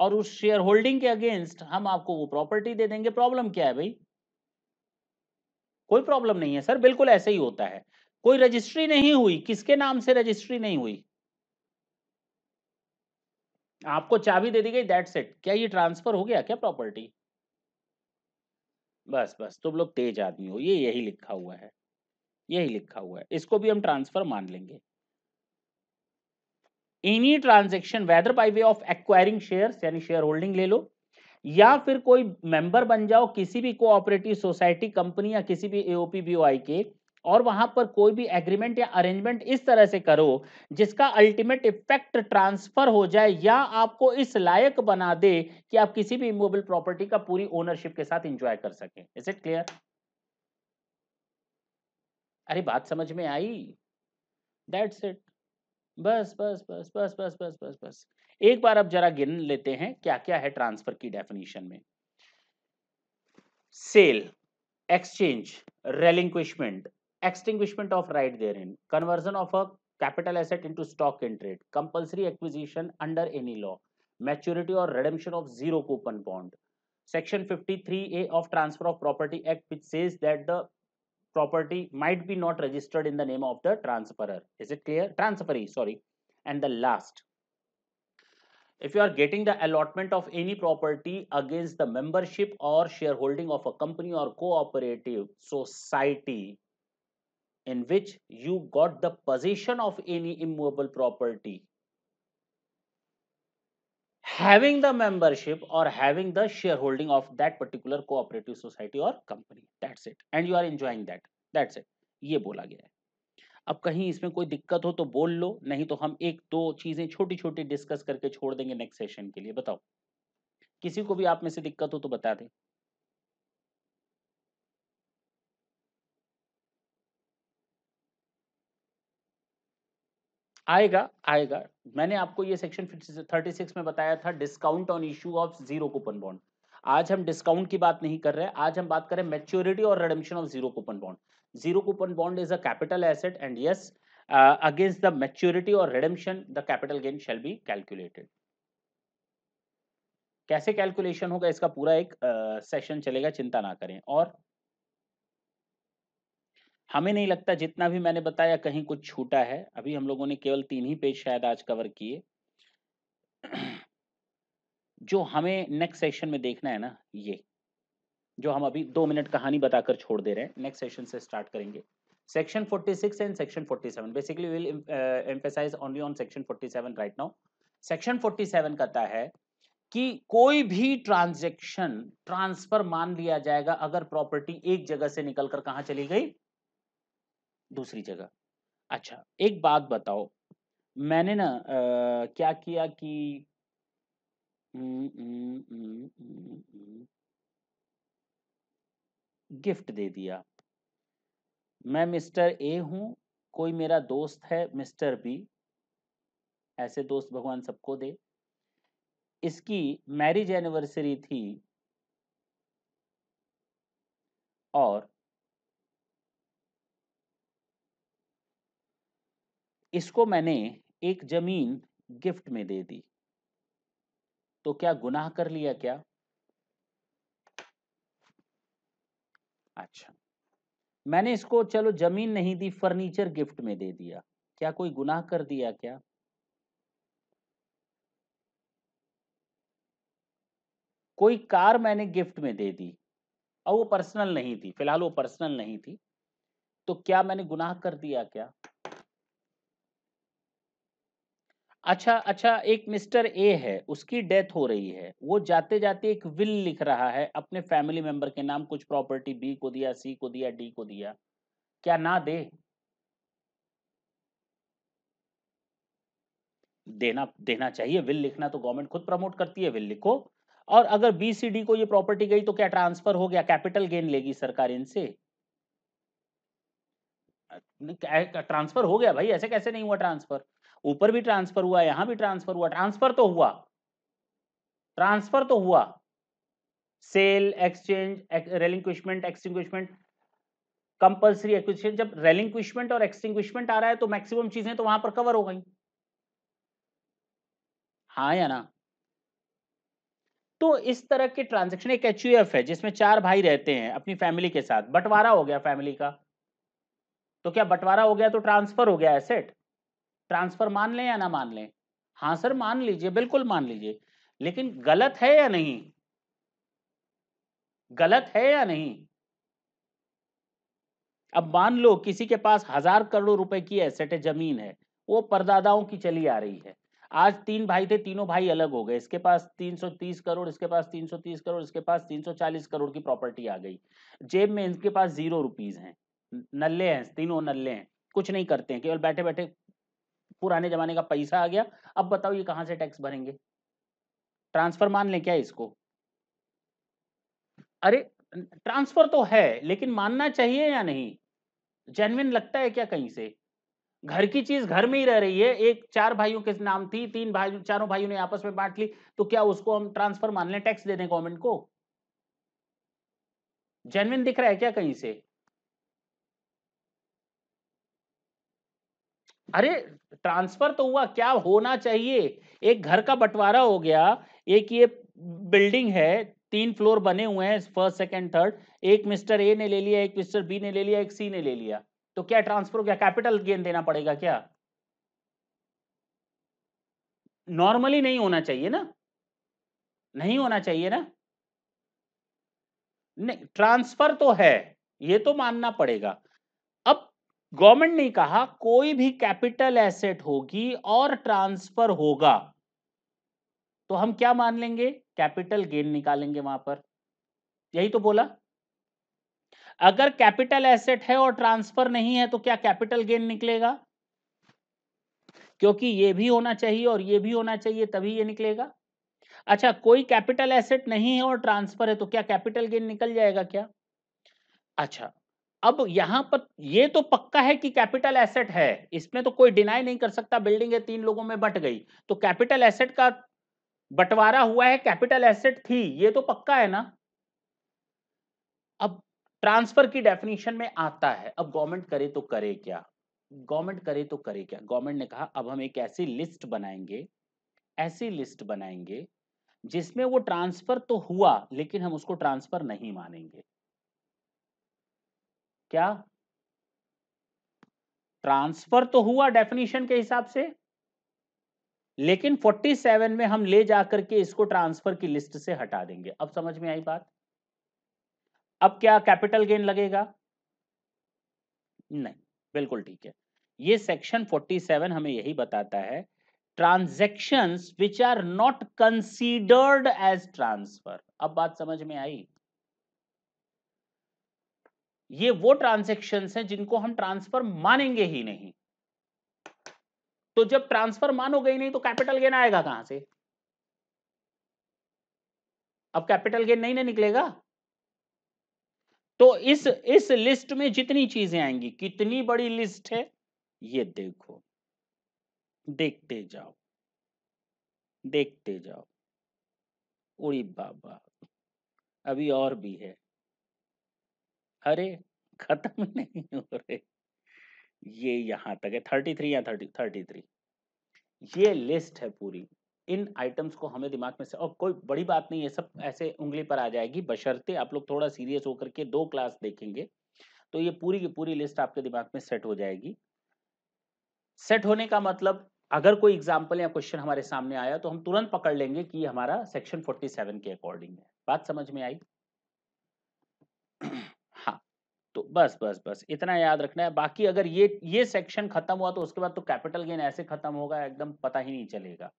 [SPEAKER 1] और उस शेयर होल्डिंग के अगेंस्ट हम आपको वो प्रॉपर्टी दे देंगे प्रॉब्लम क्या है भाई कोई प्रॉब्लम नहीं है सर बिल्कुल ऐसे ही होता है कोई रजिस्ट्री नहीं हुई किसके नाम से रजिस्ट्री नहीं हुई आपको चाबी दे दी गई दैट सेट क्या ये ट्रांसफर हो गया क्या प्रॉपर्टी बस बस तुम लोग तेज आदमी हो ये यही लिखा हुआ है यही लिखा हुआ है इसको भी हम ट्रांसफर मान लेंगे any transaction whether by way of acquiring share यानी शेयर होल्डिंग ले लो या फिर कोई मेंबर बन जाओ किसी भी कोऑपरेटिव सोसाइटी कंपनी या किसी भी एओपी बीओआई के और वहां पर कोई भी एग्रीमेंट या अरेंजमेंट इस तरह से करो जिसका अल्टीमेट इफेक्ट ट्रांसफर हो जाए या आपको इस लायक बना दे कि आप किसी भी इमोबल प्रॉपर्टी का पूरी ओनरशिप के साथ इंजॉय कर सके इज इट क्लियर अरे बात समझ में आई दैट्स इट बस बस बस बस बस बस बस बस एक बार अब जरा गिन लेते हैं क्या क्या है ट्रांसफर की डेफिनेशन में sale exchange relinquishment extinguishment of right therein, conversion of a capital asset into stock in trade, compulsory acquisition under any law, maturity or redemption of zero coupon bond. Section 53A of Transfer of Property Act which says that the property might be not registered in the name of the transferer. Is it clear? Transferee, sorry. And the last, if you are getting the allotment of any property against the membership or shareholding of a company or cooperative society in which you got the possession of any immovable property having the membership or having the shareholding of that particular cooperative society or company that's it and you are enjoying that that's it ye bola gaya hai ab कहीं isme koi dikkat ho to bol lo nahi to hum ek do cheeze choti choti discuss karke chhod denge next session ke liye batao किसी को भी आप में से दिक्कत हो तो बता दें आएगा आएगा मैंने आपको ये सेक्शन थर्टी सिक्स में बताया था discount on issue of zero coupon bond आज हम डिस्काउंट की बात नहीं कर रहे आज हम बात करें मेच्योरिटी और redemption of zero coupon bond zero coupon bond is a capital asset and yes against the maturity और redemption the capital gain shall be calculated कैसे कैलकुलेशन होगा इसका पूरा एक सेशन uh, चलेगा चिंता ना करें और हमें नहीं लगता जितना भी मैंने बताया कहीं कुछ छूटा है अभी हम लोगों ने केवल तीन ही पेज शायद आज कवर किए जो हमें नेक्स्ट सेशन में देखना है ना ये जो हम अभी दो मिनट कहानी बताकर छोड़ दे रहे हैं नेक्स्ट सेशन से स्टार्ट करेंगे section 46 and section 47 basically will emphasise only on section 47 right now section 47 कहता है कि कोई भी ट्रांजेक्शन ट्रांसफर मान लिया जाएगा अगर प्रॉपर्टी एक जगह से निकलकर कहां चली गई दूसरी जगह अच्छा एक बात बताओ मैंने ना क्या किया कि गिफ्ट दे दिया मैं मिस्टर ए हूँ कोई मेरा दोस्त है मिस्टर बी ऐसे दोस्त भगवान सबको दे इसकी मैरिज एनिवर्सरी थी और इसको मैंने एक जमीन गिफ्ट में दे दी तो क्या गुनाह कर लिया क्या अच्छा मैंने इसको चलो जमीन नहीं दी फर्नीचर गिफ्ट में दे दिया क्या कोई गुनाह कर दिया क्या कोई कार मैंने गिफ्ट में दे दी और वो पर्सनल नहीं थी फिलहाल वो पर्सनल नहीं थी तो क्या मैंने गुनाह कर दिया क्या अच्छा अच्छा एक मिस्टर ए है उसकी डेथ हो रही है वो जाते जाते एक विल लिख रहा है अपने फैमिली मेंबर के नाम कुछ प्रॉपर्टी बी को दिया सी को दिया डी को दिया क्या ना दे देना देना चाहिए विल लिखना तो गवर्नमेंट खुद प्रमोट करती है विल लिखो और अगर बी सी डी को ये प्रॉपर्टी गई तो क्या ट्रांसफर हो गया कैपिटल गेन लेगी सरकार इनसे ट्रांसफर हो गया भाई ऐसे कैसे नहीं हुआ ट्रांसफर ऊपर भी ट्रांसफर हुआ यहां भी ट्रांसफर हुआ ट्रांसफर तो हुआ ट्रांसफर तो हुआ sale exchange relinquishment extinguishment compulsory acquisition जब रेलिंक्विशमेंट और एक्सटिंग्विशमेंट आ रहा है तो मैक्सिमम चीजें तो वहां पर कवर हो गई हाँ या ना तो इस तरह के ट्रांजेक्शन एक एच है जिसमें चार भाई रहते हैं अपनी फैमिली के साथ बंटवारा हो गया फैमिली का तो क्या बंटवारा हो गया तो ट्रांसफर हो गया एसेट ट्रांसफर मान लें या ना मान लें हाँ सर मान लीजिए बिल्कुल मान लीजिए लेकिन गलत है या नहीं गलत है या नहीं अब मान लो किसी के पास हजार करोड़ रुपए की एसेट है जमीन है वो परदादाओं की चली आ रही है आज तीन भाई थे तीनों भाई अलग हो गए इसके पास 330 करोड़ इसके पास 330 करोड़ इसके पास 340 करोड़ की प्रॉपर्टी आ गई जेब में इनके पास जीरो रुपीज हैं नल्ले हैं तीनों नल्ले हैं कुछ नहीं करते हैं केवल बैठे बैठे पुराने जमाने का पैसा आ गया अब बताओ ये कहां से टैक्स भरेंगे ट्रांसफर मान ले क्या इसको अरे ट्रांसफर तो है लेकिन मानना चाहिए या नहीं जेनविन लगता है क्या कहीं से घर की चीज घर में ही रह रही है एक चार भाइयों के नाम थी तीन भाई चारों भाइयों ने आपस में बांट ली तो क्या उसको हम ट्रांसफर मान लें टैक्स देने गवर्नमेंट को जेनविन दिख रहा है क्या कहीं से अरे ट्रांसफर तो हुआ क्या होना चाहिए एक घर का बंटवारा हो गया एक ये बिल्डिंग है तीन फ्लोर बने हुए हैं फर्स्ट सेकंड थर्ड एक मिस्टर ए ने ले लिया एक मिस्टर बी ने ले लिया एक सी ने ले लिया तो क्या ट्रांसफर हो गया कैपिटल गेन देना पड़ेगा क्या नॉर्मली नहीं होना चाहिए ना नहीं होना चाहिए ना नहीं ट्रांसफर तो है ये तो मानना पड़ेगा गवर्नमेंट ने कहा कोई भी कैपिटल एसेट होगी और ट्रांसफर होगा तो हम क्या मान लेंगे कैपिटल गेन निकालेंगे वहां पर यही तो बोला अगर कैपिटल एसेट है और ट्रांसफर नहीं है तो क्या कैपिटल गेन निकलेगा क्योंकि ये भी होना चाहिए और ये भी होना चाहिए तभी ये निकलेगा अच्छा कोई कैपिटल एसेट नहीं है और ट्रांसफर है तो क्या कैपिटल गेन निकल जाएगा क्या अच्छा अब यहां पर ये तो पक्का है कि कैपिटल एसेट है इसमें तो कोई डिनाई नहीं कर सकता बिल्डिंग है तीन लोगों में बट गई तो कैपिटल एसेट का बंटवारा हुआ है कैपिटल एसेट थी ये तो पक्का है ना अब ट्रांसफर की डेफिनेशन में आता है अब गवर्नमेंट करे तो करे क्या गवर्नमेंट करे तो करे क्या गवर्नमेंट ने कहा अब हम एक ऐसी लिस्ट बनाएंगे ऐसी लिस्ट बनाएंगे जिसमें वो ट्रांसफर तो हुआ लेकिन हम उसको ट्रांसफर नहीं मानेंगे क्या ट्रांसफर तो हुआ डेफिनेशन के हिसाब से लेकिन 47 में हम ले जाकर के इसको ट्रांसफर की लिस्ट से हटा देंगे अब समझ में आई बात अब क्या कैपिटल गेन लगेगा नहीं बिल्कुल ठीक है ये सेक्शन 47 हमें यही बताता है transaction which are not considered as transfer अब बात समझ में आई ये वो ट्रांजेक्शन हैं जिनको हम ट्रांसफर मानेंगे ही नहीं तो जब ट्रांसफर मानोगे ही नहीं तो कैपिटल गेन आएगा कहां से अब कैपिटल गेन नहीं ना निकलेगा तो इस इस लिस्ट में जितनी चीजें आएंगी कितनी बड़ी लिस्ट है ये देखो देखते जाओ देखते जाओ उड़ी बाबा अभी और भी है अरे खत्म नहीं हो रहे ये यहां तक है थर्टी थ्री या थर्टी थर्टी थ्री ये लिस्ट है पूरी इन आइटम्स को हमें दिमाग में से और कोई बड़ी बात नहीं है सब ऐसे उंगली पर आ जाएगी बशर्ते आप लोग थोड़ा सीरियस होकर के दो क्लास देखेंगे तो ये पूरी की पूरी लिस्ट आपके दिमाग में सेट हो जाएगी सेट होने का मतलब अगर कोई एग्जाम्पल या क्वेश्चन हमारे सामने आया तो हम तुरंत पकड़ लेंगे कि हमारा सेक्शन फोर्टी के अकॉर्डिंग है बात समझ में आई तो बस बस बस इतना याद रखना है बाकी अगर ये ये सेक्शन खत्म हुआ तो उसके बाद तो कैपिटल गेन ऐसे खत्म होगा एकदम पता ही नहीं चलेगा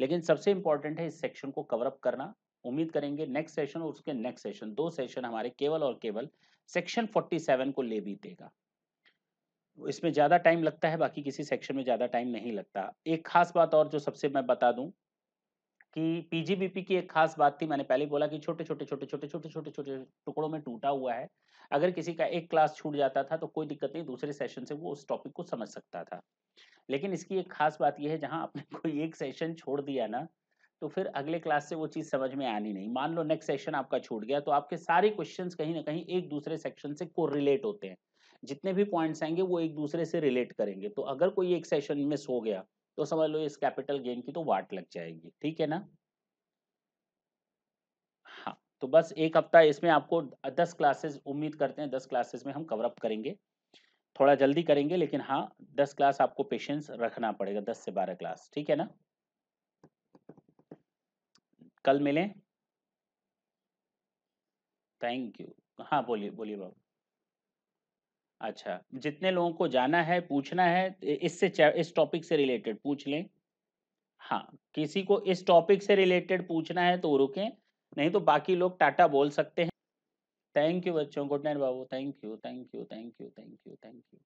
[SPEAKER 1] लेकिन सबसे इंपॉर्टेंट है इस सेक्शन को कवरअप करना उम्मीद करेंगे नेक्स्ट सेशन और उसके नेक्स्ट सेशन दो सेशन हमारे केवल और केवल सेक्शन 47 को ले बीतेगा इसमें ज़्यादा टाइम लगता है बाकी किसी सेक्शन में ज़्यादा टाइम नहीं लगता एक खास बात और जो सबसे मैं बता दूं कि पीजीबीपी की एक खास बात थी मैंने पहले बोला कि छोटे छोटे छोटे छोटे छोटे छोटे छोटे टुकड़ों में टूटा हुआ है अगर किसी का एक क्लास छूट जाता था तो कोई दिक्कत नहीं दूसरे सेशन से वो उस टॉपिक को समझ सकता था लेकिन इसकी एक खास बात यह है जहाँ आपने कोई एक सेशन छोड़ दिया ना तो फिर अगले क्लास से वो चीज़ समझ में आनी नहीं मान लो नेक्स्ट सेशन आपका छूट गया तो आपके सारे क्वेश्चन कहीं ना कहीं एक दूसरे सेक्शन से को रिलेट होते हैं जितने भी पॉइंट्स आएंगे वो एक दूसरे से रिलेट करेंगे तो अगर कोई एक सेशन मिस हो गया तो समझ लो इस कैपिटल गेन की तो वाट लग जाएगी ठीक है ना हाँ तो बस एक हफ्ता इसमें आपको दस क्लासेस उम्मीद करते हैं दस क्लासेस में हम कवरअप करेंगे थोड़ा जल्दी करेंगे लेकिन हाँ दस क्लास आपको पेशेंस रखना पड़ेगा दस से बारह क्लास ठीक है ना कल मिलें थैंक यू हाँ बोलिए बोलिए बाबू अच्छा, जितने लोगों को जाना है, पूछना है इससे इस टॉपिक से रिलेटेड पूछ लें। हाँ, किसी को इस टॉपिक से रिलेटेड पूछना है तो रुकें, नहीं तो बाकी लोग टाटा बोल सकते हैं। थैंक यू बच्चों, गुड नाइट बाबू। Thank you, thank you, thank you, thank you, thank you.